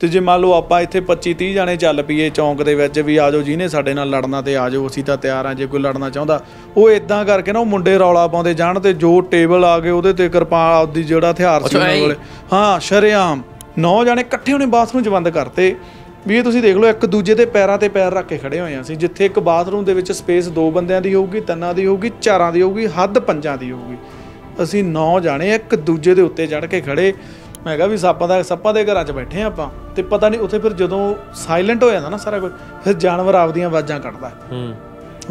ਤੇ ਜੇ ਮੰਨ ਲਓ ਆਪਾਂ ਇੱਥੇ 25 30 ਜਾਣੇ ਚੱਲ ਪਈਏ ਚੌਂਕ ਦੇ ਵਿੱਚ ਵੀ ਆਜੋ ਜਿਹਨੇ ਸਾਡੇ ਨਾਲ ਲੜਨਾ ਤੇ ਆਜੋ ਅਸੀਂ ਤਾਂ ਤਿਆਰ ਆ ਜੇ ਕੋਈ ਲੜਨਾ ਚਾਹੁੰਦਾ ਉਹ ਇਦਾਂ ਕਰਕੇ ਨਾ ਉਹ ਮੁੰਡੇ ਰੌਲਾ ਪਾਉਂਦੇ ਜਾਣ ਤੇ ਜੋ ਟੇਬਲ ਆ ਗਏ ਉਹਦੇ ਤੇ ਕਿਰਪਾ ਆਉਦੀ ਜਿਹੜਾ ਹਥਿਆਰ ਸੀ ਉਹਨਾਂ ਕੋਲੇ ਹਾਂ ਸ਼ਰਿਆਮ ਨੌ ਜਾਣੇ ਇਕੱਠੇ ਉਹਨੇ ਬਾਥਰੂਮ ਚ ਬੰਦ ਕਰਤੇ ਵੀ ਇਹ ਤੁਸੀਂ ਦੇਖ ਲਓ ਇੱਕ ਦੂਜੇ ਦੇ ਪੈਰਾਂ ਤੇ ਪੈਰ ਰੱਖ ਕੇ ਖੜੇ ਹੋਏ ਆ ਸੀ ਜਿੱਥੇ ਇੱਕ ਬਾਥਰੂਮ ਦੇ ਵਿੱਚ ਸਪੇਸ ਦੋ ਬੰਦਿਆਂ ਦੀ ਹੋਊਗੀ ਤਿੰਨਾਂ ਦੀ ਹੋਊਗੀ ਚਾਰਾਂ ਦੀ ਹੋਊਗੀ ਹੱਦ ਪੰਜਾਂ ਦੀ ਹੋਊਗੀ ਅਸੀਂ ਨੌ ਜਾਣੇ ਇੱਕ ਦੂਜੇ ਦੇ ਉੱਤੇ ਚੜ ਕੇ ਖੜੇ ਮੈਂ ਕਿਹਾ ਵੀ ਸੱਪਾਂ ਦਾ ਸੱਪਾਂ ਦੇ ਘਰਾਂ 'ਚ ਬੈਠੇ ਆਪਾਂ ਤੇ ਪਤਾ ਨਹੀਂ ਉੱਥੇ ਫਿਰ ਜਦੋਂ ਸਾਇਲੈਂਟ ਹੋ ਜਾਂਦਾ ਨਾ ਸਾਰਾ ਕੁਝ ਫਿਰ ਜਾਨਵਰ ਆਪਦੀਆਂ ਆਵਾਜ਼ਾਂ ਕੱਢਦਾ ਹੂੰ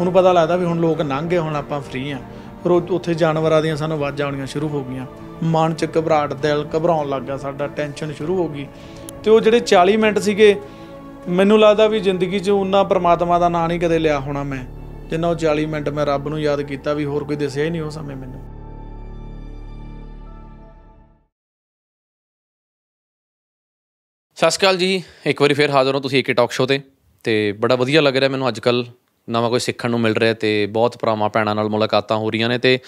ਹੁਣ ਪਤਾ ਲੱਗਦਾ ਵੀ ਹੁਣ ਲੋਕ ਲੰਘ ਗਏ ਹੁਣ ਆਪਾਂ ਫ੍ਰੀ ਆ ਪਰ ਉੱਥੇ ਜਾਨਵਰਾਂ ਦੀਆਂ ਸਾਨੂੰ ਆਵਾਜ਼ਾਂ ਆਉਣੀਆਂ ਸ਼ੁਰੂ ਹੋ ਗਈਆਂ ਮਨ 'ਚ ਘਬਰਾਟ ਦਿਲ ਘਬਰਾਉਣ ਲੱਗਾ ਸਾਡਾ ਟੈਨਸ਼ਨ ਸ਼ੁਰੂ ਹੋ ਗਈ ਤੇ ਉਹ ਜਿਹੜੇ 40 ਮਿੰਟ ਸੀਗੇ ਮੈਨੂੰ ਲੱਗਦਾ ਵੀ ਜ਼ਿੰਦਗੀ 'ਚ ਉਹਨਾਂ ਪਰਮਾਤਮਾ ਦਾ ਨਾਂ ਨਹੀਂ ਕਦੇ ਲਿਆ ਹੋਣਾ ਮੈਂ ਜਿੰਨਾ ਉਹ 40 ਮਿੰਟ ਮੈਂ ਰੱਬ ਨੂੰ ਯਾਦ ਕੀਤਾ ਵੀ ਹੋਰ ਕੋਈ ਦਿਸਿਆ ਹੀ ਨਹੀਂ ਉਹ ਸਮੇਂ ਮੈਨੂੰ ਸਤਿ ਸ਼੍ਰੀ ਅਕਾਲ ਜੀ ਇੱਕ ਵਾਰੀ ਫੇਰ ਹਾਜ਼ਰ ਹਾਂ ਤੁਸੀਂ ਏਕੇ ਟਾਕ ਸ਼ੋ ਤੇ ਤੇ ਬੜਾ ਵਧੀਆ ਲੱਗ ਰਿਹਾ ਮੈਨੂੰ ਅੱਜ ਕੱਲ ਨਵਾਂ ਕੋਈ ਸਿੱਖਣ ਨੂੰ ਮਿਲ ਰਿਹਾ ਤੇ ਬਹੁਤ ਭਰਾਵਾਂ ਭੈਣਾਂ ਨਾਲ ਮੁਲਾਕਾਤਾਂ ਹੋ ਰਹੀਆਂ ਨੇ ਤੇ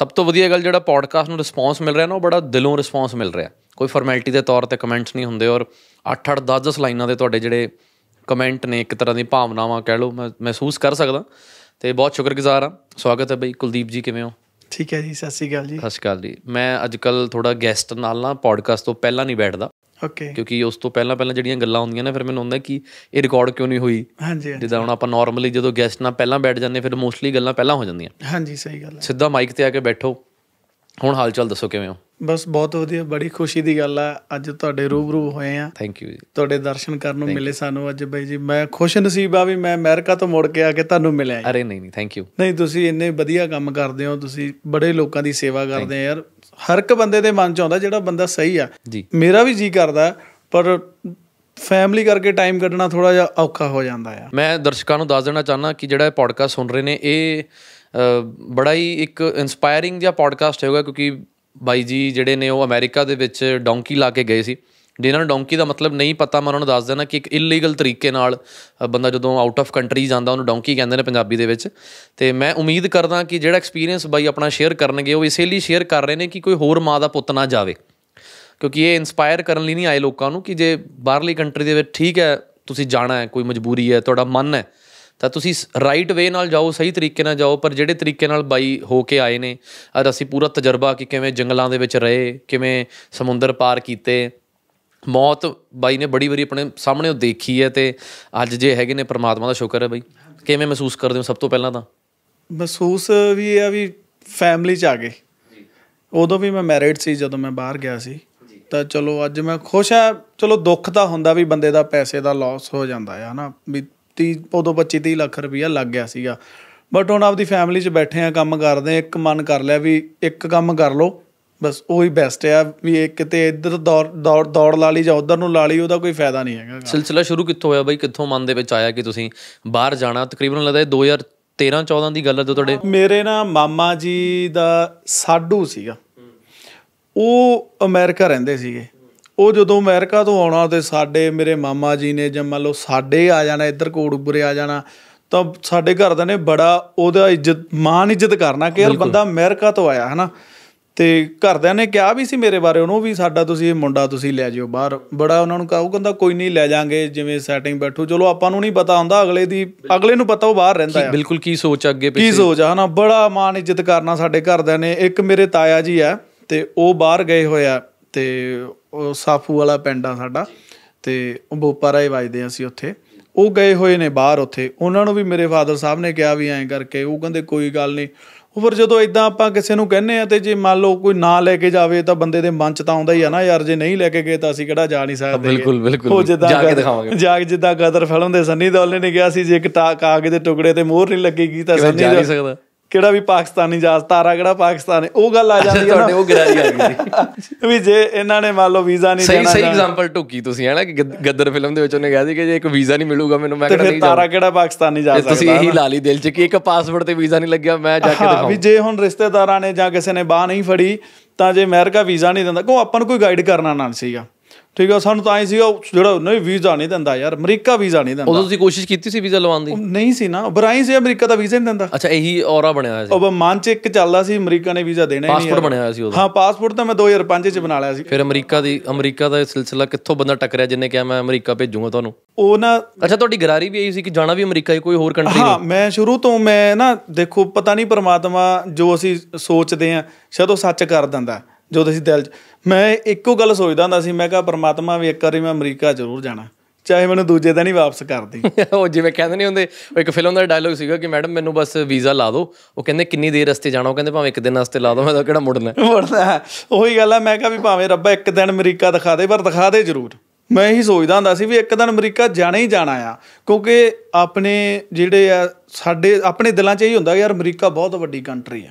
ਸਭ ਤੋਂ ਵਧੀਆ ਗੱਲ ਜਿਹੜਾ ਪੋਡਕਾਸਟ ਨੂੰ ਰਿਸਪੌਂਸ ਮਿਲ ਰਿਹਾ ਨਾ ਉਹ ਬੜਾ ਦਿਲੋਂ ਰਿਸਪੌਂਸ ਮਿਲ ਰਿਹਾ ਕੋਈ ਫਾਰਮੈਲਿਟੀ ਦੇ ਤੌਰ ਤੇ ਕਮੈਂਟਸ ਨਹੀਂ ਹੁੰਦੇ ਔਰ 8-8 10-10 ਲਾਈਨਾਂ ਦੇ ਤੁਹਾਡੇ ਜਿਹੜੇ ਕਮੈਂਟ ਨੇ ਇੱਕ ਤਰ੍ਹਾਂ ਦੀ ਭਾਵਨਾਵਾਂ ਕਹਿ ਲਓ ਮੈਂ ਮਹਿਸੂਸ ਕਰ ਸਕਦਾ ਤੇ ਬਹੁਤ ਸ਼ੁਕਰਗੁਜ਼ਾਰ ਹਾਂ ਸਵਾਗਤ ਹੈ ਬਈ ਕੁਲਦੀਪ ਜੀ ਕਿਵੇਂ ਹੋ ਠੀਕ ਹੈ ਜੀ ਸਤਿ ਸ਼੍ਰੀ ਅਕਾਲ ਜੀ ਸਤਿ ਸ਼੍ਰੀ ਅਕਾਲ ਜੀ ਮੈਂ ਅੱਜਕੱਲ ਥੋੜਾ ਗੈਸਟ ਨਾਲ ਨਾ ਪੋਡਕਾਸਟ ਤੋਂ ਪਹਿਲਾਂ ਨਹੀਂ ਬੈਠਦਾ ਓਕੇ ਕਿਉਂਕਿ ਉਸ ਤੋਂ ਪਹਿਲਾਂ ਪਹਿਲਾਂ ਜਿਹੜੀਆਂ ਗੱਲਾਂ ਹੁੰਦੀਆਂ ਨੇ ਫਿਰ ਮੈਨੂੰ ਹੁੰਦਾ ਕਿ ਇਹ ਰਿਕਾਰਡ ਕਿਉਂ ਨਹੀਂ ਹੋਈ ਹਾਂਜੀ ਜਿੱਦਾਂ ਹੁਣ ਆਪਾਂ ਨਾਰਮਲੀ ਜਦੋਂ ਗੈਸਟ ਨਾਲ ਪਹਿਲਾਂ ਬੈਠ ਜਾਂਦੇ ਫਿਰ ਮੋਸਟਲੀ ਗੱਲਾਂ ਪਹਿਲਾਂ ਹੋ ਜਾਂਦੀਆਂ ਹਾਂਜੀ ਸਹੀ ਗੱਲ ਹੈ ਸਿੱਧਾ ਮਾਈਕ ਤੇ ਆ ਕੇ ਬੈਠੋ ਹੁਣ ਹਾਲ ਚਾਲ ਦੱਸੋ ਕਿਵੇਂ ਹੋ ਬਸ ਬਹੁਤ ਵਧੀਆ ਬੜੀ ਖੁਸ਼ੀ ਦੀ ਗੱਲ ਆ ਅੱਜ ਤੁਹਾਡੇ ਰੂਬਰੂ ਹੋਏ ਆ ਥੈਂਕ ਯੂ ਜੀ ਤੁਹਾਡੇ ਦਰਸ਼ਨ ਕਰਨ ਨੂੰ ਮਿਲੇ ਸਾਨੂੰ ਅੱਜ ਬਾਈ ਜੀ ਮੈਂ ਖੁਸ਼ ਨਸੀਬ ਆ ਵੀ ਮੈਂ ਅਮਰੀਕਾ ਤੋਂ ਮੁੜ ਕੇ ਆ ਕੇ ਤੁਹਾਨੂੰ ਮਿਲਿਆ ਅਰੇ ਨਹੀਂ ਨਹੀਂ ਥੈਂਕ ਯੂ ਨਹੀਂ ਤੁਸੀਂ ਇੰਨੇ ਵਧੀਆ ਕੰਮ ਕਰਦੇ ਹੋ ਤੁਸੀਂ ਬੜੇ ਲੋਕਾਂ ਦੀ ਸੇਵਾ ਕਰਦੇ ਆ ਯਾਰ ਹਰ ਇੱਕ ਬੰਦੇ ਦੇ ਮਨ ਚ ਆਉਂਦਾ ਜਿਹੜਾ ਬੰਦਾ ਸਹੀ ਆ ਮੇਰਾ ਵੀ ਜੀ ਕਰਦਾ ਪਰ ਫੈਮਿਲੀ ਕਰਕੇ ਟਾਈਮ ਕੱਢਣਾ ਥੋੜਾ ਜਿਹਾ ਔਖਾ ਹੋ ਜਾਂਦਾ ਆ ਮੈਂ ਦਰਸ਼ਕਾਂ ਨੂੰ ਦੱਸ ਦੇਣਾ ਚਾਹਨਾ ਕਿ ਜਿਹੜਾ ਇਹ ਪੋਡਕਾਸਟ ਸੁਣ ਰਹੇ ਨੇ ਇਹ ਬੜਾ ਹੀ ਇੱਕ ਇਨਸਪਾਇਰਿੰਗ ਜਿਹਾ ਪੋਡਕਾਸਟ ਹੋਊਗਾ ਕਿਉਂਕਿ ਬਾਈ ਜੀ ਜਿਹੜੇ ਨੇ ਉਹ ਅਮਰੀਕਾ ਦੇ ਵਿੱਚ ਡੌਂਕੀ ਲਾ ਕੇ ਗਏ ਸੀ ਜਿਨ੍ਹਾਂ ਨੂੰ ਡੌਂਕੀ ਦਾ ਮਤਲਬ ਨਹੀਂ ਪਤਾ ਮੈਂ ਉਹਨਾਂ ਨੂੰ ਦੱਸ ਦੇਣਾ ਕਿ ਇੱਕ ਇਲੀਗਲ ਤਰੀਕੇ ਨਾਲ ਬੰਦਾ ਜਦੋਂ ਆਊਟ ਆਫ ਕੰਟਰੀ ਜਾਂਦਾ ਉਹਨੂੰ ਡੌਂਕੀ ਕਹਿੰਦੇ ਨੇ ਪੰਜਾਬੀ ਦੇ ਵਿੱਚ ਤੇ ਮੈਂ ਉਮੀਦ ਕਰਦਾ ਕਿ ਜਿਹੜਾ ਐਕਸਪੀਰੀਅੰਸ ਬਾਈ ਆਪਣਾ ਸ਼ੇਅਰ ਕਰਨਗੇ ਉਹ ਇਸੇ ਲਈ ਸ਼ੇਅਰ ਕਰ ਰਹੇ ਨੇ ਕਿ ਕੋਈ ਹੋਰ ਮਾਂ ਦਾ ਪੁੱਤ ਨਾ ਜਾਵੇ ਕਿਉਂਕਿ ਇਹ ਇਨਸਪਾਇਰ ਕਰਨ ਲਈ ਨਹੀਂ ਆਏ ਲੋਕਾਂ ਨੂੰ ਕਿ ਜੇ ਬਾਹਰਲੀ ਕੰਟਰੀ ਦੇ ਵਿੱਚ ਠੀਕ ਹੈ ਤੁਸੀਂ ਜਾਣਾ ਹੈ ਕੋਈ ਮਜਬੂਰੀ ਹੈ ਤੁਹਾਡਾ ਮਨ ਹੈ ਤਾਂ ਤੁਸੀਂ ਰਾਈਟ ਵੇ ਨਾਲ ਜਾਓ ਸਹੀ ਤਰੀਕੇ ਨਾਲ ਜਾਓ ਪਰ ਜਿਹੜੇ ਤਰੀਕੇ ਨਾਲ ਬਾਈ ਹੋ ਕੇ ਆਏ ਨੇ ਅੱਜ ਅਸੀਂ ਪੂਰਾ ਤਜਰਬਾ ਕਿ ਕਿਵੇਂ ਜੰਗਲਾਂ ਦੇ ਵਿੱਚ ਰਹੇ ਕਿਵੇਂ ਸਮੁੰਦਰ ਪਾਰ ਕੀਤੇ ਮੌਤ ਬਾਈ ਨੇ ਬੜੀ ਵਾਰੀ ਆਪਣੇ ਸਾਹਮਣੇ ਉਹ ਦੇਖੀ ਹੈ ਤੇ ਅੱਜ ਜੇ ਹੈਗੇ ਨੇ ਪ੍ਰਮਾਤਮਾ ਦਾ ਸ਼ੁਕਰ ਹੈ ਬਾਈ ਕਿਵੇਂ ਮਹਿਸੂਸ ਕਰਦੇ ਹੋ ਸਭ ਤੋਂ ਪਹਿਲਾਂ ਤਾਂ ਮਹਿਸੂਸ ਵੀ ਇਹ ਆ ਵੀ ਫੈਮਿਲੀ ਚ ਆ ਗਏ ਜੀ ਉਦੋਂ ਵੀ ਮੈਂ ਮੈਰਿਡ ਸੀ ਜਦੋਂ ਮੈਂ ਬਾਹਰ ਗਿਆ ਸੀ ਤਾਂ ਚਲੋ ਅੱਜ ਮੈਂ ਖੁਸ਼ ਆ ਚਲੋ ਦੁੱਖ ਤਾਂ ਹੁੰਦਾ ਵੀ ਬੰਦੇ ਦਾ ਪੈਸੇ ਦਾ ਲਾਸ ਹੋ ਜਾਂਦਾ ਹੈ ਹਨਾ ਵੀ 30 ਉਦੋਂ 25 30 ਲੱਖ ਰੁਪਇਆ ਲੱਗ ਗਿਆ ਸੀਗਾ ਬਟ ਹੁਣ ਆਪਦੀ ਫੈਮਿਲੀ 'ਚ ਬੈਠੇ ਆ ਕੰਮ ਕਰਦੇ ਆ ਇੱਕ ਮਨ ਕਰ ਲਿਆ ਵੀ ਇੱਕ ਕੰਮ ਕਰ ਲਓ ਬਸ ਉਹੀ ਬੈਸਟ ਆ ਵੀ ਇਹ ਕਿਤੇ ਇੱਧਰ ਦੌੜ ਦੌੜ ਲਾ ਲਈ ਜਾਂ ਉਧਰ ਨੂੰ ਲਾ ਲਈ ਉਹਦਾ ਕੋਈ ਫਾਇਦਾ ਨਹੀਂ ਹੈਗਾ ਸਿਲਸਿਲਾ ਸ਼ੁਰੂ ਕਿੱਥੋਂ ਹੋਇਆ ਬਾਈ ਕਿੱਥੋਂ ਮਨ ਦੇ ਵਿੱਚ ਆਇਆ ਕਿ ਤੁਸੀਂ ਬਾਹਰ ਜਾਣਾ ਤਕਰੀਬਨ ਲੱਗਦਾ 2013 14 ਦੀ ਗੱਲ ਹੈ ਜੋ ਤੁਹਾਡੇ ਮੇਰੇ ਨਾ ਮਾਮਾ ਜੀ ਦਾ ਸਾਡੂ ਸੀਗਾ ਉਹ ਅਮਰੀਕਾ ਰਹਿੰਦੇ ਸੀਗੇ ਉਹ ਜਦੋਂ ਅਮਰੀਕਾ ਤੋਂ ਆਉਣਾ ਤੇ ਸਾਡੇ ਮੇਰੇ ਮਾਮਾ ਜੀ ਨੇ ਜੇ ਮੰਨ ਲਓ ਸਾਡੇ ਆ ਜਾਣਾ ਇੱਧਰ ਕੋੜਪੁਰੇ ਆ ਜਾਣਾ ਤਾਂ ਸਾਡੇ ਘਰ ਨੇ ਬੜਾ ਉਹਦਾ ਇੱਜ਼ਤ ਮਾਨ ਇੱਜ਼ਤ ਕਰਨਾ ਕਿ ਇਹ ਬੰਦਾ ਅਮਰੀਕਾ ਤੋਂ ਆਇਆ ਹਨਾ ਤੇ ਘਰਦਿਆਂ ਨੇ ਕਿਹਾ ਵੀ ਸੀ ਮੇਰੇ ਬਾਰੇ ਉਹਨੂੰ ਵੀ ਸਾਡਾ ਤੁਸੀਂ ਇਹ ਮੁੰਡਾ ਤੁਸੀਂ ਲੈ ਜਿਓ ਬਾਹਰ ਬੜਾ ਉਹਨਾਂ ਨੂੰ ਕਹੂ ਕਹਿੰਦਾ ਕੋਈ ਨਹੀਂ ਲੈ ਜਾਾਂਗੇ ਜਿਵੇਂ ਸੈਟਿੰਗ ਬੈਠੂ ਚਲੋ ਆਪਾਂ ਨੂੰ ਨਹੀਂ ਪਤਾ ਹੁੰਦਾ ਅਗਲੇ ਦੀ ਅਗਲੇ ਨੂੰ ਪਤਾ ਉਹ ਬਾਹਰ ਰਹਿੰਦਾ ਹੈ ਬਿਲਕੁਲ ਕੀ ਸੋਚ ਅੱਗੇ ਪਿੱਛੇ ਕੀ ਸੋਚ ਆ ਨਾ ਬੜਾ ਮਾਨ ਇੱਜ਼ਤ ਕਰਨਾ ਸਾਡੇ ਘਰਦਿਆਂ ਨੇ ਇੱਕ ਮੇਰੇ ਤਾਇਆ ਜੀ ਆ ਤੇ ਉਹ ਬਾਹਰ ਗਏ ਹੋਇਆ ਤੇ ਉਹ ਸਾਫੂ ਵਾਲਾ ਪਿੰਡ ਆ ਸਾਡਾ ਤੇ ਉਹ ਬੋਪਾਰਾ ਹੀ ਵਜਦੇ ਸੀ ਉੱਥੇ ਉਹ ਗਏ ਹੋਏ ਨੇ ਬਾਹਰ ਉੱਥੇ ਉਹਨਾਂ ਨੂੰ ਵੀ ਮੇਰੇ ਫਾਦਰ ਸਾਹਿਬ ਨੇ ਕਿਹਾ ਵੀ ਐਂ ਕਰਕੇ ਉਹ ਕਹਿੰਦੇ ਕੋਈ ਗੱਲ ਨਹੀਂ ਉਹ ਫਿਰ ਜਦੋਂ ਇਦਾਂ ਆਪਾਂ ਕਿਸੇ ਨੂੰ ਕਹਿੰਨੇ ਆ ਤੇ ਜੇ ਮੰਨ ਲਓ ਕੋਈ ਨਾਂ ਲੈ ਕੇ ਜਾਵੇ ਤਾਂ ਬੰਦੇ ਦੇ ਮਨ ਚ ਤਾਂ ਆਉਂਦਾ ਹੀ ਆ ਨਾ ਯਾਰ ਜੇ ਨਹੀਂ ਲੈ ਕੇ ਗਏ ਤਾਂ ਅਸੀਂ ਕਿਹੜਾ ਜਾ ਨਹੀਂ ਸਕਦੇ ਬਿਲਕੁਲ ਬਿਲਕੁਲ ਜਾ ਕੇ ਦਿਖਾਵਾਂਗੇ ਜਾ ਕੇ ਜਿੱਦਾਂ ਗਦਰ ਫਿਲਮ ਦੇ ਸੰਨੀ ਦੌਲ ਨੇ ਕਿਹਾ ਸੀ ਜੇ ਇੱਕ ਟਾਕ ਕੇ ਦੇ ਟੁਕੜੇ ਤੇ ਮੋਹਰ ਨਹੀਂ ਲੱਗੇਗੀ ਤਾਂ ਸੰਨੀ ਜਾ ਨਹੀਂ ਸਕਦਾ ਕਿਹੜਾ ਵੀ ਪਾਕਿਸਤਾਨੀ ਜਹਾਜ਼ ਤਾਰਾ ਕਿਹੜਾ ਪਾਕਿਸਤਾਨ ਹੈ ਉਹ ਗੱਲ ਆ ਜਾਂਦੀ ਹੈ ਤੁਹਾਡੇ ਉਹ ਗਰਾਰੀ ਆ ਗਈ ਸੀ ਵੀ ਜੇ ਇਹਨਾਂ ਨੇ ਮੰਨ ਲਓ ਵੀਜ਼ਾ ਨਹੀਂ ਦੇਣਾ ਸਹੀ ਸਹੀ ਐਗਜ਼ਾਮਪਲ ਟੁੱਕੀ ਤੁਸੀਂ ਹੈ ਨਾ ਕਿ ਗੱਦਰ ਫਿਲਮ ਦੇ ਵਿੱਚ ਉਹਨੇ ਕਿਹਾ ਸੀ ਕਿ ਜੇ ਇੱਕ ਵੀਜ਼ਾ ਨਹੀਂ ਮਿਲੂਗਾ ਮੈਨੂੰ ਮੈਂ ਕਿਹੜਾ ਨਹੀਂ ਜਾਣਾ ਤਾਰਾ ਕਿਹੜਾ ਪਾਕਿਸਤਾਨੀ ਜਾ ਸਕਦਾ ਤੁਸੀਂ ਇਹੀ ਲਾ ਲਈ ਦਿਲ 'ਚ ਕਿ ਇੱਕ ਪਾਸਵਰਡ ਤੇ ਵੀਜ਼ਾ ਨਹੀਂ ਲੱਗਿਆ ਮੈਂ ਜਾ ਕੇ ਦਿਖਾਉਂ ਵੀ ਜੇ ਹੁਣ ਰਿਸ਼ਤੇਦਾਰਾਂ ਨੇ ਜਾਂ ਕਿਸੇ ਨੇ ਬਾਹ ਨਹੀਂ ਫੜੀ ਤਾਂ ਜੇ ਅਮਰੀਕਾ ਵੀਜ਼ਾ ਨਹੀਂ ਦਿੰਦਾ ਕੋ ਆਪਾਂ ਨੂੰ ਕੋਈ ਗਾਈਡ ਕਰਨਾ ਨਾ ਸੀਗਾ ਠੀਕ ਆ ਸਾਨੂੰ ਤਾਂ ਐ ਸੀਗਾ ਜਿਹੜਾ ਨਹੀਂ ਵੀਜ਼ਾ ਨਹੀਂ ਦਿੰਦਾ ਯਾਰ ਅਮਰੀਕਾ ਵੀਜ਼ਾ ਨਹੀਂ ਦਿੰਦਾ ਉਦੋਂ ਤੁਸੀਂ ਕੋਸ਼ਿਸ਼ ਕੀਤੀ ਸੀ ਵੀਜ਼ਾ ਲਵਾਉਣ ਦੀ ਨਹੀਂ ਸੀ ਨਾ ਬਰਾਈ ਸੀ ਅਮਰੀਕਾ ਦਾ ਵੀਜ਼ਾ ਨਹੀਂ ਦਿੰਦਾ ਅੱਛਾ ਇਹੀ ਔਰਾ ਬਣਿਆ ਹੋਇਆ ਸੀ ਉਹ ਮਨ ਚ ਇੱਕ ਚੱਲਦਾ ਸੀ ਅਮਰੀਕਾ ਨੇ ਵੀਜ਼ਾ ਦੇਣਾ ਹੀ ਨਹੀਂ ਪਾਸਪੋਰਟ ਬਣਿਆ ਹੋਇਆ ਸੀ ਉਦੋਂ ਹਾਂ ਪਾਸਪੋਰਟ ਤਾਂ ਮੈਂ 2005 ਚ ਬਣਾ ਲਿਆ ਸੀ ਫਿਰ ਅਮਰੀਕਾ ਦੀ ਅਮਰੀਕਾ ਦਾ ਇਹ ਸਿਲਸਿਲਾ ਕਿੱਥੋਂ ਬੰਦਾ ਟੱਕਰਿਆ ਜਿੰਨੇ ਕਿਹਾ ਮੈਂ ਅਮਰੀਕਾ ਭੇਜੂਗਾ ਤੁਹਾਨੂੰ ਉਹ ਨਾ ਅੱਛਾ ਤੁਹਾਡੀ ਗਰਾਰੀ ਵੀ ਇਹੀ ਸੀ ਕਿ ਜਾਣਾ ਵੀ ਅਮਰੀਕਾ ਹੀ ਕੋਈ ਹੋਰ ਕੰਟਰੀ ਹਾਂ ਮੈਂ ਸ਼ੁਰੂ ਤੋਂ ਮੈਂ ਨਾ ਦੇਖੋ ਪਤਾ ਨਹੀਂ ਪਰਮਾਤਮਾ ਜੋ ਅਸੀਂ ਸੋਚਦੇ ਆ ਸ਼ਾਇਦ ਉਹ ਸੱਚ ਕਰ ਦਿੰਦਾ ਜਦੋਂ ਅਸੀਂ ਦਿਲ 'ਚ ਮੈਂ ਇੱਕੋ ਗੱਲ ਸੋਚਦਾ ਹੁੰਦਾ ਸੀ ਮੈਂ ਕਿਹਾ ਪਰਮਾਤਮਾ ਵੀ ਇੱਕ ਵਾਰੀ ਮੈਂ ਅਮਰੀਕਾ ਜ਼ਰੂਰ ਜਾਣਾ ਚਾਹੇ ਮੈਨੂੰ ਦੂਜੇ ਦਿਨ ਹੀ ਵਾਪਸ ਕਰ ਦੇ ਉਹ ਜਿਵੇਂ ਕਹਿੰਦੇ ਨਹੀਂ ਹੁੰਦੇ ਇੱਕ ਫਿਲਮ ਦਾ ਡਾਇਲੋਗ ਸੀਗਾ ਕਿ ਮੈਡਮ ਮੈਨੂੰ ਬਸ ਵੀਜ਼ਾ ਲਾ ਦਿਓ ਉਹ ਕਹਿੰਦੇ ਕਿੰਨੀ ਦੇਰ ਰਸਤੇ ਜਾਣਾ ਉਹ ਕਹਿੰਦੇ ਭਾਵੇਂ ਇੱਕ ਦਿਨ ਵਾਸਤੇ ਲਾ ਦਿਓ ਮੈਂ ਤਾਂ ਕਿਹੜਾ ਮੁੜਨਾ ਮੁੜਨਾ ਉਹੀ ਗੱਲ ਆ ਮੈਂ ਕਿਹਾ ਵੀ ਭਾਵੇਂ ਰੱਬਾ ਇੱਕ ਦਿਨ ਅਮਰੀਕਾ ਦਿਖਾ ਦੇ ਪਰ ਦਿਖਾ ਦੇ ਜ਼ਰੂਰ ਮੈਂ ਇਹੀ ਸੋਚਦਾ ਹੁੰਦਾ ਸੀ ਵੀ ਇੱਕ ਦਿਨ ਅਮਰੀਕਾ ਜਾਣਾ ਹੀ ਜਾਣਾ ਆ ਕਿਉਂਕਿ ਆਪਣੇ ਜਿਹੜੇ ਆ ਸਾਡੇ ਆਪਣੇ ਦਿਲਾਂ 'ਚ ਇਹੀ ਹੁੰਦਾ ਯਾਰ ਅਮਰੀਕਾ ਬਹੁਤ ਵੱਡੀ ਕੰਟਰੀ ਆ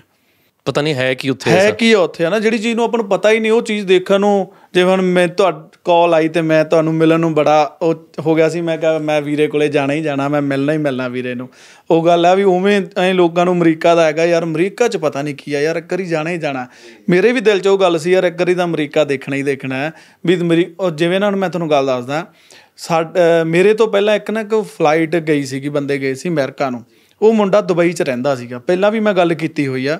ਪਤਾ ਨਹੀਂ ਹੈ ਕੀ ਉੱਥੇ ਹੈ ਕੀ ਉੱਥੇ ਹੈ ਨਾ ਜਿਹੜੀ ਚੀਜ਼ ਨੂੰ ਆਪਾਂ ਨੂੰ ਪਤਾ ਹੀ ਨਹੀਂ ਉਹ ਚੀਜ਼ ਦੇਖਣ ਨੂੰ ਜੇ ਹੁਣ ਮੈਂ ਤੁਹਾਡਾ ਕਾਲ ਆਈ ਤੇ ਮੈਂ ਤੁਹਾਨੂੰ ਮਿਲਣ ਨੂੰ ਬੜਾ ਉਹ ਹੋ ਗਿਆ ਸੀ ਮੈਂ ਕਿਹਾ ਮੈਂ ਵੀਰੇ ਕੋਲੇ ਜਾਣਾ ਹੀ ਜਾਣਾ ਮੈਂ ਮਿਲਣਾ ਹੀ ਮਿਲਣਾ ਵੀਰੇ ਨੂੰ ਉਹ ਗੱਲ ਆ ਵੀ ਉਵੇਂ ਐ ਲੋਕਾਂ ਨੂੰ ਅਮਰੀਕਾ ਦਾ ਹੈਗਾ ਯਾਰ ਅਮਰੀਕਾ 'ਚ ਪਤਾ ਨਹੀਂ ਕੀ ਆ ਯਾਰ ਇੱਕ ਵਾਰੀ ਜਾਣਾ ਹੀ ਜਾਣਾ ਮੇਰੇ ਵੀ ਦਿਲ 'ਚ ਉਹ ਗੱਲ ਸੀ ਯਾਰ ਇੱਕ ਵਾਰੀ ਤਾਂ ਅਮਰੀਕਾ ਦੇਖਣਾ ਹੀ ਦੇਖਣਾ ਹੈ ਵੀ ਮੇਰੀ ਜਿਵੇਂ ਨਾ ਹੁਣ ਮੈਂ ਤੁਹਾਨੂੰ ਗੱਲ ਦੱਸਦਾ ਮੇਰੇ ਤੋਂ ਪਹਿਲਾਂ ਇੱਕ ਨਾ ਇੱਕ ਫਲਾਈਟ ਗਈ ਸੀਗੀ ਬੰਦੇ ਗਏ ਸੀ ਅਮਰੀਕਾ ਨੂੰ ਉਹ ਮੁੰਡਾ ਦੁਬਈ 'ਚ ਰਹਿੰਦਾ ਸੀਗਾ ਪਹਿਲਾਂ ਵੀ ਮੈਂ ਗੱਲ ਕੀਤੀ ਹੋਈ ਆ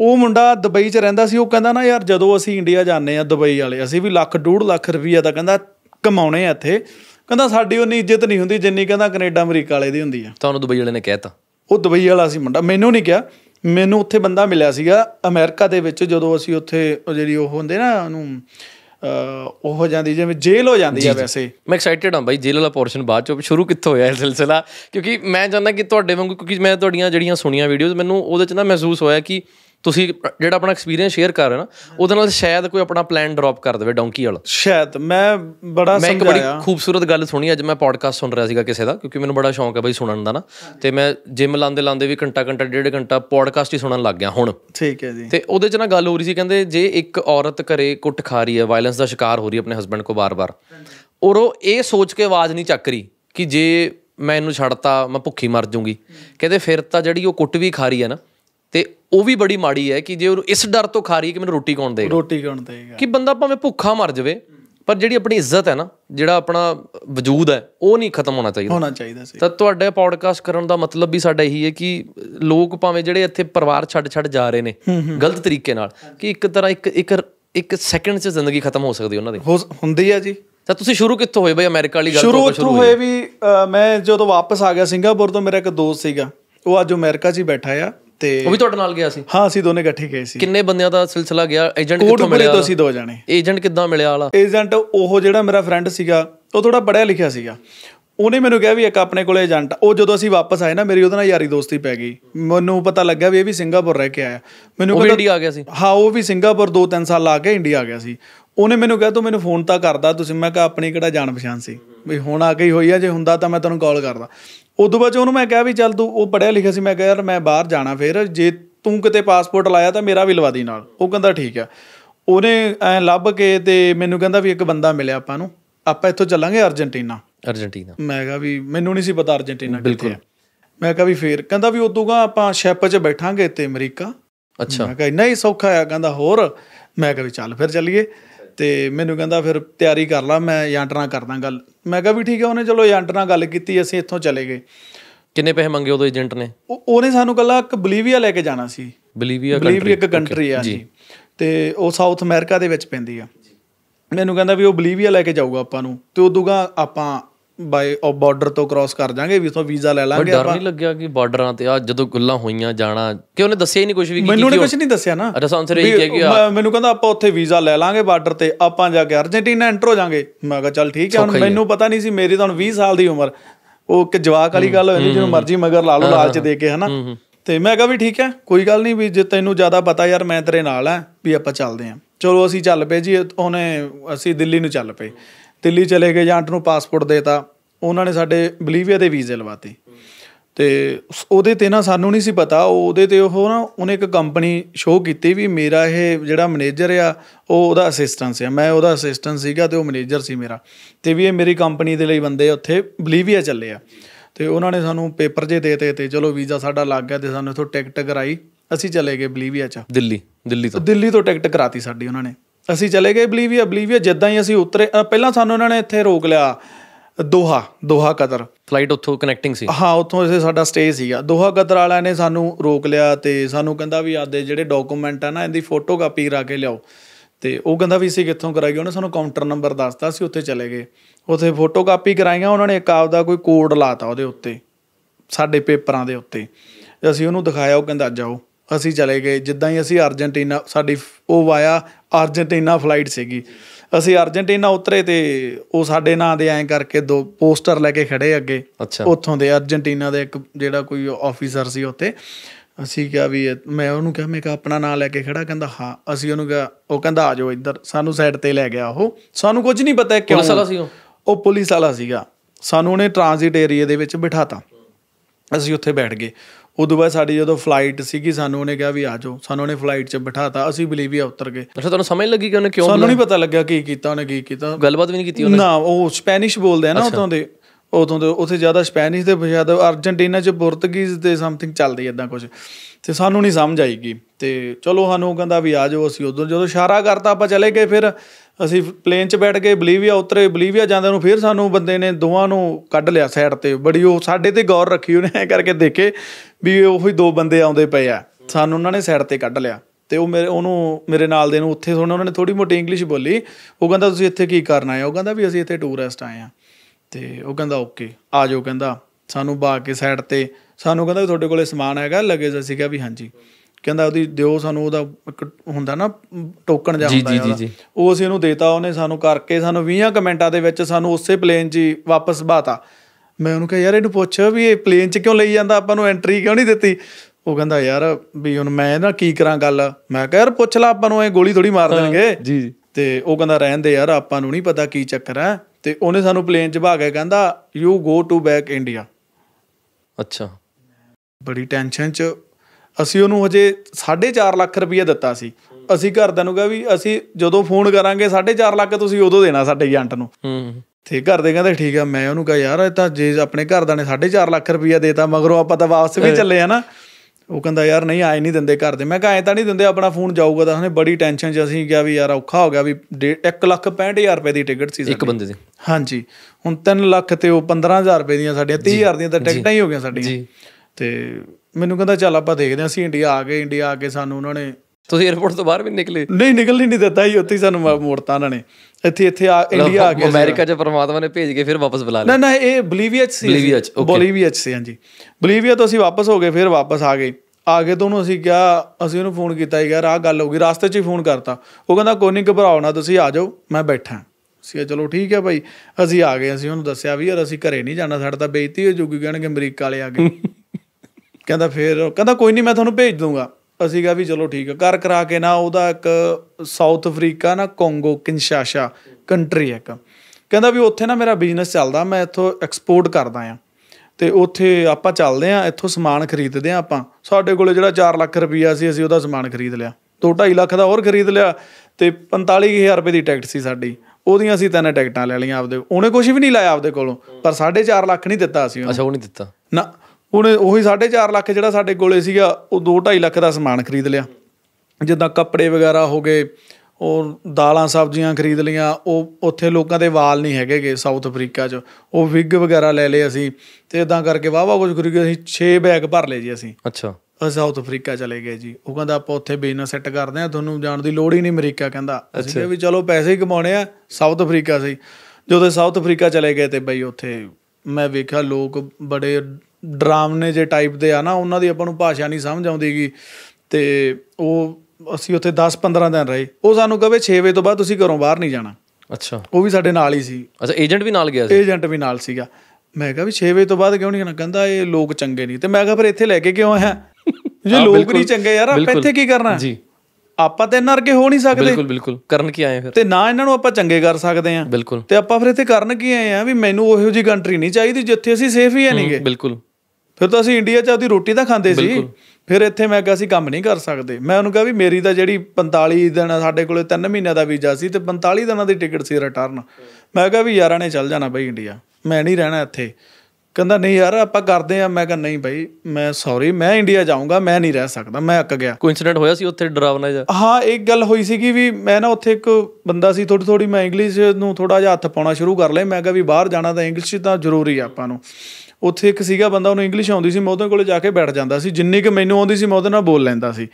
ਉਹ ਮੁੰਡਾ ਦੁਬਈ 'ਚ ਰਹਿੰਦਾ ਸੀ ਉਹ ਕਹਿੰਦਾ ਨਾ ਯਾਰ ਜਦੋਂ ਅਸੀਂ ਇੰਡੀਆ ਜਾਂਦੇ ਆ ਦੁਬਈ ਵਾਲੇ ਅਸੀਂ ਵੀ ਲੱਖ ਡੂਢ ਲੱਖ ਰੁਪਈਆ ਦਾ ਕਹਿੰਦਾ ਕਮਾਉਣੇ ਆ ਇੱਥੇ ਕਹਿੰਦਾ ਸਾਡੀ ਉਹਨੀ ਇੱਜ਼ਤ ਨਹੀਂ ਹੁੰਦੀ ਜਿੰਨੀ ਕਹਿੰਦਾ ਕੈਨੇਡਾ ਅਮਰੀਕਾ ਵਾਲੇ ਦੀ ਹੁੰਦੀ ਆ ਤੁਹਾਨੂੰ ਦੁਬਈ ਵਾਲੇ ਨੇ ਕਹਿਤਾ ਉਹ ਦੁਬਈ ਵਾਲਾ ਸੀ ਮੁੰਡਾ ਮੈਨੂੰ ਨਹੀਂ ਕਿਹਾ ਮੈਨੂੰ ਉੱਥੇ ਬੰਦਾ ਮਿਲਿਆ ਸੀਗਾ ਅਮਰੀਕਾ ਦੇ ਵਿੱਚ ਜਦੋਂ ਅਸੀਂ ਉੱਥੇ ਜਿਹੜੀ ਉਹ ਹੁੰਦੇ ਨਾ ਉਹਨੂੰ ਉਹ ਹੋ ਜਾਂਦੀ ਜਿਵੇਂ ਜੇਲ੍ਹ ਹੋ ਜਾਂਦੀ ਆ ਵੈਸੇ ਮੈਂ ਐਕਸਾਈਟਿਡ ਹਾਂ ਬਾਈ ਜੇਲ੍ਹ ਵਾਲਾ ਪੋਰਸ਼ਨ ਬਾਅਦ ਚੋਂ ਸ਼ੁਰੂ ਕਿੱਥੋਂ ਹੋਇਆ ਇਹ ਸਿਲਸਿਲਾ ਕਿਉਂਕਿ ਮੈਂ ਚਾਹੁੰਦਾ ਕਿ ਤੁਹਾਡੇ ਵਾਂਗੂ ਕਿਉਂਕਿ ਮੈਂ ਤੁਹਾਡੀਆਂ ਜਿਹੜੀਆਂ ਸੁਣੀਆਂ ਵੀਡੀਓਜ਼ ਮੈਨੂੰ ਉਹਦੇ ਚ ਨਾ ਮਹਿਸੂਸ ਹੋਇਆ ਕਿ ਤੁਸੀਂ ਜਿਹੜਾ ਆਪਣਾ ਐਕਸਪੀਰੀਅੰਸ ਸ਼ੇਅਰ ਕਰ ਰਹੇ ਹੋ ਨਾ ਉਹਦੇ ਨਾਲ ਸ਼ਾਇਦ ਕੋਈ ਆਪਣਾ ਪਲਾਨ ਡ੍ਰੌਪ ਕਰ ਦੇਵੇ ਡੌਂਕੀ ਵਾਲਾ ਸ਼ਾਇਦ ਮੈਂ ਬੜਾ ਸਮਝਾਇਆ ਮੈਂ ਇੱਕ ਬੜੀ ਖੂਬਸੂਰਤ ਗੱਲ ਸੁਣੀ ਅੱਜ ਮੈਂ ਪੋਡਕਾਸਟ ਸੁਣ ਰਿਹਾ ਸੀਗਾ ਕਿਸੇ ਦਾ ਕਿਉਂਕਿ ਮੈਨੂੰ ਬੜਾ ਸ਼ੌਂਕ ਹੈ ਬਈ ਸੁਣਨ ਦਾ ਨਾ ਤੇ ਮੈਂ ਜਿਮ ਲਾਂਦੇ ਲਾਂਦੇ ਵੀ ਘੰਟਾ ਘੰਟਾ ਡੇਢ ਘੰਟਾ ਪੋਡਕਾਸਟ ਹੀ ਸੁਣਨ ਲੱਗ ਗਿਆ ਹੁਣ ਠੀਕ ਹੈ ਜੀ ਤੇ ਉਹਦੇ 'ਚ ਨਾ ਗੱਲ ਹੋ ਰਹੀ ਸੀ ਕਹਿੰਦੇ ਜੇ ਇੱਕ ਔਰਤ ਘਰੇ ਕੁੱਟ ਖਾ ਰਹੀ ਹੈ ਵਾਇਲੈਂਸ ਦਾ ਸ਼ਿਕਾਰ ਹੋ ਰਹੀ ਹੈ ਆਪਣੇ ਹਸਬੰਡ ਕੋ ਬਾਰ-ਬਾਰ ਔਰ ਉਹ ਇਹ ਸੋਚ ਕੇ ਆਵਾਜ਼ ਨਹੀਂ ਚੱਕ ਰਹੀ ਕਿ ਜੇ ਮੈਂ ਇਹਨੂੰ ਛੱਡਤਾ ਮੈਂ ਭੁੱਖੀ ਮਰ ਜਾਊਂਗੀ ਕਹਿੰਦੇ ਫਿਰ ਤਾਂ ਜਿਹੜੀ ਉਹ ਕੁੱਟ ਵੀ ਖਾ ਰਹੀ ਹੈ ਨਾ ਉਹ ਵੀ ਬੜੀ ਮਾੜੀ ਹੈ ਕਿ ਜੇ ਉਹ ਇਸ ਡਰ ਤੋਂ ਖਾ ਰਹੀ ਹੈ ਕਿ ਮੈਨੂੰ ਰੋਟੀ ਕੌਣ ਦੇਗਾ ਰੋਟੀ ਕੌਣ ਦੇਗਾ ਕਿ ਬੰਦਾ ਭਾਵੇਂ ਭੁੱਖਾ ਮਰ ਜਾਵੇ ਪਰ ਜਿਹੜੀ ਆਪਣੀ ਇੱਜ਼ਤ ਹੈ ਨਾ ਜਿਹੜਾ ਆਪਣਾ ਵਜੂਦ ਹੈ ਉਹ ਨਹੀਂ ਖਤਮ ਹੋਣਾ ਚਾਹੀਦਾ ਹੋਣਾ ਚਾਹੀਦਾ ਸੀ ਤਾਂ ਤੁਹਾਡੇ ਪੌਡਕਾਸਟ ਕਰਨ ਦਾ ਮਤਲਬ ਵੀ ਸਾਡਾ ਇਹੀ ਹੈ ਕਿ ਲੋਕ ਭਾਵੇਂ ਜਿਹੜੇ ਇੱਥੇ ਪਰਿਵਾਰ ਛੱਡ ਛੱਡ ਜਾ ਰਹੇ ਨੇ ਗਲਤ ਤਰੀਕੇ ਨਾਲ ਕਿ ਇੱਕ ਤਰ੍ਹਾਂ ਇੱਕ ਇੱਕ ਇੱਕ ਸੈਕਿੰਡ 'ਚ ਜ਼ਿੰਦਗੀ ਖਤਮ ਹੋ ਸਕਦੀ ਉਹਨਾਂ ਦੀ ਹੁੰਦੀ ਹੈ ਜੀ ਤਾਂ ਤੁਸੀਂ ਸ਼ੁਰੂ ਕਿੱਥੋਂ ਹੋਏ ਬਈ ਅਮਰੀਕਾ ਵਾਲੀ ਗੱਲ ਤੋਂ ਸ਼ੁਰੂ ਹੋਏ ਵੀ ਮੈਂ ਜਦੋਂ ਵਾਪਸ ਆ ਗਿਆ ਸਿੰਗਾਪੁਰ ਤੋਂ ਮੇਰਾ ਇੱਕ ਦੋਸਤ ਸੀਗਾ ਉਹ ਅੱਜ ਅਮਰੀਕਾ 'ਚ ਹੀ ਬੈਠਾ ਆ ਤੇ ਉਹ ਵੀ ਤੁਹਾਡੇ ਨਾਲ ਗਿਆ ਸੀ ਹਾਂ ਅਸੀਂ ਦੋਨੇ ਇਕੱਠੇ ਗਏ ਸੀ ਕਿੰਨੇ ਬੰਦਿਆਂ ਦਾ ਸਿਲਸਿਲਾ ਗਿਆ ਏਜੰਟ ਕਿੱਥੋਂ ਮਿਲਿਆ ਕੋਟਪੁਰੇ ਤੋਂ ਅਸੀਂ ਦੋ ਜਾਣੇ ਏਜੰਟ ਕਿੱਦਾਂ ਮਿਲਿਆ ਆਲਾ ਏਜੰਟ ਉਹ ਜਿਹੜਾ ਮੇਰਾ ਫਰੈਂਡ ਸੀਗਾ ਉਹ ਥੋੜਾ ਪੜਿਆ ਲਿਖਿਆ ਸੀਗਾ ਉਹਨੇ ਮੈਨੂੰ ਕਿਹਾ ਵੀ ਇੱਕ ਆਪਣੇ ਕੋਲੇ ਏਜੰਟ ਉਹ ਜਦੋਂ ਅਸੀਂ ਵਾਪਸ ਆਏ ਨਾ ਮੇਰੀ ਉਹਦੇ ਨਾਲ ਯਾਰੀ ਦੋਸਤੀ ਪੈ ਗਈ ਮੈਨੂੰ ਪਤਾ ਲੱਗਾ ਵੀ ਇਹ ਵੀ ਸਿੰਗਾਪੁਰ ਰਹਿ ਕੇ ਆਇਆ ਮੈਨੂੰ ਉਹ ਇੰਡੀਆ ਆ ਗਿਆ ਸੀ ਹਾਂ ਉਹ ਵੀ ਸਿੰਗਾਪੁਰ 2-3 ਸਾਲ ਲਾ ਕੇ ਇੰਡੀਆ ਆ ਗਿਆ ਸੀ ਉਹਨੇ ਮੈਨੂੰ ਕਿਹਾ ਤੂੰ ਮੈਨੂੰ ਫੋਨ ਤਾਂ ਕਰਦਾ ਤੁਸੀਂ ਮੈਂ ਕਿਹਾ ਆਪਣੀ ਕਿਹੜਾ ਜਾਣ ਪਛਾਣ ਸੀ ਵੀ ਹੁਣ ਆ ਗਈ ਹੋਈ ਆ ਜੇ ਹੁੰਦਾ ਤਾਂ ਮੈਂ ਤੈਨੂੰ ਕਾਲ ਕਰਦਾ ਉਦੋਂ ਬਾਅਦ ਉਹਨੂੰ ਮੈਂ ਕਿਹਾ ਵੀ ਚੱਲ ਤੂੰ ਉਹ ਪੜਿਆ ਲਿਖਿਆ ਸੀ ਮੈਂ ਕਿਹਾ ਯਾਰ ਮੈਂ ਬਾਹਰ ਜਾਣਾ ਫੇਰ ਜੇ ਤੂੰ ਕਿਤੇ ਪਾਸਪੋਰਟ ਲਾਇਆ ਤਾਂ ਮੇਰਾ ਵੀ ਲਵਾ ਦੀ ਨਾਲ ਉਹ ਕਹਿੰਦਾ ਠੀਕ ਆ ਉਹਨੇ ਐ ਲੱਭ ਕੇ ਤੇ ਮੈਨੂੰ ਕਹਿੰਦਾ ਵੀ ਇੱਕ ਬੰਦਾ ਮਿਲਿਆ ਆਪਾਂ ਨੂੰ ਆਪਾਂ ਇੱਥੋਂ ਚੱਲਾਂਗੇ ਅਰਜنٹੀਨਾ ਅਰਜنٹੀਨਾ ਮੈਂ ਕਿਹਾ ਵੀ ਮੈਨੂੰ ਨਹੀਂ ਸੀ ਪਤਾ ਅਰਜنٹੀਨਾ ਕਿੱਥੇ ਆ ਮੈਂ ਕਿਹਾ ਵੀ ਫੇਰ ਕਹਿੰਦਾ ਵੀ ਉਦੋਂਗਾ ਆਪਾਂ ਸ਼ੈਪ 'ਚ ਬੈਠਾਂਗੇ ਤੇ ਅਮਰੀਕਾ ਅੱਛਾ ਮੈਂ ਕਿਹਾ ਨਹੀਂ ਸੌਖਾ ਆ ਕਹਿੰਦਾ ਹੋਰ ਮੈਂ ਕਿਹਾ ਵੀ ਚੱਲ ਫਿਰ ਚੱਲੀਏ ਤੇ ਮੈਨੂੰ ਕਹਿੰਦਾ ਫਿਰ ਤਿਆਰੀ ਕਰ ਲਾ ਮੈਂ ਏਜੰਟ ਨਾਲ ਕਰਦਾ ਗੱਲ ਮੈਂ ਕਿਹਾ ਵੀ ਠੀਕ ਹੈ ਉਹਨੇ ਚਲੋ ਏਜੰਟ ਨਾਲ ਗੱਲ ਕੀਤੀ ਅਸੀਂ ਇੱਥੋਂ ਚਲੇ ਗਏ ਕਿੰਨੇ ਪੈਸੇ ਮੰਗੇ ਉਹਦੇ ਏਜੰਟ ਨੇ ਉਹਨੇ ਸਾਨੂੰ ਕਹਿੰਦਾ ਇੱਕ ਬਲੀਵੀਆ ਲੈ ਕੇ ਜਾਣਾ ਸੀ ਬਲੀਵੀਆ ਕੰਟਰੀ ਬਲੀਵੀਆ ਇੱਕ ਕੰਟਰੀ ਆ ਜੀ ਤੇ ਉਹ ਸਾਊਥ ਅਮਰੀਕਾ ਦੇ ਵਿੱਚ ਪੈਂਦੀ ਆ ਮੈਨੂੰ ਕਹਿੰਦਾ ਵੀ ਉਹ ਬਲੀਵੀਆ ਲੈ ਕੇ ਜਾਊਗਾ ਆਪਾਂ ਨੂੰ ਤੇ ਉਦੋਂ ਗਾ ਆਪਾਂ ਬਾਈ ਉਹ ਬਾਰਡਰ ਤੋਂ ਕ੍ਰਾਸ ਕਰ ਜਾਾਂਗੇ ਵੀ ਤੋਂ ਵੀਜ਼ਾ ਲੈ ਲਾਂਗੇ ਆਪਾਂ ਡਰ ਨਹੀਂ ਲੱਗਿਆ ਕਿ ਬਾਰਡਰਾਂ ਤੇ ਆ ਜਦੋਂ ਗੱਲਾਂ ਹੋਈਆਂ ਜਾਣਾ ਕਿ ਉਹਨੇ ਦੱਸਿਆ ਹੀ ਨਹੀਂ ਕੁਝ ਵੀ ਕੀ ਮੈਨੂੰ ਉਹਨੇ ਕੁਝ ਨਹੀਂ ਦੱਸਿਆ ਨਾ ਅੱਛਾ ਸਾਂਸਰ ਇਹ ਕਿਹਾ ਕਿ ਮੈਨੂੰ ਕਹਿੰਦਾ ਆਪਾਂ ਉੱਥੇ ਵੀਜ਼ਾ ਲੈ ਲਾਂਗੇ ਬਾਰਡਰ ਤੇ ਆਪਾਂ ਜਾ ਕੇ ਅਰਜੈਂਟੀਨਾ ਐਂਟਰ ਹੋ ਜਾਾਂਗੇ ਮੈਂ ਕਿਹਾ ਚੱਲ ਠੀਕ ਹੈ ਹੁਣ ਮੈਨੂੰ ਪਤਾ ਨਹੀਂ ਸੀ ਮੇਰੀ ਤਾਂ 20 ਸਾਲ ਦੀ ਉਮਰ ਉਹ ਇੱਕ ਜਵਾਕ ਵਾਲੀ ਗੱਲ ਹੋ ਜਾਂਦੀ ਜਿਹਨੂੰ ਮਰਜ਼ੀ ਮਗਰ ਲਾ ਲਓ ਲਾਲਚ ਦੇ ਕੇ ਹਨਾ ਤੇ ਮੈਂ ਕਿਹਾ ਵੀ ਠੀਕ ਹੈ ਕੋਈ ਗੱਲ ਨਹੀਂ ਵੀ ਜੇ ਤੈਨੂੰ ਜ਼ਿਆਦਾ ਪਤਾ ਯਾਰ ਮੈਂ ਤੇਰੇ ਨਾਲ ਆ ਵੀ ਆਪਾਂ ਚੱਲਦੇ ਆ ਚਲੋ ਅਸੀਂ ਚੱਲ ਪਏ ਜੀ ਉਹਨੇ ਅਸੀਂ ਦਿੱਲੀ ਨੂੰ ਚੱਲ ਪਏ ਦਿੱਲੀ ਚਲੇ ਗਏ ਏਜੰਟ ਨੂੰ ਪਾਸਪੋਰਟ ਦੇਤਾ ਉਹਨਾਂ ਨੇ ਸਾਡੇ ਬਲੀਵੀਆ ਦੇ ਵੀਜ਼ੇ ਲਵਾਤੇ ਤੇ ਉਹਦੇ ਤੇ ਨਾ ਸਾਨੂੰ ਨਹੀਂ ਸੀ ਪਤਾ ਉਹਦੇ ਤੇ ਉਹ ਨਾ ਉਹਨੇ ਇੱਕ ਕੰਪਨੀ ਸ਼ੋਅ ਕੀਤੀ ਵੀ ਮੇਰਾ ਇਹ ਜਿਹੜਾ ਮੈਨੇਜਰ ਆ ਉਹ ਉਹਦਾ ਅਸਿਸਟੈਂਟ ਆ ਮੈਂ ਉਹਦਾ ਅਸਿਸਟੈਂਟ ਸੀਗਾ ਤੇ ਉਹ ਮੈਨੇਜਰ ਸੀ ਮੇਰਾ ਤੇ ਵੀ ਇਹ ਮੇਰੀ ਕੰਪਨੀ ਦੇ ਲਈ ਬੰਦੇ ਉੱਥੇ ਬਲੀਵੀਆ ਚੱਲੇ ਆ ਤੇ ਉਹਨਾਂ ਨੇ ਸਾਨੂੰ ਪੇਪਰ ਜੇ ਦੇਤੇ ਤੇ ਚਲੋ ਵੀਜ਼ਾ ਸਾਡਾ ਲੱਗ ਗਿਆ ਤੇ ਸਾਨੂੰ ਇਥੋਂ ਟਿਕਟ ਕਰਾਈ ਅਸੀਂ ਚਲੇ ਗਏ ਬਲੀਵੀਆ ਚ ਦਿੱਲੀ ਦਿੱਲੀ ਤੋਂ ਦਿੱਲੀ ਤੋਂ ਟਿਕਟ ਕਰਾਤੀ ਸਾਡੀ ਉਹਨਾਂ ਨੇ ਅਸੀਂ ਚਲੇ ਗਏ ਬਲੀਵੀਆ ਬਲੀਵੀਆ ਜਿੱਦਾਂ ਹੀ ਅਸੀਂ ਉਤਰੇ ਪਹਿਲਾਂ ਸਾਨੂੰ ਉਹਨਾਂ ਨੇ ਇੱਥੇ ਰੋਕ ਲਿਆ ਦੋਹਾ ਦੋਹਾ ਕਦਰ ਫਲਾਈਟ ਉੱਥੋਂ ਕਨੈਕਟਿੰਗ ਸੀ ਹਾਂ ਉੱਥੋਂ ਇਸੇ ਸਾਡਾ ਸਟੇ ਸੀਗਾ ਦੋਹਾ ਕਦਰ ਵਾਲਿਆਂ ਨੇ ਸਾਨੂੰ ਰੋਕ ਲਿਆ ਤੇ ਸਾਨੂੰ ਕਹਿੰਦਾ ਵੀ ਆਦੇ ਜਿਹੜੇ ਡਾਕੂਮੈਂਟ ਆ ਨਾ ਇਹਦੀ ਫੋਟੋ ਕਾਪੀ ਕਰਾ ਕੇ ਲਿਆਓ ਤੇ ਉਹ ਕਹਿੰਦਾ ਵੀ ਸੀ ਕਿੱਥੋਂ ਕਰਾਈਏ ਉਹਨੇ ਸਾਨੂੰ ਕਾਊਂਟਰ ਨੰਬਰ ਦੱਸਤਾ ਸੀ ਉੱਥੇ ਚਲੇ ਗਏ ਉੱਥੇ ਫੋਟੋ ਕਾਪੀ ਕਰਾਈਆਂ ਉਹਨਾਂ ਨੇ ਇੱਕ ਆਪ ਦਾ ਕੋਈ ਕੋਡ ਲਾਤਾ ਉਹਦੇ ਉੱਤੇ ਸਾਡੇ ਪੇਪਰਾਂ ਦੇ ਉੱਤੇ ਅਸੀਂ ਉਹਨੂੰ ਦਿਖਾਇਆ ਉਹ ਕਹਿੰਦਾ ਜਾਓ ਅਸੀਂ ਚਲੇ ਗਏ ਜਿੱਦਾਂ ਹੀ ਅਸੀਂ ਅਰਜنٹੀਨਾ ਸਾਡੀ ਉਹ ਆਇਆ ਅਰਜنٹੀਨਾ ਫਲਾਈਟ ਸੀਗੀ ਅਸੀਂ ਅਰਜنٹੀਨਾ ਉਤਰੇ ਤੇ ਉਹ ਸਾਡੇ ਨਾਂ ਦੇ ਐਂ ਕਰਕੇ ਦੋ ਪੋਸਟਰ ਲੈ ਕੇ ਖੜੇ ਅੱਗੇ ਉੱਥੋਂ ਦੇ ਅਰਜنٹੀਨਾ ਦੇ ਇੱਕ ਜਿਹੜਾ ਕੋਈ ਆਫੀਸਰ ਸੀ ਉੱਥੇ ਅਸੀਂ ਕਿਹਾ ਵੀ ਮੈਂ ਉਹਨੂੰ ਕਿਹਾ ਮੈਂ ਕਿਹਾ ਆਪਣਾ ਨਾਂ ਲੈ ਕੇ ਖੜਾ ਕਹਿੰਦਾ ਹਾਂ ਅਸੀਂ ਉਹਨੂੰ ਕਿਹਾ ਉਹ ਕਹਿੰਦਾ ਆ ਜਾਓ ਇੱਧਰ ਸਾਨੂੰ ਸਾਈਡ ਤੇ ਲੈ ਗਿਆ ਉਹ ਸਾਨੂੰ ਕੁਝ ਨਹੀਂ ਪਤਾ ਕਿਉਂ ਪੁਲਿਸ ਵਾਲਾ ਸੀ ਉਹ ਉਹ ਪੁਲਿਸ ਵਾਲਾ ਸੀਗਾ ਸਾਨੂੰ ਉਹਨੇ ਟ੍ਰਾਂਜ਼ਿਟ ਏਰੀਆ ਦੇ ਵਿੱਚ ਬਿਠਾਤਾ ਅਸੀਂ ਉੱਥੇ ਬੈਠ ਗਏ ਉਦੋਂ ਬਾਅਦ ਸਾਡੀ ਜਦੋਂ ਫਲਾਈਟ ਸੀਗੀ ਸਾਨੂੰ ਉਹਨੇ ਕਿਹਾ ਵੀ ਆ ਜਾਓ ਸਾਨੂੰ ਉਹਨੇ ਫਲਾਈਟ 'ਚ ਬਿਠਾਤਾ ਅਸੀਂ ਬਲੀਵੀਆ ਉਤਰ ਗਏ ਅੱਛਾ ਤੁਹਾਨੂੰ ਸਮਝ ਲੱਗੀ ਕਿ ਉਹਨੇ ਕਿਉਂ ਸਾਨੂੰ ਨਹੀਂ ਪਤਾ ਲੱਗਿਆ ਕੀ ਕੀਤਾ ਉਹਨੇ ਕੀ ਕੀਤਾ ਗੱਲਬਾਤ ਵੀ ਨਹੀਂ ਕੀਤੀ ਉਹਨੇ ਨਾ ਉਹ ਸਪੈਨਿਸ਼ ਬੋਲਦੇ ਆ ਨਾ ਉਤੋਂ ਦੇ ਉਤੋਂ ਦੇ ਉੱਥੇ ਜ਼ਿਆਦਾ ਸਪੈਨਿਸ਼ ਦੇ ਬਜਾਦ ਅਰਜੈਂਟੀਨਾ 'ਚ ਪੁਰਤਗੀਜ਼ ਦੇ ਸਮਥਿੰਗ ਚੱਲਦੀ ਇਦਾਂ ਕੁਝ ਤੇ ਸਾਨੂੰ ਨਹੀਂ ਸਮਝ ਆਈਗੀ ਤੇ ਚਲੋ ਸਾਨੂੰ ਕਹਿੰਦਾ ਵੀ ਆ ਜਾਓ ਅਸੀਂ ਉਧਰ ਜਦੋਂ ਇਸ਼ਾਰਾ ਕਰਤਾ ਆਪਾਂ ਚਲੇ ਗਏ ਫਿਰ ਅਸੀਂ ਪਲੇਨ 'ਚ ਬੈਠ ਕੇ ਬਲੀਵੀਆ ਉਤਰੇ ਬਲੀਵੀਆ ਜਾਂਦੇ ਨੂੰ ਫਿਰ ਸਾਨੂੰ ਬੰਦੇ ਨੇ ਦੋਵਾਂ ਨੂੰ ਕੱਢ ਲਿਆ ਸਾਈਡ ਤੇ ਬੜੀ ਉਹ ਸਾਡੇ ਤੇ ਗੌਰ ਰੱਖੀ ਉਹਨੇ ਕਰਕੇ ਦੇਖੇ ਵੀ ਉਹ ਹੀ ਦੋ ਬੰਦੇ ਆਉਂਦੇ ਪਏ ਆ ਸਾਨੂੰ ਉਹਨਾਂ ਨੇ ਸਾਈਡ ਤੇ ਕੱਢ ਲਿਆ ਤੇ ਉਹ ਮੇਰੇ ਉਹਨੂੰ ਮੇਰੇ ਨਾਲ ਦੇ ਨੂੰ ਉੱਥੇ ਸੁਣ ਉਹਨਾਂ ਨੇ ਥੋੜੀ ਮੋਟੀ ਇੰਗਲਿਸ਼ ਬੋਲੀ ਉਹ ਕਹਿੰਦਾ ਤੁਸੀਂ ਇੱਥੇ ਕੀ ਕਰਨ ਆਏ ਹੋ ਉਹ ਕਹਿੰਦਾ ਵੀ ਅਸੀਂ ਇੱਥੇ ਟੂਰਿਸਟ ਆਏ ਆ ਤੇ ਉਹ ਕਹਿੰਦਾ ਓਕੇ ਆ ਜਾਓ ਕਹਿੰਦਾ ਸਾਨੂੰ ਬਾ ਕੇ ਸਾਈਡ ਤੇ ਸਾਨੂੰ ਕਹਿੰਦਾ ਤੁਹਾਡੇ ਕੋਲੇ ਸਮਾਨ ਹੈਗਾ ਲਗੇਜ ਅਸੀਂ ਕਿਹਾ ਵੀ ਹਾਂਜੀ ਕਹਿੰਦਾ ਉਹਦੀ ਦਿਓ ਸਾਨੂੰ ਉਹਦਾ ਇੱਕ ਹੁੰਦਾ ਨਾ ਟੋਕਨ ਜਾਂ ਹੁੰਦਾ ਹੈ ਉਹ ਅਸੀਂ ਉਹਨੂੰ ਦੇਤਾ ਉਹਨੇ ਸਾਨੂੰ ਕਰਕੇ ਸਾਨੂੰ 20 ਕਮੈਂਟਾਂ ਦੇ ਵਿੱਚ ਸਾਨੂੰ ਉਸੇ ਪਲੇਨ 'ਚ ਵਾਪਸ ਬਾਤਾ ਮੈਂ ਉਹਨੂੰ ਕਿਹਾ ਯਾਰ ਇਹਨੂੰ ਪੁੱਛ ਵੀ ਇਹ ਪਲੇਨ 'ਚ ਕਿਉਂ ਲਈ ਜਾਂਦਾ ਆਪਾਂ ਨੂੰ ਐਂਟਰੀ ਕਿਉਂ ਨਹੀਂ ਦਿੱਤੀ ਉਹ ਕਹਿੰਦਾ ਯਾਰ ਵੀ ਹੁਣ ਮੈਂ ਨਾ ਕੀ ਕਰਾਂ ਗੱਲ ਮੈਂ ਕਿਹਾ ਯਾਰ ਪੁੱਛ ਲੈ ਆਪਾਂ ਨੂੰ ਇਹ ਗੋਲੀ ਥੋੜੀ ਮਾਰ ਦੇਣਗੇ ਜੀ ਜੀ ਤੇ ਉਹ ਕਹਿੰਦਾ ਰਹਿਣ ਦੇ ਯਾਰ ਆਪਾਂ ਨੂੰ ਨਹੀਂ ਪਤਾ ਕੀ ਚੱਕਰ ਹੈ ਤੇ ਉਹਨੇ ਸਾਨੂੰ ਪਲੇਨ 'ਚ ਭਾ ਕੇ ਕਹਿੰਦਾ you go to back India ਅੱਛਾ ਬੜੀ ਟੈਨਸ਼ਨ 'ਚ ਅਸੀਂ ਉਹਨੂੰ ਹਜੇ 4.5 ਲੱਖ ਰੁਪਏ ਦਿੱਤਾ ਸੀ ਅਸੀਂ ਘਰਦਿਆਂ ਨੂੰ ਕਿਹਾ ਵੀ ਅਸੀਂ ਜਦੋਂ ਫੋਨ ਕਰਾਂਗੇ 4.5 ਲੱਖ ਤੁਸੀਂ ਉਦੋਂ ਦੇਣਾ ਸਾਡੇ ਏਜੰਟ ਨੂੰ ਹੂੰ ਤੇ ਘਰ ਦੇ ਕਹਿੰਦੇ ਠੀਕ ਆ ਮੈਂ ਉਹਨੂੰ ਕਹਾ ਯਾਰ ਇਹ ਤਾਂ ਜੇ ਆਪਣੇ ਘਰ ਦਾ ਨੇ 4.5 ਲੱਖ ਰੁਪਇਆ ਦੇਤਾ ਮਗਰੋਂ ਆਪਾਂ ਤਾਂ ਵਾਪਸ ਵੀ ਚੱਲੇ ਆ ਨਾ ਉਹ ਕਹਿੰਦਾ ਯਾਰ ਨਹੀਂ ਆਏ ਨਹੀਂ ਦਿੰਦੇ ਘਰ ਦੇ ਮੈਂ ਕਹਾ ਐ ਤਾਂ ਨਹੀਂ ਦਿੰਦੇ ਆਪਣਾ ਫੋਨ ਜਾਊਗਾ ਤਾਂ ਹਨੇ ਬੜੀ ਟੈਨਸ਼ਨ 'ਚ ਅਸੀਂ ਕਿਹਾ ਵੀ ਯਾਰ ਔਖਾ ਹੋ ਗਿਆ ਵੀ 1,65,000 ਰੁਪਏ ਦੀ ਟਿਕਟ ਸੀ ਇੱਕ ਬੰਦੇ ਦੀ ਹਾਂਜੀ ਹੁਣ 3 ਲੱਖ ਤੇ ਉਹ 15000 ਰੁਪਏ ਦੀਆਂ ਸਾਡੀਆਂ 30000 ਦੀਆਂ ਤਾਂ ਟਿਕਟਾਂ ਹੀ ਹੋ ਗਈਆਂ ਸਾਡੀਆਂ ਜੀ ਤੇ ਮੈਨੂੰ ਕਹਿੰਦਾ ਚੱਲ ਆਪਾਂ ਦੇਖਦੇ ਹਾਂ ਅਸੀਂ ਇੰਡੀਆ ਆ ਗਏ ਇੰਡੀਆ ਆ ਕੇ ਸਾਨੂੰ ਉਹਨਾਂ ਨੇ ਤੁਸੀਂ 에어ਪੋਰਟ ਤੋਂ ਬਾਹਰ ਵੀ ਨਿਕਲੇ ਨਹੀਂ ਨਿਕਲ ਨਹੀਂ ਦਿੱਤਾ ਹੀ ਉੱਥੇ ਸਾਨੂੰ ਮੋੜਤਾ ਉਹਨਾਂ ਨੇ ਇੱਥੇ ਇੱਥੇ ਆ ਇੰਡੀਆ ਆ ਗਿਆ ਅਮਰੀਕਾ 'ਚ ਪਰਮਾਤਮਾ ਨੇ ਭੇਜ ਕੇ ਫਿਰ ਵਾਪਸ ਬੁਲਾ ਲਿਆ ਨਾ ਨਾ ਇਹ ਬਲੀਵੀਆ 'ਚ ਸੀ ਬਲੀਵੀਆ 'ਚ ਬੋਲੀਵੀਆ 'ਚ ਸੀ ਹਾਂਜੀ ਬਲੀਵੀਆ ਤੋਂ ਅਸੀਂ ਵਾਪਸ ਹੋ ਗਏ ਫਿਰ ਵਾਪਸ ਆ ਗਏ ਆ ਗਏ ਤੋਂ ਉਹਨੂੰ ਅਸੀਂ ਕਿਹਾ ਅਸੀਂ ਉਹਨੂੰ ਫੋਨ ਕੀਤਾ ਯਾਰ ਆਹ ਗੱਲ ਹੋ ਗਈ ਰਸਤੇ 'ਚ ਹੀ ਫੋਨ ਕਰਤਾ ਉਹ ਕਹਿੰਦਾ ਕੋਈ ਨਹੀਂ ਘਬਰਾਓ ਨਾ ਤੁਸੀਂ ਆ ਜਾਓ ਮੈਂ ਬੈਠਾ ਸੀ ਚਲੋ ਠੀਕ ਹੈ ਭਾਈ ਅਸੀਂ ਆ ਗਏ ਅਸੀਂ ਉਹਨੂੰ ਦੱਸਿਆ ਵੀ ਯਾਰ ਅਸੀਂ ਘਰੇ ਨਹੀਂ ਜਾਣਾ ਸਾਡਾ ਤਾਂ ਬੇਇੱਜ਼ਤੀ ਹੋ ਜੂਗੀ ਕਹਿਣਗੇ ਅਮਰੀਕਾ ਵਾਲੇ ਆ ਗਏ ਕਹਿੰਦਾ ਫੇਰ ਕਹਿੰਦਾ ਕੋਈ ਨਹੀਂ ਮੈਂ ਤੁਹਾਨੂੰ ਭੇਜ ਦੂੰਗਾ ਅਸੀਂ ਕਿਹਾ ਵੀ ਚਲੋ ਠੀਕ ਹੈ ਕਰ ਕਰਾ ਕੇ ਨਾ ਉਹਦਾ ਇੱਕ ਸਾਊਥ ਅਫਰੀਕਾ ਨਾ ਕੋਂਗੋ ਕਿਨਸ਼ਾਸ਼ਾ ਕੰਟਰੀ ਹੈ ਇੱਕ ਕਹਿੰਦਾ ਵੀ ਉੱਥੇ ਨਾ ਮੇਰਾ ਬਿਜ਼ਨਸ ਚੱਲਦਾ ਮੈਂ ਇੱਥੋਂ ਐਕਸਪੋਰਟ ਕਰਦਾ ਆ ਤੇ ਉੱਥੇ ਆਪਾਂ ਚੱਲਦੇ ਆ ਇੱਥੋਂ ਸਮਾਨ ਖਰੀਦਦੇ ਆ ਆਪਾਂ ਸਾਡੇ ਕੋਲੇ ਜਿਹੜਾ 4 ਲੱਖ ਰੁਪਈਆ ਸੀ ਅਸੀਂ ਉਹਦਾ ਸਮਾਨ ਖਰੀਦ ਲਿਆ 2.5 ਲੱਖ ਦਾ ਹੋਰ ਖਰੀਦ ਲਿਆ ਤੇ 45000 ਰੁਪਏ ਦੀ ਟਿਕਟ ਸੀ ਸਾਡੀ ਉਹਦੀਆਂ ਅਸੀਂ ਤਿੰਨ ਟਿਕਟਾਂ ਲੈ ਲਈਆਂ ਆਪਦੇ ਉਹਨੇ ਕੁਝ ਵੀ ਨਹੀਂ ਲਾਇਆ ਆਪਦੇ ਕੋਲੋਂ ਪਰ 4.5 ਲੱਖ ਨਹੀਂ ਦਿੱਤਾ ਅਸੀਂ ਉਹਨੂੰ ਅੱਛਾ ਉਹ ਨਹੀਂ ਦਿੱਤਾ ਨਾ ਹੁਣ ਉਹੀ 4.5 ਲੱਖ ਜਿਹੜਾ ਸਾਡੇ ਕੋਲੇ ਸੀਗਾ ਉਹ 2.5 ਲੱਖ ਦਾ ਸਮਾਨ ਖਰੀਦ ਲਿਆ ਜਿੱਦਾਂ ਕੱਪੜੇ ਵਗੈਰਾ ਹੋ ਗਏ ਉਹ ਦਾਲਾਂ ਸਬਜ਼ੀਆਂ ਖਰੀਦ ਲਈਆਂ ਉਹ ਉੱਥੇ ਲੋਕਾਂ ਦੇ ਵਾਲ ਨਹੀਂ ਹੈਗੇਗੇ ਸਾਊਥ ਅਫਰੀਕਾ 'ਚ ਉਹ ਵਿਗ ਵਗੈਰਾ ਲੈ ਲਏ ਅਸੀਂ ਤੇ ਇਦਾਂ ਕਰਕੇ ਵਾਵਾ ਕੁਝ ਖਰੀਦ ਅਸੀਂ 6 ਬੈਗ ਭਰ ਲਏ ਜੀ ਅਸੀਂ ਅੱਛਾ ਸਾਊਥ ਅਫਰੀਕਾ ਚਲੇ ਗਏ ਜੀ ਉਹ ਕਹਿੰਦਾ ਆਪਾਂ ਉੱਥੇ ਬਿਜ਼ਨਸ ਸੈੱਟ ਕਰਦੇ ਆ ਤੁਹਾਨੂੰ ਜਾਣ ਦੀ ਲੋੜ ਹੀ ਨਹੀਂ ਅਮਰੀਕਾ ਕਹਿੰਦਾ ਅਸੀਂ ਕਿਹਾ ਵੀ ਚਲੋ ਪੈਸੇ ਹੀ ਕਮਾਉਣੇ ਆ ਸਾਊਥ ਅਫਰੀਕਾ ਸਹੀ ਜਦੋਂ ਸਾਊਥ ਅਫਰੀਕਾ ਚਲੇ ਗਏ ਤੇ ਬਈ ਉੱਥੇ ਮੈਂ ਵੇਖਿਆ ਲੋਕ ਬੜੇ ਡਰਾਮਨੇ ਜੇ ਟਾਈਪ ਦੇ ਆ ਨਾ ਉਹਨਾਂ ਦੀ ਆਪਾਂ ਨੂੰ ਭਾਸ਼ਾ ਨਹੀਂ ਸਮਝ ਆਉਂਦੀਗੀ ਤੇ ਉਹ ਅਸੀਂ ਉੱਥੇ 10-15 ਦਿਨ ਰਹੇ ਉਹ ਸਾਨੂੰ ਕਹੇ 6 ਵਜੇ ਤੋਂ ਬਾਅਦ ਤੁਸੀਂ ਘਰੋਂ ਬਾਹਰ ਨਹੀਂ ਜਾਣਾ ਅੱਛਾ ਉਹ ਵੀ ਸਾਡੇ ਨਾਲ ਹੀ ਸੀ ਅੱਛਾ ਏਜੰਟ ਵੀ ਨਾਲ ਗਿਆ ਸੀ ਏਜੰਟ ਵੀ ਨਾਲ ਸੀਗਾ ਮੈਂ ਕਿਹਾ ਵੀ 6 ਵਜੇ ਤੋਂ ਬਾਅਦ ਕਿਉਂ ਨਹੀਂ ਜਾਣਾ ਕਹਿੰਦਾ ਇਹ ਲੋਕ ਚੰਗੇ ਨਹੀਂ ਤੇ ਮੈਂ ਕਿਹਾ ਫਿਰ ਇੱਥੇ ਲੈ ਕੇ ਕਿਉਂ ਆਇਆ ਜੇ ਲੋਕ ਨਹੀਂ ਚੰਗੇ ਯਾਰ ਆਪਾਂ ਇੱਥੇ ਕੀ ਕਰਨਾ ਜੀ ਆਪਾਂ ਤਾਂ ਇਹਨਾਂ ਵਰਗੇ ਹੋ ਨਹੀਂ ਸਕਦੇ ਬਿਲਕੁਲ ਬਿਲਕੁਲ ਕਰਨ ਕੀ ਆਏ ਫਿਰ ਤੇ ਨਾ ਇਹਨਾਂ ਨੂੰ ਆਪਾਂ ਚੰਗੇ ਕਰ ਸਕਦੇ ਆ ਬਿਲਕੁਲ ਤੇ ਆਪਾਂ ਫਿਰ ਇੱਥੇ ਕਰਨ ਕੀ ਆਏ ਆ ਵੀ ਮੈਨੂੰ ਉਹੋ ਜੀ ਕੰਟਰੀ ਨਹੀਂ ਚਾਹੀਦੀ ਜਿੱਥੇ ਅਸੀਂ ਸੇਫ ਹੀ ਨਹੀਂਗੇ ਬਿਲਕੁਲ ਫਿਰ ਤਾਂ ਅਸੀਂ ਇੰਡੀਆ 'ਚ ਆਪਦੀ ਰੋਟੀ ਤਾਂ ਖਾਂਦੇ ਸੀ ਫਿਰ ਇੱਥੇ ਮੈਂ ਕਿਹਾ ਸੀ ਕੰਮ ਨਹੀਂ ਕਰ ਸਕਦੇ ਮੈਂ ਉਹਨੂੰ ਕਿਹਾ ਵੀ ਮੇਰੀ ਤਾਂ ਜਿਹੜੀ 45 ਦਿਨ ਸਾਡੇ ਕੋਲੇ 3 ਮਹੀਨਿਆਂ ਦਾ ਵੀਜ਼ਾ ਸੀ ਤੇ 45 ਦਿਨਾਂ ਦੀ ਟਿਕਟ ਸੀ ਰਿਟਰਨ ਮੈਂ ਕਿਹਾ ਵੀ ਯਾਰਾਂ ਨੇ ਚੱਲ ਜਾਣਾ ਬਈ ਇੰਡੀਆ ਮੈਂ ਨਹੀਂ ਰਹਿਣਾ ਇੱਥੇ ਕਹਿੰਦਾ ਨਹੀਂ ਯਾਰ ਆਪਾਂ ਕਰਦੇ ਆ ਮੈਂ ਕਿਹਾ ਨਹੀਂ ਬਈ ਮੈਂ ਸੌਰੀ ਮੈਂ ਇੰਡੀਆ ਜਾਊਂਗਾ ਮੈਂ ਨਹੀਂ ਰਹਿ ਸਕਦਾ ਮੈਂ ਅੱਕ ਗਿਆ ਕੋਈ ਇਨਸੀਡੈਂਟ ਹੋਇਆ ਸੀ ਉੱਥੇ ਡਰਾਵਨਾ ਜਿਹਾ ਹਾਂ ਇੱਕ ਗੱਲ ਹੋਈ ਸੀ ਕਿ ਵੀ ਮੈਂ ਨਾ ਉੱਥੇ ਇੱਕ ਬੰਦਾ ਸੀ ਥੋੜੀ ਥੋੜੀ ਮੈਂ ਇੰਗਲਿਸ਼ ਨੂੰ ਥੋੜਾ ਜਿਹਾ ਹੱਥ ਪਾਉਣਾ ਸ਼ੁਰੂ ਕਰ ਲਿਆ ਮੈਂ ਕਿਹਾ ਵੀ ਬਾਹਰ ਜਾਣਾ ਤਾਂ ਇੰਗਲਿਸ਼ ਤਾਂ ਜ਼ਰੂਰੀ ਆ ਆਪਾਂ ਨੂੰ ਉੱਥੇ ਇੱਕ ਸੀਗਾ ਬੰਦਾ ਉਹਨੂੰ ਇੰਗਲਿਸ਼ ਆਉਂਦੀ ਸੀ ਮੈਂ ਉਹਦੇ ਕੋਲੇ ਜਾ ਕੇ ਬੈਠ ਜਾਂਦਾ ਸੀ ਜਿੰਨੀ ਕਿ ਮੈਨੂੰ ਆਉਂਦੀ ਸੀ ਮੈਂ ਉਹਦੇ ਨਾਲ ਬੋਲ ਲੈਂਦਾ ਸੀ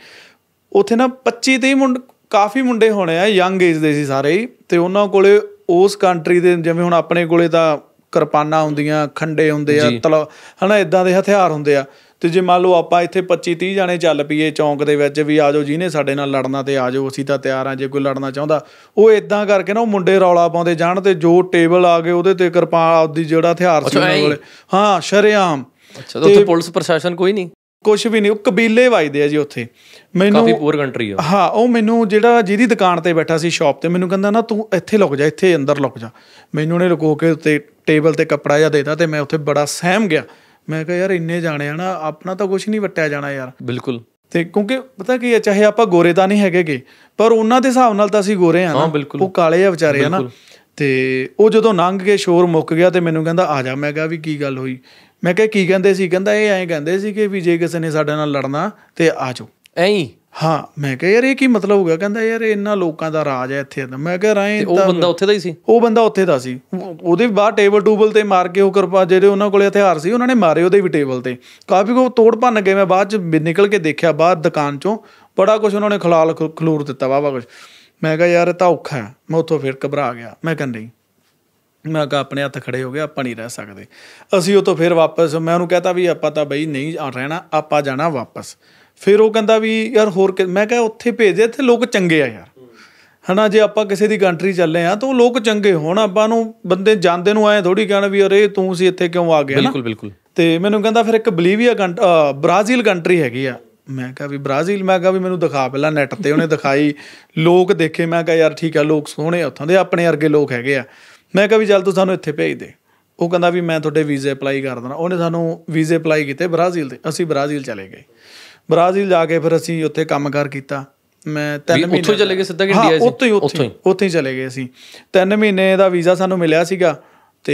ਉੱਥੇ ਨਾ 25 30 ਮੁੰਡ ਕਾਫੀ ਮੁੰਡੇ ਹੋਣੇ ਆ ਯੰਗ ਏਜ ਦੇ ਸੀ ਸਾਰੇ ਹੀ ਤੇ ਉਹਨਾਂ ਕੋਲੇ ਉਸ ਕੰਟਰੀ ਦੇ ਜਿਵੇਂ ਹੁਣ ਆਪਣੇ ਕੋਲੇ ਤਾਂ ਕਿਰਪਾਨਾਂ ਹੁੰਦੀਆਂ ਖੰਡੇ ਹੁੰਦੇ ਆ ਹਨਾ ਇਦਾਂ ਦੇ ਹਥਿਆਰ ਹੁੰਦੇ ਆ ਤੇ ਜੇ ਮੰਨ ਲਓ ਆਪਾਂ ਇੱਥੇ 25 30 ਜਾਣੇ ਚੱਲ ਪਈਏ ਚੌਂਕ ਦੇ ਵਿੱਚ ਵੀ ਆਜੋ ਜਿਹਨੇ ਸਾਡੇ ਨਾਲ ਲੜਨਾ ਤੇ ਆਜੋ ਅਸੀਂ ਤਾਂ ਤਿਆਰ ਆ ਜੇ ਕੋਈ ਲੜਨਾ ਚਾਹੁੰਦਾ ਉਹ ਇਦਾਂ ਕਰਕੇ ਨਾ ਉਹ ਮੁੰਡੇ ਰੌਲਾ ਪਾਉਂਦੇ ਜਾਣ ਤੇ ਜੋ ਟੇਬਲ ਆ ਗਏ ਉਹਦੇ ਤੇ ਕਿਰਪਾਨ ਆਪਦੀ ਜਿਹੜਾ ਹਥਿਆਰ ਸੀ ਉਹਨਾਂ ਕੋਲੇ ਹਾਂ ਸ਼ਰਿਆਮ ਅੱਛਾ ਉੱਥੇ ਪੁਲਿਸ ਪ੍ਰਸ਼ਾਸਨ ਕੋਈ ਨਹੀਂ ਕੁਝ ਵੀ ਨਹੀਂ ਉਹ ਕਬੀਲੇ ਵਜਦੇ ਆ ਜੀ ਉੱਥੇ ਮੈਨੂੰ ਕਾਫੀ ਪੂਰ ਕੰਟਰੀ ਆ ਹਾਂ ਉਹ ਮੈਨੂੰ ਜਿਹੜਾ ਜਿਹਦੀ ਦੁਕਾਨ ਤੇ ਬੈਠਾ ਸੀ ਸ਼ਾਪ ਤੇ ਮੈਨੂੰ ਕਹਿੰਦਾ ਨਾ ਤੂੰ ਇੱਥੇ ਲੁਕ ਜਾ ਇੱਥੇ ਅੰਦਰ ਲੁਕ ਜਾ ਮੈਨੂੰ ਨੇ ਲੁਕੋ ਕੇ ਉੱਤੇ ਟੇਬਲ ਤੇ ਕੱਪੜਾ ਜਿਹਾ ਦੇਤਾ ਤੇ ਮੈਂ ਉੱਥੇ ਬੜਾ ਸਹਿਮ ਗਿਆ ਮੈਂ ਕਿਹਾ ਯਾਰ ਇੰਨੇ ਜਾਣੇ ਆ ਨਾ ਆਪਣਾ ਤਾਂ ਕੁਝ ਨਹੀਂ ਵਟਿਆ ਜਾਣਾ ਯਾਰ ਬਿਲਕੁਲ ਤੇ ਕਿਉਂਕਿ ਪਤਾ ਕੀ ਹੈ ਚਾਹੇ ਆਪਾਂ ਗੋਰੇ ਤਾਂ ਨਹੀਂ ਹੈਗੇਗੇ ਪਰ ਉਹਨਾਂ ਦੇ ਹਿਸਾਬ ਨਾਲ ਤਾਂ ਅਸੀਂ ਗੋਰੇ ਆ ਨਾ ਉਹ ਕਾਲੇ ਆ ਵਿਚਾਰੇ ਆ ਨਾ ਤੇ ਉਹ ਜਦੋਂ ਲੰਘ ਕੇ ਸ਼ੋਰ ਮੁੱਕ ਗਿਆ ਤੇ ਮੈਨੂੰ ਕਹਿੰਦਾ ਆ ਜਾ ਮੈਂ ਕਿਹਾ ਵੀ ਕੀ ਗੱਲ ਹੋਈ ਮੈਂ ਕਿਹਾ ਕੀ ਕਹਿੰਦੇ ਸੀ ਕਹਿੰਦਾ ਇਹ ਐਂ ਕਹਿੰਦੇ ਸੀ ਕਿ ਵੀ ਜੇ ਕਿਸੇ ਨੇ ਸਾਡੇ ਨਾਲ ਲੜਨਾ ਤੇ ਆ ਐਂ ਹਾਂ ਮੈਂ ਕਿਹਾ ਯਾਰ ਇਹ ਕੀ ਮਤਲਬ ਗਿਆ ਕਹਿੰਦਾ ਯਾਰ ਇਹਨਾਂ ਲੋਕਾਂ ਦਾ ਰਾਜ ਹੈ ਇੱਥੇ ਮੈਂ ਕਿਹਾ ਰਾਏ ਉਹ ਬੰਦਾ ਉੱਥੇ ਦਾ ਹੀ ਸੀ ਉਹ ਬੰਦਾ ਉੱਥੇ ਦਾ ਸੀ ਉਹਦੇ ਬਾਹਰ ਟੇਬਲ ਟੂਬਲ ਤੇ ਮਾਰ ਕੇ ਉਹ ਕਿਰਪਾ ਜਿਹੜੇ ਉਹਨਾਂ ਕੋਲੇ ਹਥਿਆਰ ਸੀ ਉਹਨਾਂ ਨੇ ਮਾਰੇ ਉਹਦੇ ਵੀ ਟੇਬਲ ਤੇ ਕਾਫੀ ਕੋ ਤੋੜ ਭੰਨ ਗਏ ਮੈਂ ਬਾਅਦ ਚ ਨਿਕਲ ਕੇ ਦੇਖਿਆ ਬਾਹਰ ਦੁਕਾਨ ਚੋਂ ਬੜਾ ਕੁਝ ਉਹਨਾਂ ਨੇ ਖਲਾਲ ਖਲੂਰ ਦਿੱਤਾ ਵਾਵਾ ਕੁਝ ਮੈਂ ਕਿਹਾ ਯਾਰ ਇਹ ਤਾਂ ਔਖਾ ਹੈ ਮੈਂ ਉੱਥੋਂ ਫਿਰ ਘਬਰਾ ਗਿਆ ਮੈਂ ਕਹਿੰਦਾ ਨਹੀਂ ਮੈਂ ਕਿਹਾ ਆਪਣੇ ਹੱਥ ਖੜੇ ਹੋ ਗਏ ਆਪਾਂ ਨਹੀਂ ਰਹਿ ਸਕਦੇ ਅਸੀਂ ਉਹ ਤੋਂ ਫਿਰ ਵਾਪਸ ਮੈਂ ਉਹਨੂੰ ਕਹਤਾ ਵੀ ਆਪਾਂ ਤਾਂ ਬਈ ਨਹੀਂ ਰਹਿਣਾ ਆਪਾਂ ਜਾਣਾ ਵਾਪਸ ਫਿਰ ਉਹ ਕਹਿੰਦਾ ਵੀ ਯਾਰ ਹੋਰ ਮੈਂ ਕਿਹਾ ਉੱਥੇ ਭੇਜ ਦੇ ਇੱਥੇ ਲੋਕ ਚੰਗੇ ਆ ਯਾਰ ਹਨਾ ਜੇ ਆਪਾਂ ਕਿਸੇ ਦੀ ਕੰਟਰੀ ਚੱਲੇ ਆ ਤਾਂ ਉਹ ਲੋਕ ਚੰਗੇ ਹੋਣ ਆਪਾਂ ਨੂੰ ਬੰਦੇ ਜਾਂਦੇ ਨੂੰ ਆਏ ਥੋੜੀ ਕਹਿਣ ਵੀ ਅਰੇ ਤੂੰ ਸੀ ਇੱਥੇ ਕਿਉਂ ਆ ਗਿਆ ਨਾ ਬਿਲਕੁਲ ਬਿਲਕੁਲ ਤੇ ਮੈਨੂੰ ਕਹਿੰਦਾ ਫਿਰ ਇੱਕ ਬਲੀਵੀਆ ਬ੍ਰਾਜ਼ੀਲ ਕੰਟਰੀ ਹੈਗੀ ਆ ਮੈਂ ਕਿਹਾ ਵੀ ਬ੍ਰਾਜ਼ੀਲ ਮੈਂ ਕਿਹਾ ਵੀ ਮੈਨੂੰ ਦਿਖਾ ਪਹਿਲਾਂ ਨੈਟ ਤੇ ਉਹਨੇ ਦਿਖਾਈ ਲੋਕ ਦੇਖੇ ਮੈਂ ਕਿਹਾ ਯਾਰ ਠੀਕ ਆ ਲੋਕ ਸੋਹਣੇ ਉੱਥੋਂ ਦੇ ਆਪਣੇ ਵਰਗੇ ਲੋਕ ਹੈਗੇ ਆ ਮੈਂ ਕਿਹਾ ਵੀ ਚੱਲ ਤੂੰ ਸਾਨੂੰ ਇੱਥੇ ਭੇਜ ਦੇ ਉਹ ਕਹਿੰਦਾ ਵੀ ਮੈਂ ਤੁਹਾਡੇ ਵੀਜ਼ੇ ਅਪਲਾਈ ਕਰ ਦਣਾ ਉਹਨੇ ਸਾਨੂੰ ਵੀਜ਼ੇ ਅਪਲਾਈ ਕੀਤੇ ਬ੍ਰਾਜ਼ੀਲ ਦੇ ਅਸੀਂ ਬ੍ਰਾਜ਼ੀਲ ਚਲੇ ਗਏ ਬ੍ਰਾਜ਼ੀਲ ਜਾ ਕੇ ਫਿਰ ਅਸੀਂ ਉੱਥੇ ਕੰਮਕਾਰ ਕੀਤਾ ਮੈਂ 3 ਮਹੀਨੇ ਉੱਥੇ ਚਲੇ ਗਏ ਸਿੱਧਾ ਇੰਡੀਆ ਸੀ ਉੱਥੇ ਹੀ ਹੀ ਉੱਥੇ ਹੀ ਚਲੇ ਗਏ ਅਸੀਂ 3 ਮਹੀਨੇ ਦਾ ਵੀਜ਼ਾ ਸਾਨੂੰ ਮਿਲਿਆ ਸੀਗਾ ਤੇ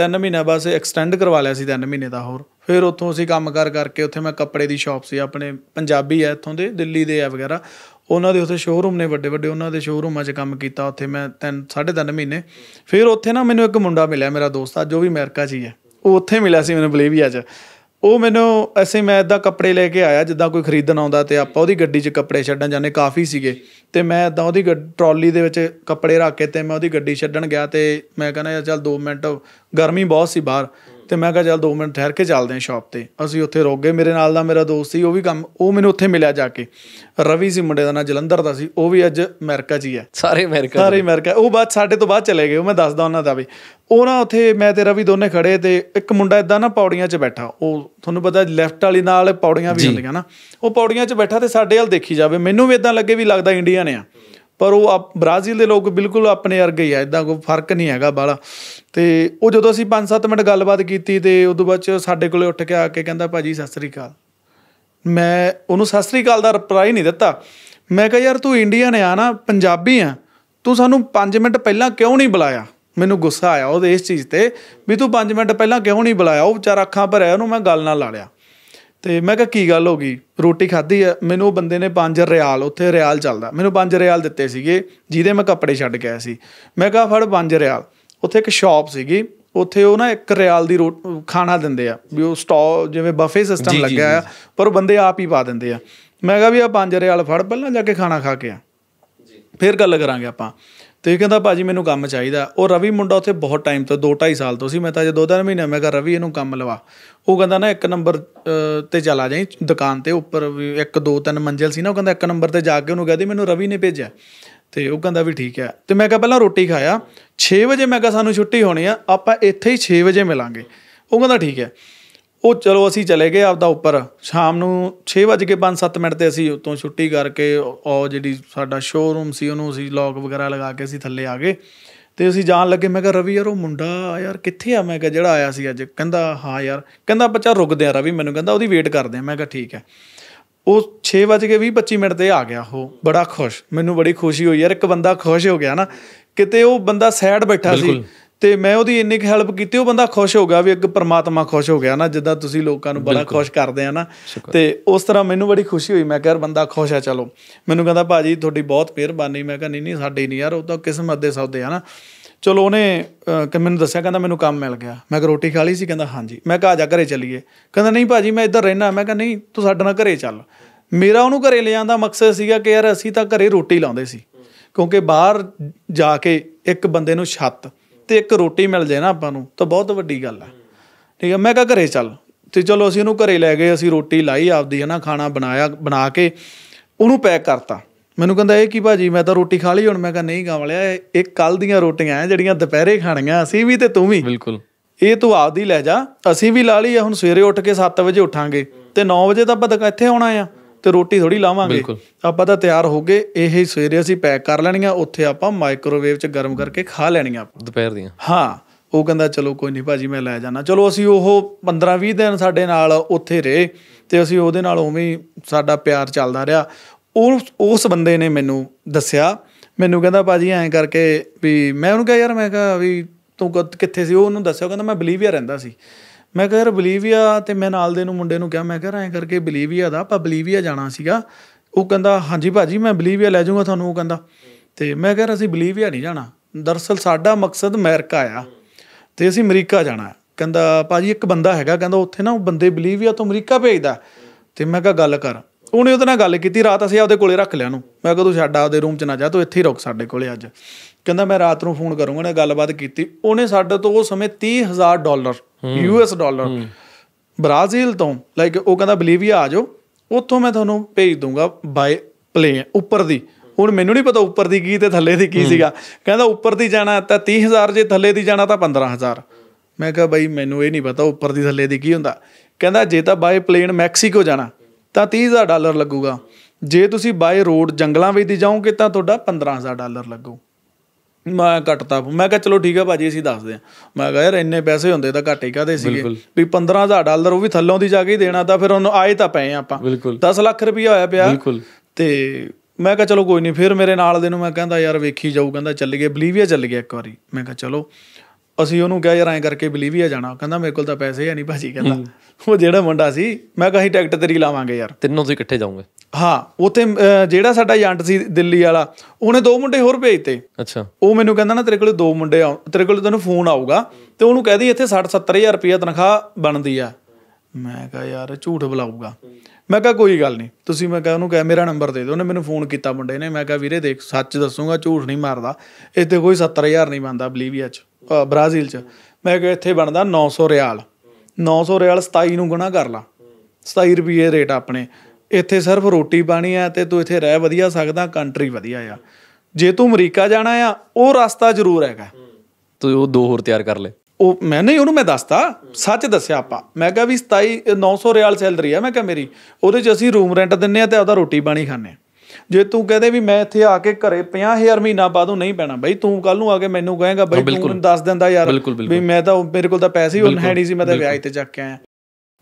3 ਮਹੀਨਾ ਬਸ ਐਕਸਟੈਂਡ ਕਰਵਾ ਲਿਆ ਸੀ 3 ਮਹੀਨੇ ਦਾ ਹੋਰ ਫਿਰ ਉੱਥੋਂ ਅਸੀਂ ਕੰਮਕਾਰ ਕਰਕੇ ਉੱਥੇ ਮੈਂ ਕੱਪੜੇ ਦੀ ਸ਼ਾਪ ਸੀ ਆਪਣੇ ਪੰਜਾਬੀ ਐ ਇੱਥੋਂ ਦੇ ਦਿੱਲੀ ਦੇ ਐ ਵਗੈਰਾ ਉਹਨਾਂ ਦੇ ਉੱਥੇ ਸ਼ੋਰੂਮ ਨੇ ਵੱਡੇ ਵੱਡੇ ਉਹਨਾਂ ਦੇ ਸ਼ੋਰੂਮਾਂ 'ਚ ਕੰਮ ਕੀਤਾ ਉੱਥੇ ਮੈਂ 3 3.5 ਮਹੀਨੇ ਫਿਰ ਉੱਥੇ ਨਾ ਮੈਨੂੰ ਇੱਕ ਮੁੰਡਾ ਮਿਲਿਆ ਮੇਰਾ ਦੋਸਤ ਆ ਜੋ ਵੀ ਅਮਰੀਕਾ 'ਚ ਹੀ ਹੈ ਉਹ ਉੱਥੇ ਮਿਲਿਆ ਸੀ ਮੈਨੂੰ ਬਲੇਵੀਆ 'ਚ ਉਹ ਮੈਨੂੰ ਐਸੇ ਮੈਂ ਇਦਾਂ ਕੱਪੜੇ ਲੈ ਕੇ ਆਇਆ ਜਿੱਦਾਂ ਕੋਈ ਖਰੀਦਣ ਆਉਂਦਾ ਤੇ ਆਪਾਂ ਉਹਦੀ ਗੱਡੀ 'ਚ ਕੱਪੜੇ ਛੱਡਣ ਜਾਂਦੇ ਕਾਫੀ ਸੀਗੇ ਤੇ ਮੈਂ ਇਦਾਂ ਉਹਦੀ ਟਰਾਲੀ ਦੇ ਵਿੱਚ ਕੱਪੜੇ ਰੱਖ ਕੇ ਤੇ ਮੈਂ ਉਹਦੀ ਗੱਡੀ ਛੱਡਣ ਗਿਆ ਤੇ ਮੈਂ ਕਹਿੰਦਾ ਯਾਰ ਚੱਲ 2 ਮਿੰਟ ਗਰਮੀ ਬਹੁਤ ਸੀ ਬਾਹਰ ਤੇ ਮੈਂ ਕਿਹਾ ਚੱਲ 2 ਮਿੰਟ ਠਹਿਰ ਕੇ ਚੱਲਦੇ ਆਂ ਸ਼ਾਪ ਤੇ ਅਸੀਂ ਉੱਥੇ ਰੁਕ ਗਏ ਮੇਰੇ ਨਾਲ ਦਾ ਮੇਰਾ ਦੋਸਤ ਸੀ ਉਹ ਵੀ ਕੰਮ ਉਹ ਮੈਨੂੰ ਉੱਥੇ ਮਿਲਿਆ ਜਾ ਕੇ ਰਵੀ ਸੀ ਮੁੰਡੇ ਦਾ ਨਾਂ ਜਲੰਧਰ ਦਾ ਸੀ ਉਹ ਵੀ ਅੱਜ ਅਮਰੀਕਾ 'ਚ ਹੀ ਹੈ ਸਾਰੇ ਅਮਰੀਕਾ ਸਾਰੇ ਅਮਰੀਕਾ ਉਹ ਬਾਅਦ ਸਾਡੇ ਤੋਂ ਬਾਅਦ ਚਲੇ ਗਏ ਉਹ ਮੈਂ ਦੱਸਦਾ ਉਹਨਾਂ ਦਾ ਵੀ ਉਹ ਨਾ ਉੱਥੇ ਮੈਂ ਤੇ ਰਵੀ ਦੋਨੇ ਖੜੇ ਤੇ ਇੱਕ ਮੁੰਡਾ ਇਦਾਂ ਨਾ ਪੌੜੀਆਂ 'ਚ ਬੈਠਾ ਉਹ ਤੁਹਾਨੂੰ ਪਤਾ ਲੈਫਟ ਵਾਲੀ ਨਾਲ ਪੌੜੀਆਂ ਵੀ ਹੁੰਦੀਆਂ ਨਾ ਉਹ ਪੌੜੀਆਂ 'ਚ ਬੈਠਾ ਤੇ ਸਾਡੇ ਵੱਲ ਦੇਖੀ ਜਾਵੇ ਮੈਨੂੰ ਵੀ ਇਦਾਂ ਲੱਗੇ ਵੀ ਲੱਗਦਾ ਇੰਡੀਆ ਨੇ ਆ ਪਰ ਉਹ ਬ੍ਰਾਜ਼ੀਲ ਦੇ ਲੋਕ ਬਿਲਕੁਲ ਆਪਣੇ ਵਰਗੇ ਹੀ ਆ ਇਦਾਂ ਕੋਈ ਫਰਕ ਨਹੀਂ ਹੈਗਾ ਬਾਲਾ ਤੇ ਉਹ ਜਦੋਂ ਅਸੀਂ 5-7 ਮਿੰਟ ਗੱਲਬਾਤ ਕੀਤੀ ਤੇ ਉਦੋਂ ਬਾਅਦ ਚ ਸਾਡੇ ਕੋਲੇ ਉੱਠ ਕੇ ਆ ਕੇ ਕਹਿੰਦਾ ਭਾਜੀ ਸਤਿ ਸ੍ਰੀ ਅਕਾਲ ਮੈਂ ਉਹਨੂੰ ਸਤਿ ਸ੍ਰੀ ਅਕਾਲ ਦਾ ਰਿਪਲਾਈ ਨਹੀਂ ਦਿੱਤਾ ਮੈਂ ਕਿਹਾ ਯਾਰ ਤੂੰ ਇੰਡੀਅਨ ਆ ਨਾ ਪੰਜਾਬੀ ਆ ਤੂੰ ਸਾਨੂੰ 5 ਮਿੰਟ ਪਹਿਲਾਂ ਕਿਉਂ ਨਹੀਂ ਬੁਲਾਇਆ ਮੈਨੂੰ ਗੁੱਸਾ ਆਇਆ ਉਹਦੇ ਇਸ ਚੀਜ਼ ਤੇ ਵੀ ਤੂੰ 5 ਮਿੰਟ ਪਹਿਲਾਂ ਕਿਉਂ ਨਹੀਂ ਬੁਲਾਇਆ ਉਹ ਵਿਚਾਰਾ ਅੱਖਾਂ ਭਰਿਆ ਉਹਨੂੰ ਮੈਂ ਗੱਲ ਨਾਲ ਲਾ ਲਿਆ ਤੇ ਮੈਂ ਕਿਹਾ ਕੀ ਗੱਲ ਹੋ ਗਈ ਰੋਟੀ ਖਾਧੀ ਆ ਮੈਨੂੰ ਉਹ ਬੰਦੇ ਨੇ 5 ਰਿਆਲ ਉੱਥੇ ਰਿਆਲ ਚੱਲਦਾ ਮੈਨੂੰ 5 ਰਿਆਲ ਦਿੱਤੇ ਸੀਗੇ ਜਿਹਦੇ ਮੈਂ ਕੱਪੜੇ ਛੱਡ ਕੇ ਆਇਆ ਸੀ ਮੈਂ ਕਿਹਾ ਫੜ 5 ਰਿਆਲ ਉੱਥੇ ਇੱਕ ਸ਼ਾਪ ਸੀਗੀ ਉੱਥੇ ਉਹ ਨਾ 1 ਰਿਆਲ ਦੀ ਖਾਣਾ ਦਿੰਦੇ ਆ ਵੀ ਉਹ ਸਟਾਲ ਜਿਵੇਂ ਬਫੇ ਸਿਸਟਮ ਲੱਗਿਆ ਆ ਪਰ ਬੰਦੇ ਆਪ ਹੀ ਪਾ ਦਿੰਦੇ ਆ ਮੈਂ ਕਿਹਾ ਵੀ ਆ 5 ਰਿਆਲ ਫੜ ਪਹਿਲਾਂ ਜਾ ਕੇ ਖਾਣਾ ਖਾ ਕੇ ਆ ਜੀ ਫਿਰ ਗੱਲ ਕਰਾਂਗੇ ਆਪਾਂ ਤੇ ਕਹਿੰਦਾ ਭਾਜੀ ਮੈਨੂੰ ਕੰਮ ਚਾਹੀਦਾ ਉਹ ਰਵੀ ਮੁੰਡਾ ਉੱਥੇ ਬਹੁਤ ਟਾਈਮ ਤੋਂ 2 2.5 ਸਾਲ ਤੋਂ ਸੀ ਮੈਂ ਤਾਂ ਜੇ 2-3 ਮਹੀਨੇ ਮੈਂ ਕਿਹਾ ਰਵੀ ਇਹਨੂੰ ਕੰਮ ਲਵਾ ਉਹ ਕਹਿੰਦਾ ਨਾ ਇੱਕ ਨੰਬਰ ਤੇ ਚਲਾ ਜਾਈ ਦੁਕਾਨ ਤੇ ਉੱਪਰ ਵੀ ਦੋ ਤਿੰਨ 3 ਮੰਜ਼ਿਲ ਸੀ ਨਾ ਉਹ ਕਹਿੰਦਾ ਇੱਕ ਨੰਬਰ ਤੇ ਜਾ ਕੇ ਉਹਨੂੰ ਕਹਦੇ ਮੈਨੂੰ ਰਵੀ ਨੇ ਭੇਜਿਆ ਤੇ ਉਹ ਕਹਿੰਦਾ ਵੀ ਠੀਕ ਹੈ ਤੇ ਮੈਂ ਕਿਹਾ ਪਹਿਲਾਂ ਰੋਟੀ ਖਾਇਆ 6 ਵਜੇ ਮੈਂ ਕਿਹਾ ਸਾਨੂੰ ਛੁੱਟੀ ਹੋਣੀ ਆ ਆਪਾਂ ਇੱਥੇ ਹੀ 6 ਵਜੇ ਮਿਲਾਂਗੇ ਉਹ ਕਹਿੰਦਾ ਠੀਕ ਹੈ ਉਹ ਚਲੋ ਅਸੀਂ ਚਲੇ ਗਏ ਆਪਦਾ ਉੱਪਰ ਸ਼ਾਮ ਨੂੰ 5 7 ਮਿੰਟ ਤੇ ਅਸੀਂ ਉਤੋਂ ਛੁੱਟੀ ਕਰਕੇ ਉਹ ਜਿਹੜੀ ਸਾਡਾ ਸ਼ੋਰੂਮ ਸੀ ਉਹਨੂੰ ਅਸੀਂ ਲੌਕ ਵਗੈਰਾ ਲਗਾ ਕੇ ਅਸੀਂ ਥੱਲੇ ਆ ਗਏ ਤੇ ਅਸੀਂ ਜਾਣ ਲੱਗੇ ਮੈਂ ਕਿਹਾ ਰਵੀ ਯਾਰ ਉਹ ਮੁੰਡਾ ਯਾਰ ਕਿੱਥੇ ਆ ਮੈਂ ਕਿਹਾ ਜਿਹੜਾ ਆਇਆ ਸੀ ਅੱਜ ਕਹਿੰਦਾ ਹਾਂ ਯਾਰ ਕਹਿੰਦਾ ਬੱਚਾ ਰੁਕਦੇ ਆ ਰਵੀ ਮੈਨੂੰ ਕਹਿੰਦਾ ਉਹਦੀ ਵੇਟ ਕਰਦੇ ਆ ਮੈਂ ਕਿਹਾ ਠੀਕ ਹੈ ਉਹ 6:20-25 ਮਿੰਟ ਤੇ ਆ ਗਿਆ ਉਹ ਬੜਾ ਖੁਸ਼ ਮੈਨੂੰ ਬੜੀ ਖੁਸ਼ੀ ਹੋਈ ਯਾਰ ਇੱਕ ਬੰਦਾ ਖੁਸ਼ ਹੋ ਗਿਆ ਨਾ ਕਿਤੇ ਉਹ ਬੰਦਾ ਸੈਡ ਬੈਠਾ ਸੀ ਤੇ ਮੈਂ ਉਹਦੀ ਇੰਨੀ ਕ ਹੈਲਪ ਕੀਤੀ ਉਹ ਬੰਦਾ ਖੁਸ਼ ਹੋ ਗਿਆ ਵੀ ਇੱਕ ਪਰਮਾਤਮਾ ਖੁਸ਼ ਹੋ ਗਿਆ ਨਾ ਜਿੱਦਾਂ ਤੁਸੀਂ ਲੋਕਾਂ ਨੂੰ ਬੜਾ ਖੁਸ਼ ਕਰਦੇ ਆ ਨਾ ਤੇ ਉਸ ਤਰ੍ਹਾਂ ਮੈਨੂੰ ਬੜੀ ਖੁਸ਼ੀ ਹੋਈ ਮੈਂ ਕਿਹਾ ਬੰਦਾ ਖੁਸ਼ ਆ ਚਲੋ ਮੈਨੂੰ ਕਹਿੰਦਾ ਭਾਜੀ ਤੁਹਾਡੀ ਬਹੁਤ ਮਿਹਰਬਾਨੀ ਮੈਂ ਕਿਹਾ ਨਹੀਂ ਨਹੀਂ ਸਾਡੀ ਨਹੀਂ ਯਾਰ ਉਹ ਤਾਂ ਕਿਸਮਤ ਦੇ ਸੌਦੇ ਆ ਨਾ ਚਲੋ ਉਹਨੇ ਕਿ ਮੈਨੂੰ ਦੱਸਿਆ ਕਹਿੰਦਾ ਮੈਨੂੰ ਕੰਮ ਮਿਲ ਗਿਆ ਮੈਂ ਕਿ ਰੋਟੀ ਖਾ ਲਈ ਸੀ ਕਹਿੰਦਾ ਹਾਂਜੀ ਮੈਂ ਕਿਹਾ ਆ ਜਾ ਘਰੇ ਚੱਲੀਏ ਕਹਿੰਦਾ ਨਹੀਂ ਭਾਜੀ ਮੈਂ ਇੱਧਰ ਰਹਿਣਾ ਮੈਂ ਕਿਹਾ ਨਹੀਂ ਤੂੰ ਸਾਡੇ ਨਾਲ ਘਰੇ ਚੱਲ ਮੇਰਾ ਉਹਨੂੰ ਘਰੇ ਲਿਆਉਣ ਦਾ ਮਕਸਦ ਸੀਗਾ ਕਿ ਯਾਰ ਅਸੀਂ ਤਾਂ ਘਰੇ ਰੋਟੀ ਲਾਉਂਦੇ ਸੀ ਕਿਉਂਕਿ ਬਾਹਰ ਜਾ ਕੇ ਇੱਕ ਬੰਦੇ ਨੂੰ ਛੱਤ ਤੇ ਇੱਕ ਰੋਟੀ ਮਿਲ ਜਾਏ ਨਾ ਆਪਾਂ ਨੂੰ ਤਾਂ ਬਹੁਤ ਵੱਡੀ ਗੱਲ ਆ ਠੀਕ ਆ ਮੈਂ ਕਾ ਘਰੇ ਚੱਲ ਤੇ ਚਲੋ ਅਸੀਂ ਉਹਨੂੰ ਘਰੇ ਲੈ ਗਏ ਅਸੀਂ ਰੋਟੀ ਲਾਈ ਆਪਦੀ ਹਨਾ ਖਾਣਾ ਬਣਾਇਆ ਬਣਾ ਕੇ ਉਹਨੂੰ ਪੈਕ ਕਰਤਾ ਮੈਨੂੰ ਕਹਿੰਦਾ ਇਹ ਕੀ ਭਾਜੀ ਮੈਂ ਤਾਂ ਰੋਟੀ ਖਾ ਲਈ ਹੁਣ ਮੈਂ ਕਾ ਨਹੀਂ ਗਾਵਲਿਆ ਇਹ ਕੱਲ ਦੀਆਂ ਰੋਟੀਆਂ ਆ ਜਿਹੜੀਆਂ ਦੁਪਹਿਰੇ ਖਾਣੀਆਂ ਅਸੀਂ ਵੀ ਤੇ ਤੂੰ ਵੀ ਬਿਲਕੁਲ ਇਹ ਤੂੰ ਆਪਦੀ ਲੈ ਜਾ ਅਸੀਂ ਵੀ ਲਾ ਲਈ ਆ ਹੁਣ ਸਵੇਰੇ ਉੱਠ ਕੇ 7 ਵਜੇ ਉੱਠਾਂਗੇ ਤੇ 9 ਵਜੇ ਤਾਂ ਆਪਾਂ ਇੱਥੇ ਆਉਣਾ ਆ ਤੇ ਰੋਟੀ ਥੋੜੀ ਲਾਵਾਂਗੇ ਆਪਾਂ ਤਾਂ ਤਿਆਰ ਹੋ ਗਏ ਇਹ ਸਵੇਰੇ ਅਸੀਂ ਪੈਕ ਕਰ ਲੈਣੀਆਂ ਉੱਥੇ ਆਪਾਂ ਮਾਈਕ੍ਰੋਵੇਵ 'ਚ ਗਰਮ ਕਰਕੇ ਖਾ ਲੈਣੀਆਂ ਦੁਪਹਿਰ ਦੀਆਂ ਹਾਂ ਉਹ ਕਹਿੰਦਾ ਚਲੋ ਕੋਈ ਨਹੀਂ ਭਾਜੀ ਮੈਂ ਲੈ ਜਾਣਾ ਚਲੋ ਅਸੀਂ ਉਹ 15 20 ਦਿਨ ਸਾਡੇ ਨਾਲ ਉੱਥੇ ਰਹੇ ਤੇ ਅਸੀਂ ਉਹਦੇ ਨਾਲ ਉਵੇਂ ਸਾਡਾ ਪਿਆਰ ਚੱਲਦਾ ਰਿਹਾ ਉਹ ਉਸ ਬੰਦੇ ਨੇ ਮੈਨੂੰ ਦੱਸਿਆ ਮੈਨੂੰ ਕਹਿੰਦਾ ਭਾਜੀ ਐਂ ਕਰਕੇ ਵੀ ਮੈਂ ਉਹਨੂੰ ਕਿਹਾ ਯਾਰ ਮੈਂ ਕਿਹਾ ਵੀ ਤੂੰ ਕਿੱਥੇ ਸੀ ਉਹ ਉਹਨੂੰ ਦੱਸਿਆ ਕਹਿੰਦਾ ਮੈਂ ਬਲੀਵੀਆ ਰਹਿੰਦਾ ਸੀ ਮੈਂ ਕਿਹਾ ਯਾਰ ਬਲੀਵੀਆ ਤੇ ਮੈਂ ਨਾਲ ਦੇ ਨੂੰ ਮੁੰਡੇ ਨੂੰ ਕਿਹਾ ਮੈਂ ਕਿਹਾ ਐਂ ਕਰਕੇ ਬਲੀਵੀਆ ਦਾ ਆਪਾਂ ਬਲੀਵੀਆ ਜਾਣਾ ਸੀਗਾ ਉਹ ਕਹਿੰਦਾ ਹਾਂਜੀ ਭਾਜੀ ਮੈਂ ਬਲੀਵੀਆ ਲੈ ਜਾਊਂਗਾ ਤੁਹਾਨੂੰ ਉਹ ਕਹਿੰਦਾ ਤੇ ਮੈਂ ਕਿਹਾ ਅਸੀਂ ਬਲੀਵੀਆ ਨਹੀਂ ਜਾਣਾ ਦਰਸਲ ਸਾਡਾ ਮਕਸਦ ਅਮਰੀਕਾ ਆ ਤੇ ਅਸੀਂ ਅਮਰੀਕਾ ਜਾਣਾ ਕਹਿੰਦਾ ਭਾਜੀ ਇੱਕ ਬੰਦਾ ਹੈਗਾ ਕਹਿੰਦਾ ਉੱਥੇ ਨਾ ਉਹ ਬੰਦੇ ਬਲੀਵੀਆ ਤੋਂ ਅਮਰੀਕਾ ਭੇਜਦਾ ਤੇ ਮੈਂ ਕਿਹਾ ਗੱਲ ਕਰ ਉਹਨੇ ਉਹਦੇ ਨਾਲ ਗੱਲ ਕੀਤੀ ਰਾਤ ਅਸੀਂ ਆਪਦੇ ਕੋਲੇ ਰੱਖ ਲਿਆ ਨੂੰ ਮੈਂ ਕਿਹਾ ਤੂੰ ਛੱਡ ਆਪਦੇ ਰੂਮ 'ਚ ਨਾ ਜਾ ਤੂੰ ਇੱਥੇ ਹੀ ਰੁਕ ਸਾਡੇ ਕੋਲੇ ਅੱਜ ਕਹਿੰਦਾ ਮੈਂ ਰਾਤ ਨੂੰ ਫੋਨ ਕਰੂੰਗਾ ਨੇ ਗੱਲਬਾਤ ਕੀਤੀ ਉਹਨੇ ਸਾਡੇ ਤੋਂ ਉਹ ਸਮੇਂ 30000 ਡਾਲਰ ਯੂਐਸ ਡਾਲਰ ਬ੍ਰਾਜ਼ੀਲ ਤੋਂ ਲਾਈਕ ਉਹ ਕਹਿੰਦਾ ਬਲੀਵੀਆ ਆ ਜਾਓ ਉੱਥੋਂ ਮੈਂ ਤੁਹਾਨੂੰ ਭੇਜ ਦੂੰਗਾ ਬਾਈ ਪਲੇਨ ਉੱਪਰ ਦੀ ਹੁਣ ਮੈਨੂੰ ਨਹੀਂ ਪਤਾ ਉੱਪਰ ਦੀ ਕੀ ਤੇ ਥੱਲੇ ਦੀ ਕੀ ਸੀਗਾ ਕਹਿੰਦਾ ਉੱਪਰ ਦੀ ਜਾਣਾ ਤਾਂ 30000 ਜੇ ਥੱਲੇ ਦੀ ਜਾਣਾ ਤਾਂ 15000 ਮੈਂ ਕਿਹਾ ਬਾਈ ਮੈਨੂੰ ਇਹ ਨਹੀਂ ਪਤਾ ਉੱਪਰ ਦੀ ਥੱਲੇ ਦੀ ਕੀ ਹੁੰਦਾ ਕਹਿੰਦਾ ਜੇ ਤਾਂ ਬਾਈ ਪਲੇਨ ਮੈਕਸੀਕੋ ਜਾਣਾ ਤਾਂ 30000 ਡਾਲਰ ਲੱਗੂਗਾ ਜੇ ਤੁਸੀਂ ਬਾਈ ਰੋਡ ਜੰਗਲਾਂ ਵਿੱਚ ਦੀ ਜਾਓਗੇ ਤਾਂ ਤੁਹਾਡਾ 15000 ਡਾਲਰ ਲੱਗੂ ਮੈਂ ਘਟਤਾ ਮੈਂ ਕਿਹਾ ਚਲੋ ਠੀਕ ਹੈ ਭਾਜੀ ਅਸੀਂ ਦੱਸਦੇ ਆ ਮੈਂ ਕਿਹਾ ਯਾਰ ਇੰਨੇ ਪੈਸੇ ਹੁੰਦੇ ਤਾਂ ਘਾਟੇ ਕਾਦੇ ਸੀਗੇ ਵੀ 15000 ਡਾਲਰ ਉਹ ਵੀ ਥੱਲੋਂ ਦੀ ਜਾ ਕੇ ਹੀ ਦੇਣਾ ਤਾਂ ਫਿਰ ਉਹਨੂੰ ਆਏ ਤਾਂ ਪਏ ਆਪਾਂ 10 ਲੱਖ ਰੁਪਇਆ ਹੋਇਆ ਪਿਆ ਤੇ ਮੈਂ ਕਿਹਾ ਚਲੋ ਕੋਈ ਨਹੀਂ ਫਿਰ ਮੇਰੇ ਨਾਲ ਦੇ ਨੂੰ ਮੈਂ ਕਹਿੰਦਾ ਯਾਰ ਵੇਖੀ ਜਾਊ ਕਹਿੰਦਾ ਚੱਲ ਗਏ ਬਲੀਵੀਆ ਚੱਲ ਗਿਆ ਇੱਕ ਵਾਰੀ ਮੈਂ ਕਿਹਾ ਚਲੋ ਅਸੀਂ ਉਹਨੂੰ ਕਿਹਾ ਯਾਰ ਐਂ ਕਰਕੇ ਬਲੀਵੀਆ ਜਾਣਾ ਕਹਿੰਦਾ ਮੇਰੇ ਕੋਲ ਤਾਂ ਪੈਸੇ ਹੈ ਨਹੀਂ ਭਾਜੀ ਕਹਿੰਦਾ ਉਹ ਜਿਹੜਾ ਮੁੰਡਾ ਸੀ ਮੈਂ ਅਸੀਂ ਟਿਕਟ ਤੇਰੀ ਲਾਵਾਂਗੇ ਯਾਰ ਤਿੰਨੋਂ ਤੁਸੀਂ ਇਕੱਠੇ ਜਾਓਗੇ ਹਾਂ ਉਥੇ ਜਿਹੜਾ ਸਾਡਾ ਏਜੰਟ ਸੀ ਦਿੱਲੀ ਵਾਲਾ ਉਹਨੇ ਦੋ ਮੁੰਡੇ ਹੋਰ ਭੇਜਤੇ ਅੱਛਾ ਉਹ ਮੈਨੂੰ ਕਹਿੰਦਾ ਨਾ ਤੇਰੇ ਕੋਲ ਦੋ ਮੁੰਡੇ ਆ ਤੇਰੇ ਕੋਲ ਤੈਨੂੰ ਫੋਨ ਆਊਗਾ ਤੇ ਉਹਨੂੰ ਕਹਿ ਦੇ ਇੱਥੇ 60 70000 ਰੁਪਏ ਤਨਖਾਹ ਬਣਦੀ ਆ ਮੈਂ ਕਹਾ ਯਾਰ ਝੂਠ ਬੁਲਾਊਗਾ ਮੈਂ ਕਹਾ ਕੋਈ ਗੱਲ ਨਹੀਂ ਤੁਸੀਂ ਮੈਂ ਕਹਾ ਉਹਨੂੰ ਕਹਿ ਮੇਰਾ ਨੰਬਰ ਦੇ ਦਿਓ ਉਹਨੇ ਮੈਨੂੰ ਫੋਨ ਕੀਤਾ ਮੁੰਡੇ ਨੇ ਮੈਂ ਕਹਾ ਵੀਰੇ ਦੇਖ ਸੱਚ ਦੱਸੂਗਾ ਝੂਠ ਨਹੀਂ ਮਾਰਦਾ ਇੱਥੇ ਕੋਈ 70000 ਨਹੀਂ ਬੰਦਾ ਬਲੀਵੀਆ ਚ ਬ੍ਰਾਜ਼ੀਲ 'ਚ ਮੈਂ ਕਿਹਾ ਇੱਥੇ ਬਣਦਾ 900 ਰਿਆਲ 900 ਰਿਆਲ 27 ਨੂੰ ਗੁਣਾ ਕਰ ਲਾ 27 ਰੁਪਏ ਰੇਟ ਆਪਣੇ ਇੱਥੇ ਸਿਰਫ ਰੋਟੀ ਪਾਣੀ ਆ ਤੇ ਤੂੰ ਇੱਥੇ ਰਹਿ ਵਧੀਆ ਸਕਦਾ ਕੰਟਰੀ ਵਧੀਆ ਆ ਜੇ ਤੂੰ ਅਮਰੀਕਾ ਜਾਣਾ ਆ ਉਹ ਰਸਤਾ ਜ਼ਰੂਰ ਹੈਗਾ ਤੂੰ ਉਹ ਦੋ ਹੋਰ ਤਿਆਰ ਕਰ ਲੈ ਉਹ ਮੈਂ ਨਹੀਂ ਉਹਨੂੰ ਮੈਂ ਦੱਸਤਾ ਸੱਚ ਦੱਸਿਆ ਆਪਾਂ ਮੈਂ ਕਿਹਾ ਵੀ 27 900 ਰਿਆਲ ਸੈਲਰੀ ਆ ਮੈਂ ਕਿਹਾ ਮੇਰੀ ਉਹਦੇ ਚ ਅਸੀਂ ਰੂਮ ਰੈਂਟ ਦਿੰਨੇ ਆ ਤੇ ਉਹਦਾ ਰੋਟੀ ਪਾਣੀ ਖਾਣੇ ਜੇ ਤੂੰ ਕਹਦੇ ਵੀ ਮੈਂ ਇੱਥੇ ਆ ਕੇ ਘਰੇ 50000 ਮਹੀਨਾ ਬਾਦੋਂ ਨਹੀਂ ਪੈਣਾ ਬਈ ਤੂੰ ਕੱਲ ਨੂੰ ਆ ਕੇ ਮੈਨੂੰ ਕਹੇਗਾ ਬਈ ਤੂੰ ਮੈਨੂੰ ਦੱਸ ਦਿੰਦਾ ਯਾਰ ਵੀ ਮੈਂ ਤਾਂ ਮੇਰੇ ਕੋਲ ਤਾਂ ਪੈਸੇ ਹੀ ਹੈ ਨਹੀਂ ਸੀ ਮੈਂ ਤਾਂ ਵਿਆਹ ਤੇ ਚੱਕ ਕੇ ਆਇਆ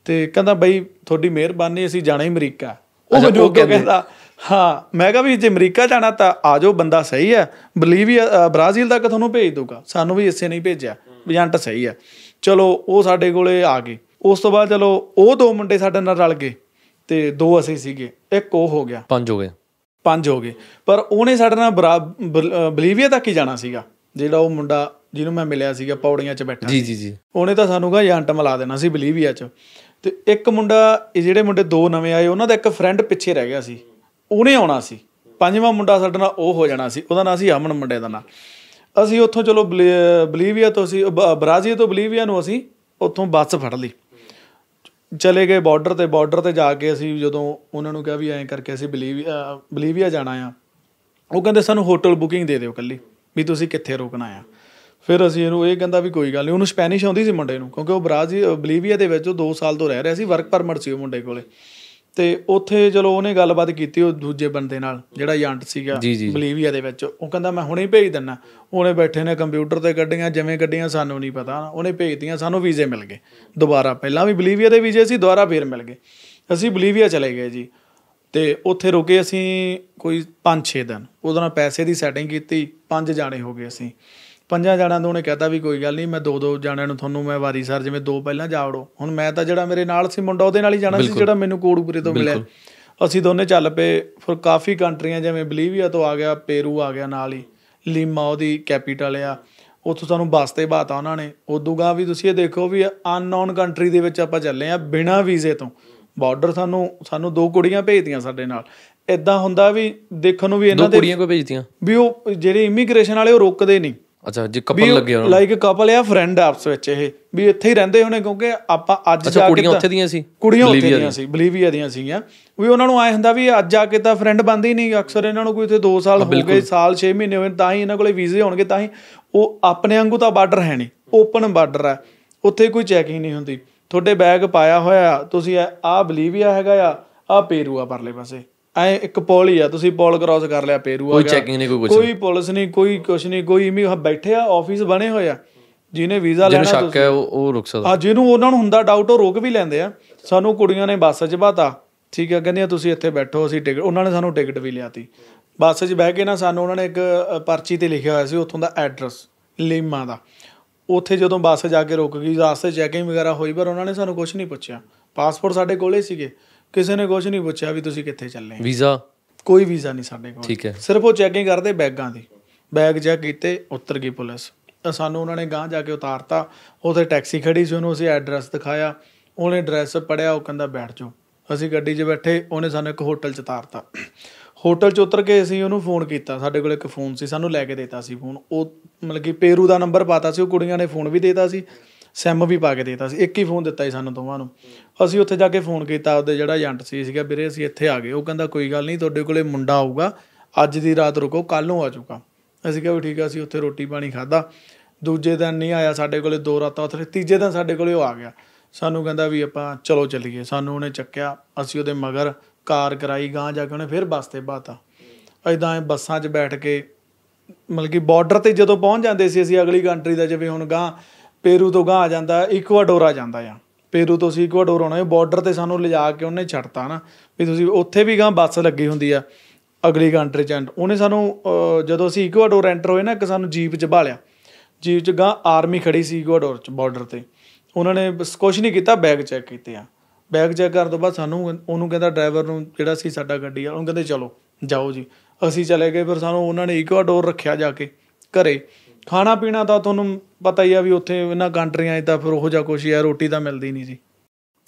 ਤੇ ਕਹਿੰਦਾ ਬਈ ਤੁਹਾਡੀ ਮਿਹਰਬਾਨੀ ਅਸੀਂ ਜਾਣਾ ਹੀ ਅਮਰੀਕਾ ਉਹ ਜੋ ਕਹਿੰਦਾ ਹਾਂ ਮੈਂ ਕਹਾਂ ਵੀ ਜੇ ਅਮਰੀਕਾ ਜਾਣਾ ਤਾਂ ਆਜੋ ਬੰਦਾ ਸਹੀ ਹੈ ਬਲੀਵੀਆ ਬ੍ਰਾਜ਼ੀਲ ਤੱਕ ਤੁਹਾਨੂੰ ਭੇਜ ਦੂਗਾ ਸਾਨੂੰ ਵੀ ਇਸੇ ਨਹੀਂ ਭੇਜਿਆ ਏਜੰਟ ਸਹੀ ਹੈ ਚਲੋ ਉਹ ਸਾਡੇ ਕੋਲੇ ਆ ਗਏ ਉਸ ਤੋਂ ਬਾਅਦ ਚਲੋ ਉਹ ਦੋ ਮੁੰਡੇ ਸਾਡੇ ਨਾਲ ਰਲ ਗਏ ਤੇ ਦੋ ਅਸੀਂ ਸੀਗੇ ਇੱਕ ਉਹ ਹੋ ਗਿਆ ਪੰਜ ਹੋ ਗਏ ਪੰਜ ਹੋ ਗਏ ਪਰ ਉਹਨੇ ਸਾਡੇ ਨਾਲ ਬਲੀਵੀਆ ਤੱਕ ਹੀ ਜਾਣਾ ਸੀਗਾ ਜਿਹੜਾ ਉਹ ਮੁੰਡਾ ਜਿਹਨੂੰ ਮੈਂ ਮਿਲਿਆ ਸੀਗਾ ਪੌੜੀਆਂ 'ਚ ਬੈਠਾ ਜੀ ਜੀ ਜੀ ਉਹਨੇ ਤਾਂ ਸਾਨੂੰ ਕਹਾ ਜੰਟ ਮਲਾ ਦੇਣਾ ਸੀ ਬਲੀਵੀਆ 'ਚ ਤੇ ਇੱਕ ਮੁੰਡਾ ਇਹ ਜਿਹੜੇ ਮੁੰਡੇ ਦੋ ਨਵੇਂ ਆਏ ਉਹਨਾਂ ਦਾ ਇੱਕ ਫਰੈਂਡ ਪਿੱਛੇ ਰਹਿ ਗਿਆ ਸੀ ਉਹਨੇ ਆਉਣਾ ਸੀ ਪੰਜਵਾਂ ਮੁੰਡਾ ਸਾਡੇ ਨਾਲ ਉਹ ਹੋ ਜਾਣਾ ਸੀ ਉਹਦਾ ਨਾਂ ਸੀ ਅਮਨ ਮੁੰਡੇ ਦਾ ਨਾਂ ਅਸੀਂ ਉੱਥੋਂ ਚਲੋ ਬਲੀਵੀਆ ਤੋਂ ਅਸੀਂ ਬ੍ਰਾਜ਼ੀਲ ਤੋਂ ਬਲੀਵੀਆ ਨੂੰ ਅਸੀਂ ਉੱਥੋਂ ਬੱਸ ਫੜ ਲਈ ਚਲੇ ਗਏ ਬਾਰਡਰ 'ਤੇ ਬਾਰਡਰ 'ਤੇ ਜਾ ਕੇ ਅਸੀਂ ਜਦੋਂ ਉਹਨਾਂ ਨੂੰ ਕਿਹਾ ਵੀ ਐਂ ਕਰਕੇ ਅਸੀਂ ਬਲੀਵੀਆ ਬਲੀਵੀਆ ਜਾਣਾ ਆ ਉਹ ਕਹਿੰਦੇ ਸਾਨੂੰ ਹੋਟਲ ਬੁਕਿੰਗ ਦੇ ਦਿਓ ਕੱਲੀ ਵੀ ਤੁਸੀਂ ਕਿੱਥੇ ਰੁਕਣਾ ਆ ਫਿਰ ਅਸੀਂ ਇਹਨੂੰ ਇਹ ਕਹਿੰਦਾ ਵੀ ਕੋਈ ਗੱਲ ਨਹੀਂ ਉਹਨੂੰ ਸਪੈਨਿਸ਼ ਆਉਂਦੀ ਸੀ ਮੁੰਡੇ ਨੂੰ ਕਿਉਂਕਿ ਉਹ ਬ੍ਰਾਜ਼ੀਲ ਬਲੀਵੀਆ ਦੇ ਵਿੱਚ ਉਹ 2 ਸਾਲ ਤੋਂ ਰਹਿ ਰਿਹਾ ਸੀ ਵਰਕ ਪਰਮਿਟ ਸੀ ਉਹ ਮੁੰਡੇ ਕੋਲੇ ਤੇ ਉੱਥੇ ਚਲੋ ਉਹਨੇ ਗੱਲਬਾਤ ਕੀਤੀ ਉਹ ਦੂਜੇ ਬੰਦੇ ਨਾਲ ਜਿਹੜਾ ਏਜੰਟ ਸੀਗਾ ਬਲੀਵੀਆ ਦੇ ਵਿੱਚ ਉਹ ਕਹਿੰਦਾ ਮੈਂ ਹੁਣੇ ਭੇਜ ਦਿੰਨਾ ਉਹਨੇ ਬੈਠੇ ਨੇ ਕੰਪਿਊਟਰ ਤੇ ਗੱਡੀਆਂ ਜਿਵੇਂ ਗੱਡੀਆਂ ਸਾਨੂੰ ਨਹੀਂ ਪਤਾ ਉਹਨੇ ਭੇਜਤੀਆਂ ਸਾਨੂੰ ਵੀਜ਼ੇ ਮਿਲ ਗਏ ਦੁਬਾਰਾ ਪਹਿਲਾਂ ਵੀ ਬਲੀਵੀਆ ਦੇ ਵੀਜ਼ੇ ਸੀ ਦੁਬਾਰਾ ਫੇਰ ਮਿਲ ਗਏ ਅਸੀਂ ਬਲੀਵੀਆ ਚਲੇ ਗਏ ਜੀ ਤੇ ਉੱਥੇ ਰੁਕੇ ਅਸੀਂ ਕੋਈ 5-6 ਦਿਨ ਉਹਦਾਂ ਪੈਸੇ ਦੀ ਸੈਟਿੰਗ ਕੀਤੀ 5 ਜਾਣੇ ਹੋ ਗਏ ਅਸੀਂ ਪੰਜਾਂ ਜਾਣਾਂ ਤੋਂ ਉਹਨੇ ਕਹਿਤਾ ਵੀ ਕੋਈ ਗੱਲ ਨਹੀਂ ਮੈਂ ਦੋ ਦੋ ਜਾਣਿਆਂ ਨੂੰ ਤੁਹਾਨੂੰ ਮੈਂ ਵਾਰੀ ਸਰ ਜਿਵੇਂ ਦੋ ਪਹਿਲਾਂ ਜਾਵੜੋ ਹੁਣ ਮੈਂ ਤਾਂ ਜਿਹੜਾ ਮੇਰੇ ਨਾਲ ਸੀ ਮੁੰਡਾ ਉਹਦੇ ਨਾਲ ਹੀ ਜਾਣਾ ਸੀ ਜਿਹੜਾ ਮੈਨੂੰ ਕੋੜੂਪੁਰੇ ਤੋਂ ਮਿਲਿਆ ਅਸੀਂ ਦੋਨੇ ਚੱਲ ਪਏ ਫਿਰ ਕਾਫੀ ਕੰਟਰੀਆਂ ਜਿਵੇਂ ਬਲੀਵੀਆ ਤੋਂ ਆ ਗਿਆ ਪੇਰੂ ਆ ਗਿਆ ਨਾਲ ਹੀ ਲੀਮਾ ਉਹਦੀ ਕੈਪੀਟਲ ਆ ਉੱਥੋਂ ਸਾਨੂੰ ਬੱਸ ਤੇ ਬਾਤਾ ਉਹਨਾਂ ਨੇ ਉਦੋਂ ਗਾ ਵੀ ਤੁਸੀਂ ਇਹ ਦੇਖੋ ਵੀ ਅਨਨੋਨ ਕੰਟਰੀ ਦੇ ਵਿੱਚ ਆਪਾਂ ਚੱਲੇ ਆ ਬਿਨਾ ਵੀਜ਼ੇ ਤੋਂ ਬਾਰਡਰ ਸਾਨੂੰ ਸਾਨੂੰ ਦੋ ਕੁੜੀਆਂ ਭੇਜਦੀਆਂ ਸਾਡੇ ਨਾਲ ਇਦਾਂ ਹੁੰਦਾ ਵੀ ਦੇਖਣ ਨੂੰ ਵੀ ਇਹਨਾਂ ਦੇ ਕੁੜੀਆਂ ਕੋ ਭੇਜਦੀਆਂ ਵੀ ਉਹ ਜਿਹੜੇ ਇਮੀਗ੍ਰੇਸ਼ਨ ਵਾਲੇ ਉਹ ਰੋਕਦੇ ਨਹੀਂ ਅੱਛਾ ਜੀ ਕਪਲ ਲੱਗੇ ਹੋਣ ਲਾਈਕ ਕਪਲ ਆ ਫਰੈਂਡ ਆਪਸ ਵਿੱਚ ਇਹ ਵੀ ਇੱਥੇ ਹੀ ਰਹਿੰਦੇ ਹੋਣੇ ਕਿਉਂਕਿ ਆਪਾਂ ਅੱਜ ਜਾ ਕੇ ਕੁੜੀਆਂ ਉੱਥੇ ਦੀਆਂ ਸੀ ਕੁੜੀਆਂ ਉੱਥੇ ਦੀਆਂ ਸੀ ਬਲੀਵੀਆ ਦੀਆਂ ਸੀਗੀਆਂ ਵੀ ਉਹਨਾਂ ਨੂੰ ਆਏ ਹੁੰਦਾ ਵੀ ਅੱਜ ਜਾ ਕੇ ਤਾਂ ਫਰੈਂਡ ਬੰਦ ਹੀ ਨਹੀਂ ਅਕਸਰ ਇਹਨਾਂ ਨੂੰ ਕੋਈ ਇੱਥੇ 2 ਸਾਲ ਹੋ ਗਏ ਸਾਲ 6 ਮਹੀਨੇ ਹੋਏ ਤਾਂ ਹੀ ਇਹਨਾਂ ਕੋਲੇ ਵੀਜ਼ੇ ਹੋਣਗੇ ਤਾਂ ਹੀ ਉਹ ਆਪਣੇ ਵਾਂਗੂ ਤਾਂ ਬਾਰਡਰ ਹੈ ਨਹੀਂ ਓਪਨ ਬਾਰਡਰ ਹੈ ਉੱਥੇ ਕੋਈ ਚੈਕਿੰਗ ਨਹੀਂ ਹੁੰਦੀ ਤੁਹਾਡੇ ਬੈਗ ਪਾਇਆ ਹੋਇਆ ਤੁਸੀਂ ਆ ਬਲੀਵੀਆ ਹੈਗਾ ਆ ਆ ਪੇਰੂਆ ਪਰਲੇ ਪਾਸੇ ਐ ਇੱਕ ਪੁਲ ਹੀ ਆ ਤੁਸੀਂ ਪੌਲ ਕ੍ਰਾਸ ਕਰ ਲਿਆ ਪੇਰੂ ਆ ਕੋਈ ਚੈਕਿੰਗ ਨਹੀਂ ਕੋਈ ਕੁਝ ਕੋਈ ਪੁਲਿਸ ਨਹੀਂ ਕੋਈ ਕੁਝ ਨਹੀਂ ਕੋਈ ਵੀ ਬੈਠੇ ਆ ਆਫਿਸ ਬਣੇ ਹੋਏ ਆ ਜਿਹਨੇ ਵੀਜ਼ਾ ਲੈਣਾ ਤੁਸੀਂ ਸ਼ੱਕ ਹੈ ਉਹ ਉਹ ਰੁਕ ਸਕਦਾ ਆ ਜਿਹਨੂੰ ਉਹਨਾਂ ਨੂੰ ਹੁੰਦਾ ਡਾਊਟ ਉਹ ਰੋਕ ਵੀ ਲੈਂਦੇ ਆ ਸਾਨੂੰ ਕੁੜੀਆਂ ਨੇ ਬੱਸ 'ਚ ਬਾਤਾ ਠੀਕ ਆ ਆ ਤੁਸੀਂ ਇੱਥੇ ਬੈਠੋ ਅਸੀਂ ਟਿਕਟ ਉਹਨਾਂ ਨੇ ਸਾਨੂੰ ਟਿਕਟ ਵੀ ਲਿਆਤੀ ਬੱਸ 'ਚ ਬਹਿ ਕੇ ਨਾ ਸਾਨੂੰ ਉਹਨਾਂ ਨੇ ਇੱਕ ਪਰਚੀ ਤੇ ਲਿਖਿਆ ਹੋਇਆ ਸੀ ਉੱਥੋਂ ਦਾ ਐਡਰੈਸ ਲੀਮਾ ਦਾ ਉੱਥੇ ਜਦੋਂ ਬੱਸ ਜਾ ਕੇ ਰੁਕ ਗਈ ਰਾਸਤੇ ਚੈਕਿੰਗ ਵਗੈਰਾ ਹੋਈ ਪਰ ਉਹਨਾਂ ਨੇ ਸਾਨੂੰ ਕੁਝ ਨਹੀਂ ਪੁੱਛਿਆ ਪਾਸਪੋਰਟ ਸਾਡੇ ਕੋਲੇ ਸੀਗੇ ਕਿਸੇ ਨੇ ਕੁਝ ਨਹੀਂ ਪੁੱਛਿਆ ਵੀ ਤੁਸੀਂ ਕਿੱਥੇ ਚੱਲੇ ਹੋ ਵੀਜ਼ਾ ਕੋਈ ਵੀਜ਼ਾ ਨਹੀਂ ਸਾਡੇ ਕੋਲ ਠੀਕ ਹੈ ਸਿਰਫ ਉਹ ਚੈਕਿੰਗ ਕਰਦੇ ਬੈਗਾਂ ਦੀ ਬੈਗ ਚੈੱਕ ਕੀਤੇ ਉਤਰ ਗਈ ਪੁਲਿਸ ਤਾਂ ਸਾਨੂੰ ਉਹਨਾਂ ਨੇ ਗਾਂ ਜਾ ਕੇ ਉਤਾਰਤਾ ਉਥੇ ਟੈਕਸੀ ਖੜੀ ਸੀ ਉਹਨੂੰ ਅਸੀਂ ਐਡਰੈਸ ਦਿਖਾਇਆ ਉਹਨੇ ਐਡਰੈਸ ਪੜਿਆ ਉਹ ਕਹਿੰਦਾ ਬੈਠ ਜਾਓ ਅਸੀਂ ਗੱਡੀ 'ਚ ਬੈਠੇ ਉਹਨੇ ਸਾਨੂੰ ਇੱਕ ਹੋਟਲ 'ਚ ਉਤਾਰਤਾ ਹੋਟਲ 'ਚ ਉਤਰ ਕੇ ਅਸੀਂ ਉਹਨੂੰ ਫੋਨ ਕੀਤਾ ਸਾਡੇ ਕੋਲ ਇੱਕ ਫੋਨ ਸੀ ਸਾਨੂੰ ਲੈ ਕੇ ਦਿੱਤਾ ਸੀ ਫੋਨ ਉਹ ਮਤਲਬ ਕਿ ਪੇਰੂ ਦਾ ਨੰਬਰ ਪਾਤਾ ਸੀ ਉਹ ਕੁੜੀਆਂ ਨੇ ਫੋਨ ਵੀ ਦੇਤਾ ਸੀ ਸਿਮ ਵੀ ਪਾ ਕੇ ਦੇਤਾ ਸੀ ਇੱਕ ਹੀ ਫੋਨ ਦਿੱਤਾ ਸੀ ਸਾਨੂੰ ਦੋਵਾਂ ਨੂੰ ਅਸੀਂ ਉੱਥੇ ਜਾ ਕੇ ਫੋਨ ਕੀਤਾ ਉਹਦੇ ਜਿਹੜਾ ਏਜੰਟ ਸੀ ਸੀਗਾ ਵੀਰੇ ਅਸੀਂ ਇੱਥੇ ਆ ਗਏ ਉਹ ਕਹਿੰਦਾ ਕੋਈ ਗੱਲ ਨਹੀਂ ਤੁਹਾਡੇ ਕੋਲੇ ਮੁੰਡਾ ਆਊਗਾ ਅੱਜ ਦੀ ਰਾਤ ਰੁਕੋ ਕੱਲ ਨੂੰ ਆ ਜਾਊਗਾ ਅਸੀਂ ਕਿਹਾ ਵੀ ਠੀਕ ਆ ਅਸੀਂ ਉੱਥੇ ਰੋਟੀ ਪਾਣੀ ਖਾਦਾ ਦੂਜੇ ਦਿਨ ਨਹੀਂ ਆਇਆ ਸਾਡੇ ਕੋਲੇ ਦੋ ਰਾਤਾਂ ਉੱਥੇ ਤੀਜੇ ਦਿਨ ਸਾਡੇ ਕੋਲੇ ਉਹ ਆ ਗਿਆ ਸਾਨੂੰ ਕਹਿੰਦਾ ਵੀ ਆਪਾਂ ਚਲੋ ਚੱਲੀਏ ਸਾਨੂੰ ਉਹਨੇ ਚੱਕਿਆ ਅਸੀਂ ਉਹਦੇ ਮਗਰ ਕਾਰ ਕਰਾਈ ਗਾਂ ਜਾ ਕੇ ਉਹਨੇ ਫਿਰ ਬੱਸ ਤੇ ਬਾਤਾ ਐਦਾਂ ਐ ਬੱਸਾਂ 'ਚ ਬੈਠ ਕੇ ਮਤਲਬ ਕਿ ਬਾਰਡਰ ਤੇ ਜਦੋਂ ਪਹੁੰਚ ਜਾਂਦੇ ਸੀ ਅਸੀਂ ਅਗਲੀ ਕੰਟਰੀ ਦਾ ਜਿਵੇਂ ਹੁਣ ਗਾਂ ਪੇਰੂ ਤੋਂ ਗਾਂ ਆ ਜਾਂਦਾ ਇਕਵਾਡੋਰ ਆ ਜਾਂਦਾ ਆ ਪੇਰੂ ਤੋਂ ਸੀ ਇਕਵਾਡੋਰ ਆਉਣਾ ਬਾਰਡਰ ਤੇ ਸਾਨੂੰ ਲਿਜਾ ਕੇ ਉਹਨੇ ਛੱਡਤਾ ਨਾ ਵੀ ਤੁਸੀਂ ਉੱਥੇ ਵੀ ਗਾਂ ਬੱਸ ਲੱਗੀ ਹੁੰਦੀ ਆ ਅਗਲੀ ਕੰਟਰੀ ਚ ਉਹਨੇ ਸਾਨੂੰ ਜਦੋਂ ਅਸੀਂ ਇਕਵਾਡੋਰ ਐਂਟਰ ਹੋਏ ਨਾ ਇੱਕ ਸਾਨੂੰ ਜੀਪ ਚ ਲਿਆ ਜੀਪ ਚ ਗਾਂ ਆਰਮੀ ਖੜੀ ਸੀ ਇਕਵਾਡੋਰ ਚ ਬਾਰਡਰ ਤੇ ਉਹਨਾਂ ਨੇ ਕੁਝ ਨਹੀਂ ਕੀਤਾ ਬੈਗ ਚੈੱਕ ਕੀਤੇ ਆ ਬੈਗ ਚੈੱਕ ਕਰਨ ਤੋਂ ਬਾਅਦ ਸਾਨੂੰ ਉਹਨੂੰ ਕਹਿੰਦਾ ਡਰਾਈਵਰ ਨੂੰ ਜਿਹੜਾ ਸੀ ਸਾਡਾ ਗੱਡੀ ਆ ਉਹਨੂੰ ਕਹਿੰਦੇ ਚਲੋ ਜਾਓ ਜੀ ਅਸੀਂ ਚਲੇ ਗਏ ਫਿਰ ਸਾਨੂੰ ਉਹਨਾਂ ਨੇ ਇਕਵਾਡੋਰ ਰੱਖਿਆ ਜਾ ਕੇ ਘਰੇ ਖਾਣਾ ਪੀਣਾ ਤਾਂ ਤੁਹਾਨੂੰ ਪਤਾ ਹੀ ਆ ਵੀ ਉੱਥੇ ਇਹਨਾਂ ਕੰਟਰੀਆਂ 'ਚ ਤਾਂ ਫਿਰ ਉਹੋ ਜਿਹਾ ਕੁਝ ਆ ਰੋਟੀ ਤਾਂ ਮਿਲਦੀ ਨਹੀਂ ਜੀ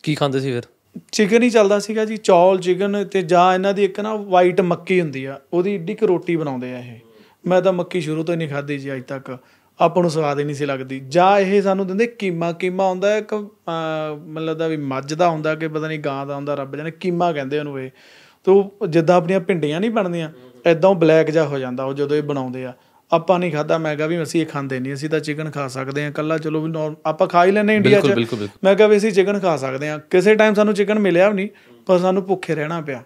ਕੀ ਖਾਂਦੇ ਸੀ ਫਿਰ ਚਿਕਨ ਹੀ ਚੱਲਦਾ ਸੀਗਾ ਜੀ ਚੌਲ ਚਿਕਨ ਤੇ ਜਾਂ ਇਹਨਾਂ ਦੀ ਇੱਕ ਨਾ ਵਾਈਟ ਮੱਕੀ ਹੁੰਦੀ ਆ ਉਹਦੀ ਏਡੀ ਕਿ ਰੋਟੀ ਬਣਾਉਂਦੇ ਆ ਇਹ ਮੈਂ ਤਾਂ ਮੱਕੀ ਸ਼ੁਰੂ ਤੋਂ ਹੀ ਨਹੀਂ ਖਾਦੀ ਜੀ ਅਜ ਤੱਕ ਆਪਾਂ ਨੂੰ ਸਵਾਦ ਹੀ ਨਹੀਂ ਸੀ ਲੱਗਦੀ ਜਾਂ ਇਹ ਸਾਨੂੰ ਦਿੰਦੇ ਕੀਮਾ ਕੀਮਾ ਹੁੰਦਾ ਇੱਕ ਮੈਨੂੰ ਲੱਗਦਾ ਵੀ ਮੱਝ ਦਾ ਹੁੰਦਾ ਕਿ ਪਤਾ ਨਹੀਂ ਗਾਂ ਦਾ ਹੁੰਦਾ ਰੱਬ ਜਾਣੇ ਕੀਮਾ ਕਹਿੰਦੇ ਉਹਨੂੰ ਇਹ ਤੋ ਜਿੱਦਾਂ ਆਪਣੀਆਂ ਭਿੰਡੀਆਂ ਨਹੀਂ ਬਣਦੀਆਂ ਐਦਾਂ ਬਲੈਕ ਜਾ ਹੋ ਜਾਂਦਾ ਉਹ ਜਦੋਂ ਇਹ ਬਣਾਉਂਦੇ ਆ ਆਪਾਂ ਨਹੀਂ ਖਾਦਾ ਮੈਂ ਕਿਹਾ ਵੀ ਅਸੀਂ ਇਹ ਖਾਂਦੇ ਨਹੀਂ ਅਸੀਂ ਤਾਂ ਚਿਕਨ ਖਾ ਸਕਦੇ ਆ ਕੱਲਾ ਚਲੋ ਵੀ ਆਪਾਂ ਖਾ ਹੀ ਲੈਨੇ ਇੰਡੀਆ 'ਚ ਮੈਂ ਕਿਹਾ ਵੀ ਅਸੀਂ ਚਿਕਨ ਖਾ ਸਕਦੇ ਆ ਕਿਸੇ ਟਾਈਮ ਸਾਨੂੰ ਚਿਕਨ ਮਿਲਿਆ ਵੀ ਨਹੀਂ ਪਰ ਸਾਨੂੰ ਭੁੱਖੇ ਰਹਿਣਾ ਪਿਆ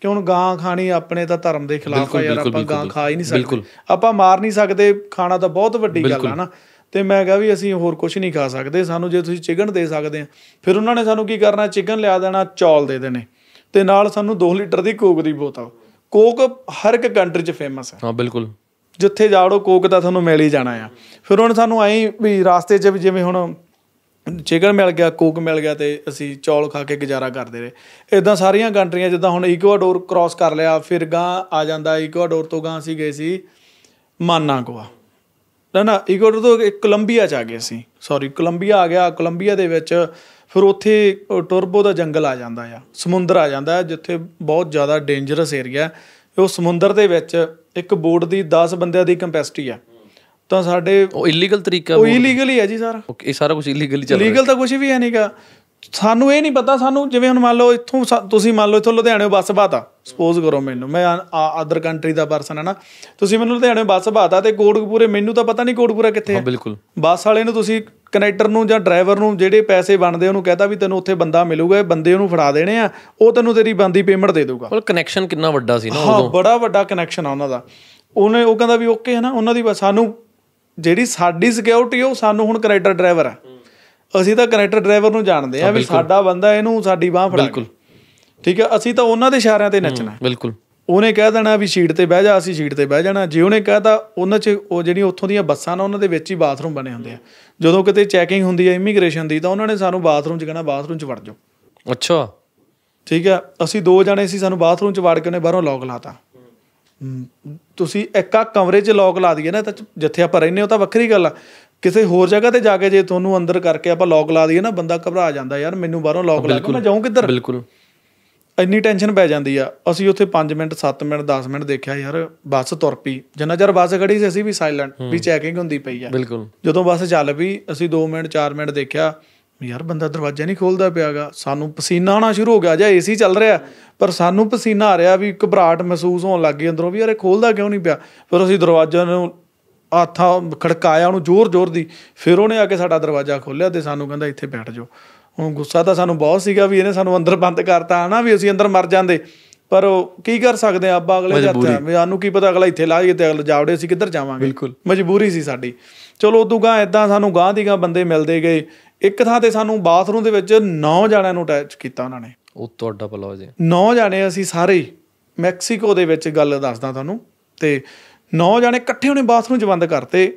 ਕਿ ਹੁਣ ਗਾਂ ਖਾਣੀ ਆਪਣੇ ਤਾਂ ਧਰਮ ਦੇ ਖਿਲਾਫ ਆ ਯਾਰ ਆਪਾਂ ਗਾਂ ਖਾ ਹੀ ਨਹੀਂ ਸਕਦੇ ਆਪਾਂ ਮਾਰ ਨਹੀਂ ਸਕਦੇ ਖਾਣਾ ਤਾਂ ਬਹੁਤ ਵੱਡੀ ਗੱਲ ਆ ਨਾ ਤੇ ਮੈਂ ਕਿਹਾ ਵੀ ਅਸੀਂ ਹੋਰ ਕੁਝ ਨਹੀਂ ਖਾ ਸਕਦੇ ਸਾਨੂੰ ਜੇ ਤੁਸੀਂ ਚਿਕਨ ਦੇ ਸਕਦੇ ਆ ਫਿਰ ਉਹਨਾਂ ਨੇ ਸਾਨੂੰ ਕੀ ਕਰਨਾ ਚਿਕਨ ਲਿਆ ਦੇਣਾ ਚੌਲ ਦੇ ਦੇਣੇ ਤੇ ਨਾਲ ਸਾਨੂੰ 2 ਲੀਟਰ ਦੀ ਕੋਕ ਦੀ ਬੋਤਲ ਕੋਕ ਹਰ ਇੱਕ ਕੰਟਰੀ 'ਚ ਫੇਮਸ ਹੈ ਹਾਂ ਬਿਲਕੁਲ ਜਿੱਥੇ ਜਾੜੋ ਕੋਕ ਤਾਂ ਤੁਹਾਨੂੰ ਮਿਲ ਹੀ ਜਾਣਾ ਆ ਫਿਰ ਹੁਣ ਸਾਨੂੰ ਐਂ ਵੀ ਰਾਸਤੇ 'ਚ ਜਿਵੇਂ ਹੁਣ ਚਿਕਨ ਮਿਲ ਗਿਆ ਕੋਕ ਮਿਲ ਗਿਆ ਤੇ ਅਸੀਂ ਚੌਲ ਖਾ ਕੇ ਗੁਜ਼ਾਰਾ ਕਰਦੇ ਰਹੇ ਇਦਾਂ ਸਾਰੀਆਂ ਕੰਟਰੀਆਂ ਜਿੱਦਾਂ ਹੁਣ ਇਕਵਾਡੋਰ ਕ੍ਰਾਸ ਕਰ ਲਿਆ ਫਿਰ ਗਾਂ ਆ ਜਾਂਦਾ ਇਕਵਾਡੋਰ ਤੋਂ ਗਾਂ ਅਸੀਂ ਗਏ ਸੀ ਕੋਆ ਨਾ ਨਾ ਇਕਵਾਡੋਰ ਤੋਂ ਕੋਲੰਬੀਆ ਚ ਆ ਗਏ ਸੀ ਸੌਰੀ ਕੋਲੰਬੀਆ ਆ ਗਿਆ ਕੋਲੰਬੀਆ ਦੇ ਵਿੱਚ ਫਿਰ ਉੱਥੇ ਟਰਬੋ ਦਾ ਜੰਗਲ ਆ ਜਾਂਦਾ ਆ ਸਮੁੰਦਰ ਆ ਜਾਂਦਾ ਜਿੱਥੇ ਬਹੁਤ ਜ਼ਿਆਦਾ ਡੇਂਜਰਸ ਏਰੀਆ ਉਹ ਸਮੁੰਦਰ ਦੇ ਵਿੱਚ ਇੱਕ ਬੋਰਡ ਦੀ 10 ਬੰਦਿਆਂ ਦੀ ਕੈਪੈਸਿਟੀ ਆ ਤਾਂ ਸਾਡੇ ਉਹ ਇਲੀਗਲ ਤਰੀਕਾ ਉਹ ਇਲੀਗਲ ਹੀ ਆ ਜੀ ਸਾਰਾ ਇਹ ਸਾਰਾ ਕੁਝ ਇਲੀਗਲ ਹੀ ਚੱਲ ਰਿਹਾ ਲੀਗਲ ਤਾਂ ਕੁਝ ਵੀ ਹੈ ਨਹੀਂਗਾ ਸਾਨੂੰ ਇਹ ਨਹੀਂ ਪਤਾ ਸਾਨੂੰ ਜਿਵੇਂ ਹੁਣ ਮੰਨ ਲਓ ਇੱਥੋਂ ਤੁਸੀਂ ਮੰਨ ਲਓ ਇੱਥੋਂ ਲੁਧਿਆਣੇ ਬੱਸ ਬਾਤਾ ਸਪੋਜ਼ ਕਰੋ ਮੈਨੂੰ ਮੈਂ ਅਦਰ ਕੰਟਰੀ ਦਾ ਪਰਸਨ ਹੈ ਨਾ ਤੁਸੀਂ ਮੈਨੂੰ ਲੁਧਿਆਣੇ ਬੱਸ ਬਾਤਾ ਤੇ ਕੋਟਕਪੂਰੇ ਮੈਨੂੰ ਤਾਂ ਪਤਾ ਨਹੀਂ ਕੋਟਕਪੂਰਾ ਕਿੱਥੇ ਹੈ ਬਿਲਕੁਲ ਬੱਸ ਵਾਲੇ ਨੂੰ ਤੁਸੀਂ ਕਨੈਕਟਰ ਨੂੰ ਜਾਂ ਡਰਾਈਵਰ ਨੂੰ ਜਿਹੜੇ ਪੈਸੇ ਬਣਦੇ ਉਹਨੂੰ ਕਹਤਾ ਵੀ ਤੈਨੂੰ ਉੱਥੇ ਬੰਦਾ ਮਿਲੂਗਾ ਇਹ ਬੰਦੇ ਉਹਨੂੰ ਫੜਾ ਦੇਣੇ ਆ ਉਹ ਤੈਨੂੰ ਤੇਰੀ ਬੰਦੀ ਪੇਮੈਂਟ ਦੇ ਦੇਊਗਾ ਉਹ ਕਨੈਕਸ਼ਨ ਕਿੰਨਾ ਵੱਡਾ ਸੀ ਨਾ ਉਦੋਂ ਹਾਂ ਬੜਾ ਵੱਡਾ ਕਨੈਕਸ਼ਨ ਆ ਉਹਨਾਂ ਦਾ ਉਹਨੇ ਉਹ ਕਹਿੰਦਾ ਵੀ ਓਕੇ ਹੈ ਨਾ ਉਹਨਾਂ ਦੀ ਸਾਨੂੰ ਜਿਹੜੀ ਸਾਡੀ ਸਿਕਿਉਰਿਟੀ ਉਹ ਸਾਨੂੰ ਹੁਣ ਕਨੈਕਟਰ ਡਰਾਈਵਰ ਆ ਅਸੀਂ ਤਾਂ ਕਨੈਕਟਰ ਡਰਾਈਵਰ ਨੂੰ ਜਾਣਦੇ ਆ ਵੀ ਸਾਡਾ ਬੰਦਾ ਇਹਨੂੰ ਸਾਡੀ ਬਾਹ ਫੜਾ ਬਿਲਕੁਲ ਠੀਕ ਹੈ ਅਸੀਂ ਤਾਂ ਉਹਨਾਂ ਦੇ ਇਸ਼ਾਰਿਆਂ ਤੇ ਨੱਚਣਾ ਬਿਲਕੁਲ ਉਹਨੇ ਕਹਿ ਦੇਣਾ ਵੀ ਸੀਟ ਤੇ ਬਹਿ ਜਾ ਅਸੀਂ ਸੀਟ ਤੇ ਬਹਿ ਜਾਣਾ ਜੇ ਉਹਨੇ ਕਹਤਾ ਉਹਨਾਂ 'ਚ ਉਹ ਜਿਹੜੀ ਉੱਥੋਂ ਦੀਆਂ ਬੱਸਾਂ ਨਾ ਉਹਨਾਂ ਦੇ ਵਿੱਚ ਹੀ ਬਾਥਰੂਮ ਬਣੇ ਹੁੰਦੇ ਆ ਜਦੋਂ ਕਿਤੇ ਚੈਕਿੰਗ ਹੁੰਦੀ ਹੈ ਇਮੀਗ੍ਰੇਸ਼ਨ ਦੀ ਤਾਂ ਉਹਨਾਂ ਨੇ ਸਾਨੂੰ ਬਾਥਰੂਮ 'ਚ ਕਹਿਣਾ ਬਾਥਰੂਮ 'ਚ ਵੜ ਜਾਓ ਅੱਛਾ ਠੀਕ ਹੈ ਅਸੀਂ ਦੋ ਜਣੇ ਸੀ ਸਾਨੂੰ ਬਾਥਰੂਮ 'ਚ ਵੜ ਕੇ ਉਹਨੇ ਬਾਹਰੋਂ ਲੌਕ ਲਾਤਾ ਤੁਸੀਂ ਇੱਕਾ ਕਮਰੇ 'ਚ ਲੌਕ ਲਾ ਦਈਏ ਨਾ ਤਾਂ ਜਿੱਥੇ ਆਪਾਂ ਰਹਿੰਦੇ ਉਹ ਤਾਂ ਵੱਖਰੀ ਗੱਲ ਆ ਕਿਸੇ ਹੋਰ ਜਗ੍ਹਾ ਤੇ ਜਾ ਕੇ ਜੇ ਤੁਹਾਨੂੰ ਅੰਦਰ ਕਰਕੇ ਆਪਾਂ ਲੌਕ ਲਾ ਦਈਏ ਨਾ ਬੰਦਾ ਘਬਰਾ ਜਾਂਦਾ ਯਾਰ ਮੈਨੂੰ ਬਾਹਰੋਂ ਲੌਕ ਲਾ ਕੇ ਮੈਂ ਜਾਉਂ ਕਿੱਧਰ ਬਿਲਕੁਲ ਇੰਨੀ ਟੈਨਸ਼ਨ ਪੈ ਜਾਂਦੀ ਆ ਅਸੀਂ ਉੱਥੇ 5 ਮਿੰਟ 7 ਮਿੰਟ 10 ਮਿੰਟ ਦੇਖਿਆ ਯਾਰ ਬੱਸ ਤੁਰ ਪਈ ਜਿੰਨਾ ਚਿਰ ਬੱਸ ਖੜੀ ਸੀ ਅਸੀਂ ਵੀ ਸਾਇਲੈਂਟ ਵੀ ਚੈਕਿੰਗ ਹੁੰਦੀ ਪਈ ਆ ਬਿਲਕੁਲ ਜਦੋਂ ਬੱਸ ਚੱਲ ਪਈ ਅਸੀਂ 2 ਮਿੰਟ 4 ਮਿੰਟ ਦੇਖਿਆ ਯਾਰ ਬੰਦਾ ਦਰਵਾਜ਼ਾ ਨਹੀਂ ਖੋਲਦਾ ਪਿਆਗਾ ਸਾਨੂੰ ਪਸੀਨਾ ਆਣਾ ਸ਼ੁਰੂ ਹੋ ਗਿਆ ਜਾਂ ਏਸੀ ਚੱਲ ਰਿਹਾ ਪਰ ਸਾਨੂੰ ਪਸੀਨਾ ਆ ਰਿਹਾ ਵੀ ਘਬਰਾਟ ਮਹਿਸੂਸ ਹੋਣ ਲੱਗ ਗਈ ਅੰਦਰੋਂ ਵੀ ਯਾਰ ਇਹ ਖੋਲਦਾ ਕਿਉਂ ਨਹੀਂ ਪਿਆ ਫਿਰ ਅਸੀਂ ਦਰਵਾਜ਼ਾ ਨੂੰ ਆਥਾ ਖੜਕਾਇਆ ਉਹਨੂੰ ਜ਼ੋਰ-ਜ਼ੋਰ ਦੀ ਫਿਰ ਉਹਨੇ ਆ ਕੇ ਸਾਡਾ ਦਰਵਾਜ਼ਾ ਖੋਲ੍ਹਿਆ ਤੇ ਸਾਨੂੰ ਕਹਿੰਦਾ ਇੱਥੇ ਬੈਠ ਜਾਓ ਹੁਣ ਗੁੱਸਾ ਤਾਂ ਸਾਨੂੰ ਬਹੁਤ ਸੀਗਾ ਵੀ ਇਹਨੇ ਸਾਨੂੰ ਅੰਦਰ ਬੰਦ ਕਰਤਾ ਹਨਾ ਵੀ ਅਸੀਂ ਅੰਦਰ ਮਰ ਜਾਂਦੇ ਪਰ ਉਹ ਕੀ ਕਰ ਸਕਦੇ ਆ ਆਪਾਂ ਅਗਲੇ ਜਾਤਾਂ ਸਾਨੂੰ ਕੀ ਪਤਾ ਅਗਲਾ ਇੱਥੇ ਜੇ ਤੇ ਅਗਲਾ ਜਾਵੜੇ ਅਸੀਂ ਕਿੱਧਰ ਜਾਵਾਂਗੇ ਬਿਲਕੁਲ ਮਜਬੂਰੀ ਸੀ ਸਾਡੀ ਚਲੋ ਉਦੋਂ ਗਾਂ ਇਦਾਂ ਸਾਨੂੰ ਗਾਂ ਦੀ ਗਾਂ ਬੰਦੇ ਮਿਲਦੇ ਗਏ ਇੱਕ ਥਾਂ ਤੇ ਸਾਨੂੰ ਬਾਥਰੂਮ ਦੇ ਵਿੱਚ 9 ਜਾਣਿਆਂ ਨੂੰ ਅਟੈਚ ਕੀਤਾ ਉਹਨਾਂ ਨੇ ਉਹ ਤੁਹਾਡਾ ਭਲਾ ਹੋ 9 ਜਾਣੇ ਅਸੀਂ ਸਾਰੇ ਮੈਕਸੀਕੋ ਦੇ ਵਿੱਚ ਗੱਲ ਦੱਸਦਾ ਤੁਹਾਨੂੰ ਤੇ ਨੌ ਜਾਣੇ ਇਕੱਠੇ ਉਹਨੇ ਬਾਥਰੂਮ 'ਚ ਬੰਦ ਕਰਤੇ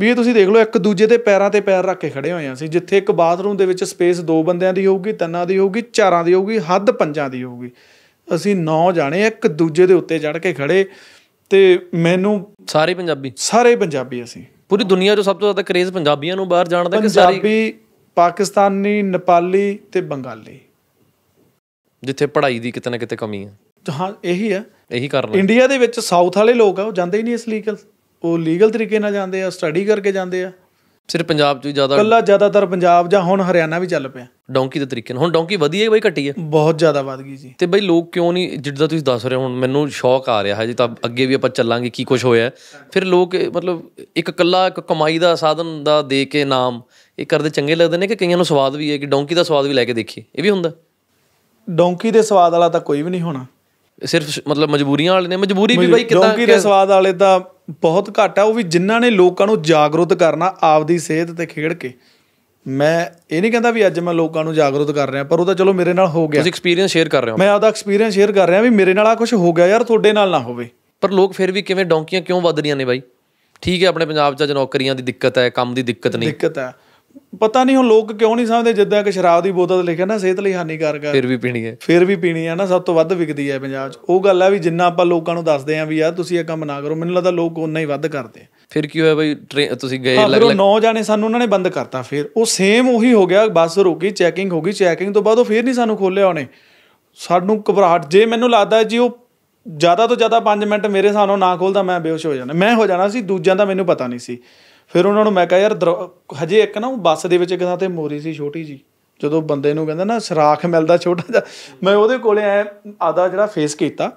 ਵੀ ਇਹ ਤੁਸੀਂ ਦੇਖ ਲਓ ਇੱਕ ਦੂਜੇ ਦੇ ਪੈਰਾਂ ਤੇ ਪੈਰ ਰੱਖ ਕੇ ਖੜੇ ਹੋਏ ਆ ਸੀ ਜਿੱਥੇ ਇੱਕ ਬਾਥਰੂਮ ਦੇ ਵਿੱਚ ਸਪੇਸ ਦੋ ਬੰਦਿਆਂ ਦੀ ਹੋਊਗੀ ਤਿੰਨਾਂ ਦੀ ਹੋਊਗੀ ਚਾਰਾਂ ਦੀ ਹੋਊਗੀ ਹੱਦ ਪੰਜਾਂ ਦੀ ਹੋਊਗੀ ਅਸੀਂ ਨੌ ਜਾਣੇ ਇੱਕ ਦੂਜੇ ਦੇ ਉੱਤੇ ਚੜ ਕੇ ਖੜੇ ਤੇ ਮੈਨੂੰ ਸਾਰੇ ਪੰਜਾਬੀ ਸਾਰੇ ਪੰਜਾਬੀ ਅਸੀਂ ਪੂਰੀ ਦੁਨੀਆ 'ਚ ਸਭ ਤੋਂ ਜ਼ਿਆਦਾ ਕਰੇਜ਼ ਪੰਜਾਬੀਆਂ ਨੂੰ ਬਾਹਰ ਜਾਣ ਦਾ ਕਿ ਸਾਰੀ ਪੰਜਾਬੀ ਪਾਕਿਸਤਾਨੀ ਨੇਪਾਲੀ ਤੇ ਬੰਗਾਲੀ ਜਿੱਥੇ ਪੜ੍ਹਾਈ ਦੀ ਕਿਤੇ ਨਾ ਕਿਤੇ ਕਮੀ ਹੈ ਹਾਂ ਇਹੀ ਆ ਇਹੀ ਲਾ ਇੰਡੀਆ ਦੇ ਵਿੱਚ ਸਾਊਥ ਵਾਲੇ ਲੋਕ ਆ ਉਹ ਜਾਂਦੇ ਹੀ ਨਹੀਂ ਇਸ ਲੀਗਲ ਉਹ ਲੀਗਲ ਤਰੀਕੇ ਨਾਲ ਜਾਂਦੇ ਆ ਸਟੱਡੀ ਕਰਕੇ ਜਾਂਦੇ ਆ ਸਿਰਫ ਪੰਜਾਬ 'ਚ ਜ਼ਿਆਦਾ ਕੱਲਾ ਜ਼ਿਆਦਾਤਰ ਪੰਜਾਬ ਜਾਂ ਹੁਣ ਹਰਿਆਣਾ ਵੀ ਚੱਲ ਪਿਆ ਡੌਂਕੀ ਦੇ ਤਰੀਕੇ ਨਾਲ ਹੁਣ ਡੌਂਕੀ ਵਧੀ ਹੈ ਬਈ ਘਟੀ ਹੈ ਬਹੁਤ ਜ਼ਿਆਦਾ ਵਧ ਗਈ ਜੀ ਤੇ ਬਈ ਲੋਕ ਕਿਉਂ ਨਹੀਂ ਜਿੱਦਾਂ ਤੁਸੀਂ ਦੱਸ ਰਹੇ ਹੋ ਹੁਣ ਮੈਨੂੰ ਸ਼ੌਕ ਆ ਰਿਹਾ ਹਜੇ ਤਾਂ ਅੱਗੇ ਵੀ ਆਪਾਂ ਚੱਲਾਂਗੇ ਕੀ ਕੁਝ ਹੋਇਆ ਫਿਰ ਲੋਕ ਮਤਲਬ ਇੱਕ ਕੱਲਾ ਇੱਕ ਕਮਾਈ ਦਾ ਸਾਧਨ ਦਾ ਦੇ ਕੇ ਨਾਮ ਇਹ ਕਰਦੇ ਚੰਗੇ ਲੱਗਦੇ ਨੇ ਕਿ ਕਈਆਂ ਨੂੰ ਸਵਾਦ ਵੀ ਹੈ ਕਿ ਡੌਂਕੀ ਦਾ ਸਵਾਦ ਵੀ ਲੈ ਕੇ ਦੇਖੀਏ ਇਹ ਵੀ ਹੁੰਦਾ ਡੌਂਕੀ ਦੇ ਸਵਾਦ ਵਾਲਾ ਤਾਂ ਕੋਈ ਵੀ ਨਹੀਂ ਹੋਣਾ ਸਿਰਫ ਮਤਲਬ ਮਜਬੂਰੀਆਂ ਵਾਲੇ ਨੇ ਮਜਬੂਰੀ ਵੀ ਬਾਈ ਕਿਦਾਂ ਡੌਂਕੀ ਦੇ ਸਵਾਦ ਵਾਲੇ ਤਾਂ ਬਹੁਤ ਘੱਟ ਆ ਉਹ ਵੀ ਜਿਨ੍ਹਾਂ ਨੇ ਲੋਕਾਂ ਨੂੰ ਜਾਗਰੂਕ ਕਰਨਾ ਆਪਦੀ ਸਿਹਤ ਤੇ ਖੇਡ ਕੇ ਮੈਂ ਇਹ ਨਹੀਂ ਕਹਿੰਦਾ ਵੀ ਅੱਜ ਮੈਂ ਲੋਕਾਂ ਨੂੰ ਜਾਗਰੂਕ ਕਰ ਰਿਹਾ ਪਰ ਉਹ ਤਾਂ ਚਲੋ ਮੇਰੇ ਨਾਲ ਹੋ ਗਿਆ ਤੁਸੀਂ ਐਕਸਪੀਰੀਅੰਸ ਸ਼ੇਅਰ ਕਰ ਰਹੇ ਹੋ ਮੈਂ ਆਪਦਾ ਐਕਸਪੀਰੀਅੰਸ ਸ਼ੇਅਰ ਕਰ ਰਿਹਾ ਵੀ ਮੇਰੇ ਨਾਲ ਆ ਕੁਝ ਹੋ ਗਿਆ ਯਾਰ ਤੁਹਾਡੇ ਨਾਲ ਨਾ ਹੋਵੇ ਪਰ ਲੋਕ ਫਿਰ ਵੀ ਕਿਵੇਂ ਡੌਂਕੀਆਂ ਕਿਉਂ ਵੱਧ ਰਹੀਆਂ ਨੇ ਬਾਈ ਠੀਕ ਹੈ ਆਪਣੇ ਪੰਜਾਬ 'ਚ ਅੱਜ ਨੌਕਰੀਆਂ ਦੀ ਦਿੱਕਤ ਹੈ ਕੰਮ ਦੀ ਦਿੱਕਤ ਨਹੀਂ ਦਿੱਕਤ ਹੈ ਪਤਾ ਨਹੀਂ ਹੁਣ ਲੋਕ ਕਿਉਂ ਨਹੀਂ ਸਮਝਦੇ ਜਿੱਦਾਂ ਕਿ ਸ਼ਰਾਬ ਦੀ ਬੋਤਲ ਤੇ ਲਿਖਿਆ ਨਾ ਸਿਹਤ ਲਈ ਹਾਨੀਕਾਰਕ ਹੈ ਫਿਰ ਵੀ ਪੀਣੀ ਹੈ ਫਿਰ ਵੀ ਪੀਣੀ ਹੈ ਨਾ ਸਭ ਤੋਂ ਵੱਧ ਵਿਕਦੀ ਹੈ ਪੰਜਾਬ 'ਚ ਉਹ ਗੱਲ ਹੈ ਵੀ ਜਿੰਨਾ ਆਪਾਂ ਲੋਕਾਂ ਨੂੰ ਦੱਸਦੇ ਆਂ ਵੀ ਯਾਰ ਤੁਸੀਂ ਇਹ ਕੰਮ ਨਾ ਕਰੋ ਮੈਨੂੰ ਲੱਗਦਾ ਲੋਕ ਉਨਾ ਹੀ ਵੱਧ ਕਰਦੇ ਆ ਫਿਰ ਕੀ ਹੋਇਆ ਬਈ ਤੁਸੀਂ ਗਏ ਲੱਗ ਲੱਗ ਨੌ ਜਾਣੇ ਸਾਨੂੰ ਉਹਨਾਂ ਨੇ ਬੰਦ ਕਰਤਾ ਫਿਰ ਉਹ ਸੇਮ ਉਹੀ ਹੋ ਗਿਆ ਬੱਸ ਰੁਕੀ ਚੈਕਿੰਗ ਹੋ ਗਈ ਚੈਕਿੰਗ ਤੋਂ ਬਾਅਦ ਉਹ ਫਿਰ ਨਹੀਂ ਸਾਨੂੰ ਖੋਲਿਆ ਉਹਨੇ ਸਾਨੂੰ ਘਬਰਾਹਟ ਜੇ ਮੈਨੂੰ ਲੱਗਦਾ ਜੀ ਉਹ ਜ਼ਿਆਦਾ ਤੋਂ ਜ਼ਿਆਦਾ 5 ਮਿੰਟ ਮੇਰੇ ਸਾਹਮਣੇ ਨਾ ਖੋਲਦਾ ਮੈਂ ਬੇਹੋਸ਼ ਹੋ ਜਾਣਾ ਮੈਂ ਹੋ ਜਾਣਾ ਸੀ ਦੂਜਿਆਂ ਦਾ ਮੈਨੂੰ ਪਤਾ ਨਹੀਂ ਸੀ ਫਿਰ ਉਹਨਾਂ ਨੂੰ ਮੈਂ ਕਹਾ ਯਾਰ ਹਜੇ ਇੱਕ ਨਾ ਉਹ ਬੱਸ ਦੇ ਵਿੱਚ ਇੱਕ ਤੇ ਮੋਰੀ ਸੀ ਛੋਟੀ ਜੀ ਜਦੋਂ ਬੰਦੇ ਨੂੰ ਕਹਿੰਦਾ ਨਾ ਸਰਾਖ ਮਿਲਦਾ ਛੋਟਾ ਜਿਹਾ ਮੈਂ ਉਹਦੇ ਕੋਲੇ ਆ ਆਦਾ ਜਿਹੜਾ ਫੇਸ ਕੀਤਾ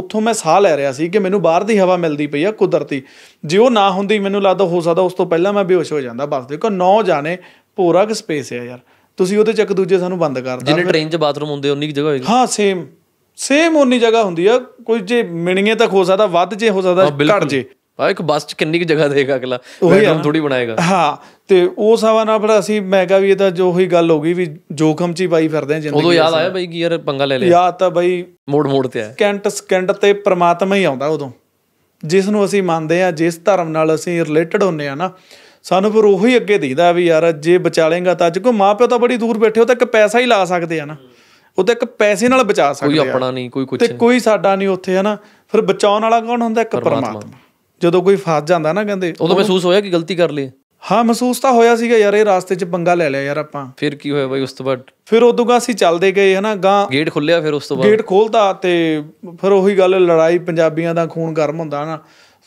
ਉੱਥੋਂ ਮੈਂ ਸਾਹ ਲੈ ਰਿਹਾ ਸੀ ਕਿ ਮੈਨੂੰ ਬਾਹਰ ਦੀ ਹਵਾ ਮਿਲਦੀ ਪਈ ਆ ਕੁਦਰਤੀ ਜੇ ਉਹ ਨਾ ਹੁੰਦੀ ਮੈਨੂੰ ਲੱਗਦਾ ਹੋ ਸਕਦਾ ਉਸ ਤੋਂ ਪਹਿਲਾਂ ਮੈਂ ਬੇਹੋਸ਼ ਹੋ ਜਾਂਦਾ ਬੱਸ ਦੇਖੋ ਨੌ ਜਾਣੇ ਪੂਰਾ ਕਿ ਸਪੇਸ ਆ ਯਾਰ ਤੁਸੀਂ ਉਹਦੇ ਚ ਇੱਕ ਦੂਜੇ ਸਾਨੂੰ ਬੰਦ ਕਰਦਾ ਜਿੰਨੇ ਟ੍ਰੇਨ 'ਚ ਬਾਥਰੂਮ ਹੁੰਦੇ ਉਨੀ ਕੀ ਜਗ੍ਹਾ ਹੋਏਗੀ ਹਾਂ ਸੇਮ ਸੇਮ ਉਨੀ ਜਗ੍ਹਾ ਹੁੰਦੀ ਆ ਕੋਈ ਜੇ ਮਿਣੀਏ ਤੱਕ ਹੋ ਸਕਦਾ ਵੱਧ ਜੇ ਹੋ ਸਕਦਾ ਘਟ ਜੇ ਆ ਇੱਕ ਬੱਸ 'ਚ ਕਿੰਨੀ ਕੁ ਜਗ੍ਹਾ ਦੇਗਾ ਅਗਲਾ ਬੈਡਰੂਮ ਥੋੜੀ ਬਣਾਏਗਾ ਹਾਂ ਤੇ ਉਹ ਸਾਵਾ ਨਾਲ ਫਿਰ ਅਸੀਂ ਮੈਂ ਵੀ ਇਹ ਤਾਂ ਜੋ ਹੀ ਗੱਲ ਹੋ ਗਈ ਵੀ ਜੋਖਮ 'ਚ ਹੀ ਪਾਈ ਫਿਰਦੇ ਆ ਜ਼ਿੰਦਗੀ ਉਦੋਂ ਯਾਦ ਆਇਆ ਬਈ ਕਿ ਯਾਰ ਪੰਗਾ ਲੈ ਲੈ ਯਾਦ ਤਾਂ ਬਈ ਮੋੜ ਮੋੜ ਤੇ ਆ ਸਕਿੰਟ ਸਕਿੰਟ ਤੇ ਪ੍ਰਮਾਤਮਾ ਹੀ ਆਉਂਦਾ ਉਦੋਂ ਜਿਸ ਨੂੰ ਅਸੀਂ ਮੰਨਦੇ ਆ ਜਿਸ ਧਰਮ ਨਾਲ ਅਸੀਂ ਰਿਲੇਟਡ ਹੁੰਨੇ ਆ ਨਾ ਸਾਨੂੰ ਫਿਰ ਉਹੀ ਅੱਗੇ ਦਿਖਦਾ ਵੀ ਯਾਰ ਜੇ ਬਚਾ ਲੇਗਾ ਤਾਂ ਅੱਜ ਕੋ ਮਾਪਿਓ ਤਾਂ ਬੜੀ ਦੂਰ ਬੈਠੇ ਹੋ ਤਾਂ ਇੱਕ ਪੈਸਾ ਹੀ ਲਾ ਸਕਦੇ ਆ ਨਾ ਉਹ ਤਾਂ ਇੱਕ ਪੈਸੇ ਨਾਲ ਬਚਾ ਸਕਦੇ ਆ ਕੋਈ ਆਪਣਾ ਨਹੀਂ ਕੋਈ ਕੁਝ ਤੇ ਕੋਈ ਸਾਡਾ ਨਹੀਂ ਉੱਥੇ ਹੈ ਨਾ ਫਿਰ ਬਚਾਉਣ ਵਾਲਾ ਕੌਣ ਹੁੰਦਾ ਇੱਕ ਪਰਮਾਤਮਾ ਜਦੋਂ ਕੋਈ ਫਸ ਜਾਂਦਾ ਨਾ ਕਹਿੰਦੇ ਉਦੋਂ ਮਹਿਸੂਸ ਹੋਇਆ ਕਿ ਗਲਤੀ ਕਰ ਲਈ ਹਾਂ ਮਹਿਸੂਸ ਤਾਂ ਹੋਇਆ ਸੀਗਾ ਯਾਰ ਇਹ ਰਾਸਤੇ 'ਚ ਪੰਗਾ ਲੈ ਲਿਆ ਯਾਰ ਆਪਾਂ ਫਿਰ ਕੀ ਹੋਇਆ ਬਾਈ ਉਸ ਤੋਂ ਬਾਅਦ ਫਿਰ ਉਦੋਂ ਗਾ ਅਸੀਂ ਚੱਲਦੇ ਗਏ ਹਨਾ ਗਾਂ ਗੇਟ ਖੁੱਲਿਆ ਫਿਰ ਉਸ ਤੋਂ ਬਾਅਦ ਗੇਟ ਖੋਲਦਾ ਤੇ ਫਿਰ ਉਹੀ ਗੱਲ ਲੜਾਈ ਪੰਜਾਬੀਆਂ ਦਾ ਖੂਨ ਗਰਮ ਹੁੰਦਾ ਨਾ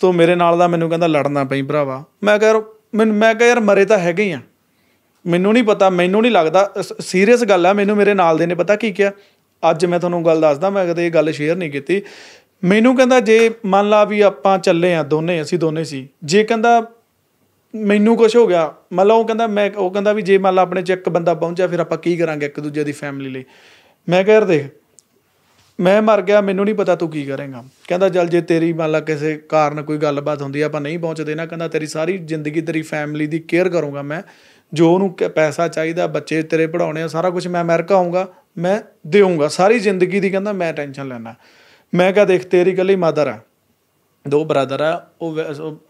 ਤੋਂ ਮੇਰੇ ਨਾਲ ਦਾ ਮੈਨੂੰ ਕਹਿੰਦਾ ਲੜਨਾ ਪਈ ਭਰਾਵਾ ਮੈਂ ਕਹਿਆ ਮੈਨੂੰ ਮੈਂ ਕਹਿਆ ਯਾਰ ਮਰੇ ਤਾਂ ਹੈਗੇ ਆ ਮੈਨੂੰ ਨਹੀਂ ਪਤਾ ਮੈਨੂੰ ਨਹੀਂ ਲੱਗਦਾ ਸੀਰੀਅਸ ਗੱਲ ਆ ਮੈਨੂੰ ਮੇਰੇ ਨਾਲ ਦੇ ਨੇ ਪਤਾ ਕੀ ਕਿਹਾ ਅੱਜ ਮੈਂ ਤੁਹਾਨੂੰ ਗੱਲ ਦੱਸਦਾ ਮੈਂ ਕਦੇ ਇਹ ਗੱਲ ਸ਼ੇਅਰ ਨਹੀਂ ਕੀਤੀ ਮੈਨੂੰ ਕਹਿੰਦਾ ਜੇ ਮੰਨ ਲਾ ਵੀ ਆਪਾਂ ਚੱਲੇ ਆ ਦੋਨੇ ਅਸੀਂ ਦੋਨੇ ਸੀ ਜੇ ਕਹਿੰਦਾ ਮੈਨੂੰ ਕੁਝ ਹੋ ਗਿਆ ਲਾ ਉਹ ਕਹਿੰਦਾ ਮੈਂ ਉਹ ਕਹਿੰਦਾ ਵੀ ਜੇ ਮੰਨ ਲਾ ਆਪਣੇ ਚ ਇੱਕ ਬੰਦਾ ਪਹੁੰਚਿਆ ਫਿਰ ਆਪਾਂ ਕੀ ਕਰਾਂਗੇ ਇੱਕ ਦੂਜੇ ਦੀ ਫੈਮਿਲੀ ਲਈ ਮੈਂ ਕਹਿ ਦੇਖ ਮੈਂ ਮਰ ਗਿਆ ਮੈਨੂੰ ਨਹੀਂ ਪਤਾ ਤੂੰ ਕੀ ਕਰੇਂਗਾ ਕਹਿੰਦਾ ਚੱਲ ਜੇ ਤੇਰੀ ਮੰਨ ਲਾ ਕਿਸੇ ਕਾਰਨ ਕੋਈ ਗੱਲਬਾਤ ਹੁੰਦੀ ਆ ਆਪਾਂ ਨਹੀਂ ਪਹੁੰਚਦੇ ਨਾ ਕਹਿੰਦਾ ਤੇਰੀ ਸਾਰੀ ਜ਼ਿੰਦਗੀ ਤੇਰੀ ਫੈਮਿਲੀ ਦੀ ਕੇਅਰ ਕਰੂੰਗਾ ਮੈਂ ਜੋ ਉਹਨੂੰ ਪੈਸਾ ਚਾਹੀਦਾ ਬੱਚੇ ਤੇਰੇ ਪੜਾਉਣੇ ਆ ਸਾਰਾ ਕੁਝ ਮੈਂ ਅਮਰੀਕਾ ਆਉਂਗਾ ਮੈਂ ਦੇਉਂਗਾ ਸਾਰੀ ਜ਼ਿੰਦਗੀ ਦੀ ਕਹਿੰਦਾ ਮੈਂ ਟੈਨਸ਼ਨ ਲੈਣਾ ਮੈਂ ਕਹਾਂ ਦੇਖ ਤੇਰੀ ਹੀ ਮਦਰ ਆ ਦੋ ਬ੍ਰਦਰ ਆ ਉਹ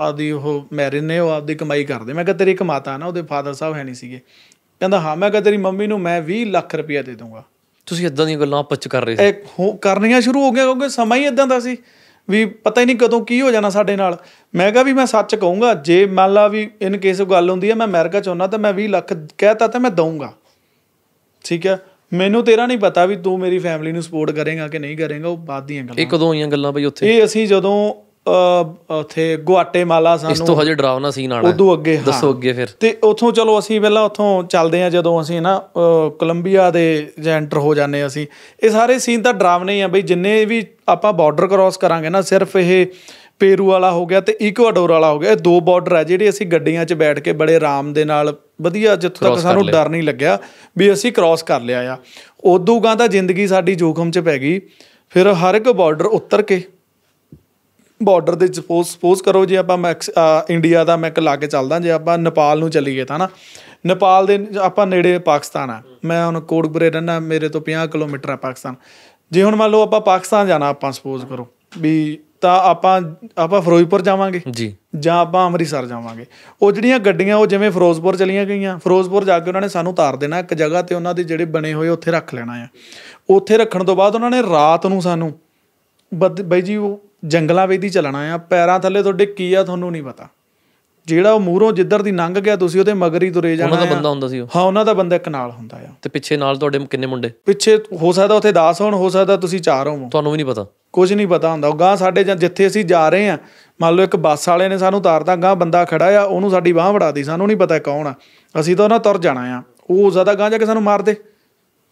ਆਦੀ ਉਹ ਮੈਰਿਡ ਨੇ ਉਹ ਆਪਦੀ ਕਮਾਈ ਕਰਦੇ ਮੈਂ ਕਹਾਂ ਤੇਰੀ ਇੱਕ ਮਾਤਾ ਨਾ ਉਹਦੇ ਫਾਦਰ ਸਾਹਿਬ ਹੈ ਨਹੀਂ ਸੀਗੇ ਕਹਿੰਦਾ ਹਾਂ ਮੈਂ ਕਹਾਂ ਤੇਰੀ ਮੰਮੀ ਨੂੰ ਮੈਂ 20 ਲੱਖ ਰੁਪਇਆ ਦੇ ਦੂੰਗਾ ਤੁਸੀਂ ਇਦਾਂ ਦੀਆਂ ਗੱਲਾਂ ਆਪਸ ਚ ਕਰ ਰਹੇ ਸੀ ਇਹ ਕਰਨੀਆਂ ਸ਼ੁਰੂ ਹੋ ਗਈਆਂ ਕਿਉਂਕਿ ਸਮਾਂ ਹੀ ਇਦਾਂ ਦਾ ਸੀ ਵੀ ਪਤਾ ਹੀ ਨਹੀਂ ਕਦੋਂ ਕੀ ਹੋ ਜਾਣਾ ਸਾਡੇ ਨਾਲ ਮੈਂ ਕਹਾਂ ਵੀ ਮੈਂ ਸੱਚ ਕਹੂੰਗਾ ਜੇ ਮੰਨ ਲਾ ਵੀ ਇਨ ਕੇਸ ਗੱਲ ਹੁੰਦੀ ਹੈ ਮੈਂ ਅਮਰੀਕਾ ਚ ਹੁੰਨਾ ਤਾਂ ਮੈਂ 20 ਲੱਖ ਕਹਿਤਾ ਤਾਂ ਮੈਂ ਦਊਂਗਾ ਠੀਕ ਹੈ ਮੈਨੂੰ ਤੇਰਾ ਨਹੀਂ ਪਤਾ ਵੀ ਤੂੰ ਮੇਰੀ ਫੈਮਿਲੀ ਨੂੰ ਸਪੋਰਟ ਕਰੇਗਾ ਕਿ ਨਹੀਂ ਕਰੇਗਾ ਉਹ ਬਾਤ ਦੀਆਂ ਗੱਲਾਂ ਇਹ ਕਦੋਂ ਹੋਈਆਂ ਗੱਲਾਂ ਬਈ ਉੱਥੇ ਇਹ ਅਸੀਂ ਜਦੋਂ ਉੱਥੇ ਗੁਆਟੇਮਾਲਾ ਸਾਨੂੰ ਇਸ ਤੋਂ ਹਜੇ ਡਰਾਉਣਾ ਸੀਨ ਨਾਲ ਉਦੋਂ ਅੱਗੇ ਦੱਸੋ ਅੱਗੇ ਫਿਰ ਤੇ ਉੱਥੋਂ ਚਲੋ ਅਸੀਂ ਪਹਿਲਾਂ ਉੱਥੋਂ ਚੱਲਦੇ ਆ ਜਦੋਂ ਅਸੀਂ ਨਾ ਕੋਲੰਬੀਆ ਦੇ ਜੈਂਟਰ ਹੋ ਜਾਂਦੇ ਅਸੀਂ ਇਹ ਸਾਰੇ ਸੀਨ ਤਾਂ ਡਰਾਵਨੇ ਆ ਬਈ ਜਿੰਨੇ ਵੀ ਆਪਾਂ ਬਾਰਡਰ ਕ੍ਰਾਸ ਕਰਾਂਗੇ ਨਾ ਸਿਰਫ ਇਹ ਪੇਰੂ ਵਾਲਾ ਹੋ ਗਿਆ ਤੇ ਇਕਵਾਡੋਰ ਵਾਲਾ ਹੋ ਗਿਆ ਇਹ ਦੋ ਬਾਰਡਰ ਆ ਜਿਹੜੇ ਅਸੀਂ ਗੱਡੀਆਂ 'ਚ ਬੈਠ ਕੇ ਬੜੇ ਆਰਾਮ ਦੇ ਨਾਲ ਵਧੀਆ ਜਿੱਥੇ ਤੱਕ ਸਾਨੂੰ ਡਰ ਨਹੀਂ ਲੱਗਿਆ ਵੀ ਅਸੀਂ ਕ੍ਰਾਸ ਕਰ ਲਿਆ ਆ ਉਦੋਂ ਗਾਂ ਤਾਂ ਜ਼ਿੰਦਗੀ ਸਾਡੀ ਜੋਖਮ 'ਚ ਪੈ ਗਈ ਫਿਰ ਹਰ ਇੱਕ ਬਾਰਡਰ ਉੱਤਰ ਕੇ ਬਾਰਡਰ ਦੇ ਸਪੋਜ਼ ਸਪੋਜ਼ ਕਰੋ ਜੇ ਆਪਾਂ ਇੰਡੀਆ ਦਾ ਮੈਂ ਲਾ ਕੇ ਚੱਲਦਾ ਜੇ ਆਪਾਂ ਨੇਪਾਲ ਨੂੰ ਚੱਲੀਏ ਤਾਂ ਨਾ ਨੇਪਾਲ ਦੇ ਆਪਾਂ ਨੇੜੇ ਪਾਕਿਸਤਾਨ ਆ ਮੈਂ ਹੁਣ ਕੋਟਕਪੁਰੇ ਰਹਿਣਾ ਮੇਰੇ ਤੋਂ 50 ਕਿਲੋਮੀਟਰ ਆ ਪਾਕਿਸਤਾਨ ਜੇ ਹੁਣ ਮੰਨ ਲਓ ਆਪਾਂ ਪਾਕਿਸਤਾਨ ਜਾਣਾ ਆਪਾਂ ਸਪੋਜ਼ ਕਰੋ ਵੀ ਤਾਂ ਆਪਾਂ ਆਪਾਂ ਫਿਰੋਜ਼ਪੁਰ ਜਾਵਾਂਗੇ ਜੀ ਜਾਂ ਆਪਾਂ ਅੰਮ੍ਰਿਤਸਰ ਜਾਵਾਂਗੇ ਉਹ ਜਿਹੜੀਆਂ ਗੱਡੀਆਂ ਉਹ ਜਿਵੇਂ ਫਿਰੋਜ਼ਪੁਰ ਚਲੀਆਂ ਗਈਆਂ ਫਿਰੋਜ਼ਪੁਰ ਜਾ ਕੇ ਉਹਨਾਂ ਨੇ ਸਾਨੂੰ ਉਤਾਰ ਦੇਣਾ ਇੱਕ ਜਗ੍ਹਾ ਤੇ ਉਹਨਾਂ ਦੇ ਜਿਹੜੇ ਬਣੇ ਹੋਏ ਉੱਥੇ ਰੱਖ ਲੈਣਾ ਆ ਉੱਥੇ ਰੱਖਣ ਤੋਂ ਬਾਅਦ ਉਹਨਾਂ ਨੇ ਰਾਤ ਨੂੰ ਸਾਨੂੰ ਬਈ ਜੀ ਉਹ ਜੰਗਲਾਂ ਵੇਦੀ ਚੱਲਣਾ ਆ ਪੈਰਾਂ ਥੱਲੇ ਤੁਹਾਡੇ ਕੀ ਆ ਤੁਹਾਨੂੰ ਨਹੀਂ ਪਤਾ ਜਿਹੜਾ ਉਹ ਮੂਹਰੋਂ ਜਿੱਧਰ ਦੀ ਲੰਘ ਗਿਆ ਤੁਸੀਂ ਉਹਦੇ ਮਗਰ ਹੀ ਤੁਰੇ ਜਾਣਾ ਉਹਨਾਂ ਦਾ ਬੰਦਾ ਹੁੰਦਾ ਸੀ ਉਹ ਹਾਂ ਉਹਨਾਂ ਦਾ ਬੰਦਾ ਇੱਕ ਨਾਲ ਹੁੰਦਾ ਆ ਤੇ ਪਿੱਛੇ ਨਾਲ ਤੁਹਾਡੇ ਕਿੰਨੇ ਮੁੰਡੇ ਪਿੱਛੇ ਹੋ ਸਕਦਾ ਉੱਥੇ 10 ਹੋਣ ਹੋ ਸਕਦਾ ਤੁਸੀਂ 4 ਹੋਵੋ ਤੁਹਾਨੂੰ ਵੀ ਨਹੀਂ ਪਤਾ ਕੁਝ ਨਹੀਂ ਪਤਾ ਹੁੰਦਾ ਉਹ ਗਾਂ ਸਾਡੇ ਜਿੱਥੇ ਅਸੀਂ ਜਾ ਰਹੇ ਆ ਮੰਨ ਲਓ ਇੱਕ ਬੱਸ ਵਾਲੇ ਨੇ ਸਾਨੂੰ ਉਤਾਰਦਾ ਗਾਂ ਬੰਦਾ ਖੜਾ ਆ ਉਹਨੂੰ ਸਾਡੀ ਬਾਹ ਫੜਾਦੀ ਸਾਨੂੰ ਨਹੀਂ ਪਤਾ ਕੌਣ ਆ ਅਸੀਂ ਤਾਂ ਉਹਨਾਂ ਤੁਰ ਜਾਣਾ ਆ ਉਹ ਜ਼ਿਆਦਾ ਗਾਂ ਜਾ ਕੇ ਸਾਨੂੰ ਮਾਰ ਦੇ